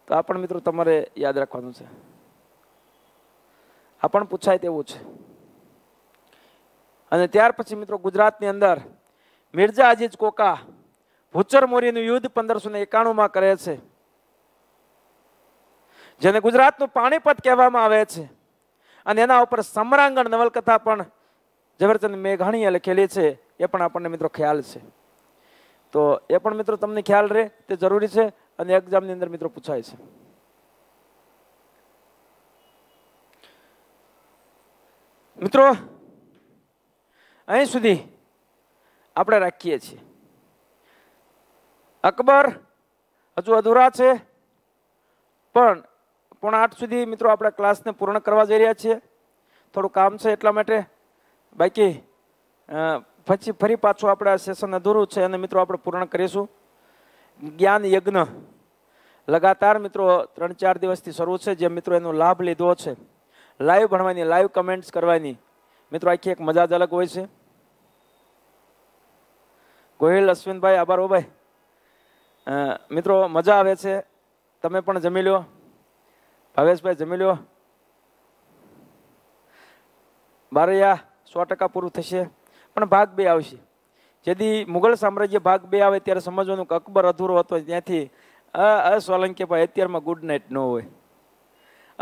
તો આ પણ મિત્રો તમારે યાદ રાખવાનું છે આ પણ પૂછાય તેવું છે અને ત્યાર પછી મિત્રો ગુજરાતની અંદર મિર્ઝા અજીજ કોકા ભૂચર મોરીનું યુદ્ધ પંદરસો ને એકાણુંમાં કરે છે જેને ગુજરાતનું પાણીપત કહેવામાં આવે છે અને એના ઉપર સમરાંગણ નવલકથા પણ ઝવેરચંદ મેઘાણીએ લખેલી છે એ પણ આપણને મિત્રો ખ્યાલ છે તો એ પણ મિત્રો તમને ખ્યાલ રહે તે જરૂરી છે અને એક્ઝામની અંદર મિત્રો પૂછાય છે મિત્રો અહીં સુધી આપણે રાખીએ છીએ અકબર હજુ અધૂરા છે પણ પોણા આઠ સુધી મિત્રો આપણા ક્લાસને પૂર્ણ કરવા જઈ રહ્યા છીએ થોડું કામ છે એટલા માટે બાકી પછી ફરી પાછું આપણે આ સેશન અધૂરું છે અને મિત્રો આપણે પૂર્ણ કરીશું જ્ઞાન યજ્ઞ લગાતાર મિત્રો ત્રણ ચાર દિવસથી શરૂ છે જે મિત્રો એનો લાભ લીધો છે લાઈવ ભણવાની લાઈવ કમેન્ટ્સ કરવાની મિત્રો આખી એક મજા જ અલગ હોય છે ગોહિલ અશ્વિનભાઈ આભાર ભાઈ મિત્રો મજા આવે છે તમે પણ જમી લો ભાવેશભાઈ જમી લો બારૈયા સો ટકા પૂરું થશે પણ ભાગ બે આવશે જેથી મુગલ સામ્રાજ્ય ભાગ બે આવે ત્યારે સમજવાનું કે અકબર અધૂરો હતો ત્યાંથી અ અસોલંકી ભાઈ અત્યારમાં ગુડ નાઇટ ન હોય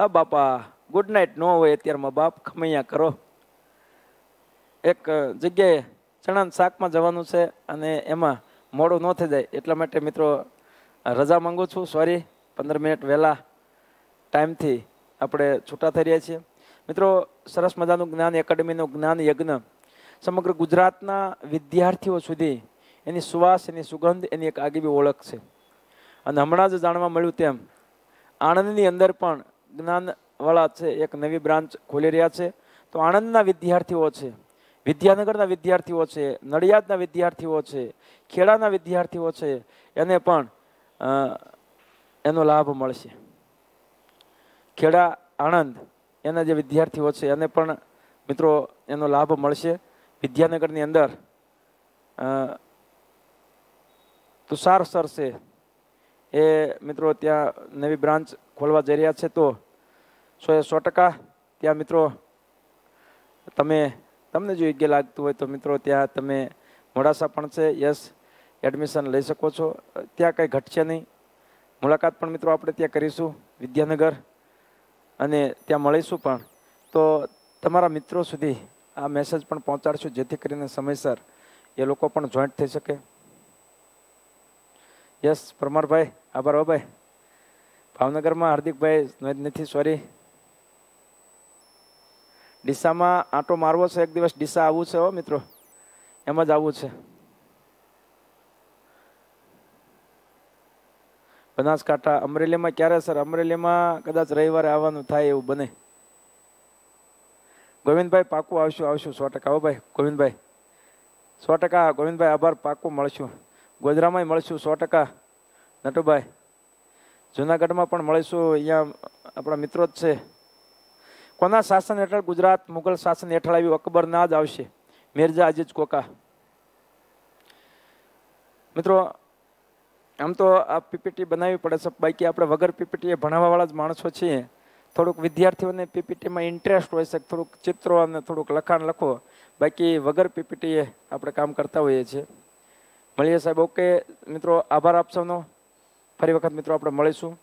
અ બાપા ગુડ નાઇટ ન હોય અત્યારમાં બાપ ખમૈયા કરો એક જગ્યાએ ચણાના શાકમાં જવાનું છે અને એમાં મોડું ન થઈ જાય એટલા માટે મિત્રો રજા માંગુ છું સોરી પંદર મિનિટ વહેલા ટાઈમથી આપણે છૂટા થઈ રહ્યા છીએ મિત્રો સરસ મજાનું જ્ઞાન એકેડમીનું જ્ઞાન યજ્ઞ સમગ્ર ગુજરાતના વિદ્યાર્થીઓ સુધી એની સુવાસ એની સુગંધ એની એક આગવી ઓળખ છે અને હમણાં જ જાણવા મળ્યું તેમ આણંદની અંદર પણ જ્ઞાનવાળા છે એક નવી બ્રાન્ચ ખોલી રહ્યા છે તો આણંદના વિદ્યાર્થીઓ છે વિદ્યાનગરના વિદ્યાર્થીઓ છે નડિયાદના વિદ્યાર્થીઓ છે ખેડાના વિદ્યાર્થીઓ છે એને પણ એનો લાભ મળશે ખેડા આણંદ એના જે વિદ્યાર્થીઓ છે એને પણ મિત્રો એનો લાભ મળશે વિદ્યાનગરની અંદર તુષાર સર છે એ મિત્રો ત્યાં નવી બ્રાન્ચ ખોલવા જઈ રહ્યા છે તો સો એ સો ટકા ત્યાં મિત્રો તમે તમને જો યોગ્ય લાગતું હોય તો મિત્રો ત્યાં તમે મોડાસા પણ છે યસ એડમિશન લઈ શકો છો ત્યાં કંઈ ઘટશે નહીં મુલાકાત પણ મિત્રો આપણે ત્યાં કરીશું વિદ્યાનગર અને ત્યાં મળીશું પણ તો તમારા મિત્રો સુધી આ મેસેજ પણ પહોંચાડશું જેથી કરીને સમયસર એ લોકો પણ જોઈન્ટ થઈ શકે યસ પરમારભાઈ આભાર ભાઈ ભાવનગરમાં હાર્દિકભાઈ નથી સોરી ડીસામાં આંટો મારવો છે એક દિવસ ડીસા આવવું છે હો મિત્રો એમ જ આવવું છે બનાસકાંઠા અમરેલીમાં ક્યારે સર અમરેલીમાં કદાચ રવિવારે આવવાનું થાય એવું બને ગોવિંદભાઈ પાકું આવશું આવશું સો ટકા હો ભાઈ ગોવિંદભાઈ સો ટકા ગોવિંદભાઈ આભાર પાકું મળશું ગોધરામાંય મળશું સો ટકા નટુભાઈ જુનાગઢમાં પણ મળીશું અહીંયા આપણા મિત્રો જ છે કોના શાસન હેઠળ ગુજરાત મુગલ શાસન હેઠળ આવ્યું ના જ આવશે મિર્ઝા અજીજ કોકા મિત્રો આમ તો આ પીપીટી બનાવવી પડે છે બાકી આપણે વગર પીપીટીએ ભણાવવાવાળા જ માણસો છીએ થોડુંક વિદ્યાર્થીઓને પીપીટીમાં ઇન્ટરેસ્ટ હોય છે થોડુંક ચિત્રો અને થોડુંક લખાણ લખો બાકી વગર પીપીટીએ આપણે કામ કરતા હોઈએ છીએ મળીએ સાહેબ ઓકે મિત્રો આભાર આપશોનો ફરી વખત મિત્રો આપણે મળીશું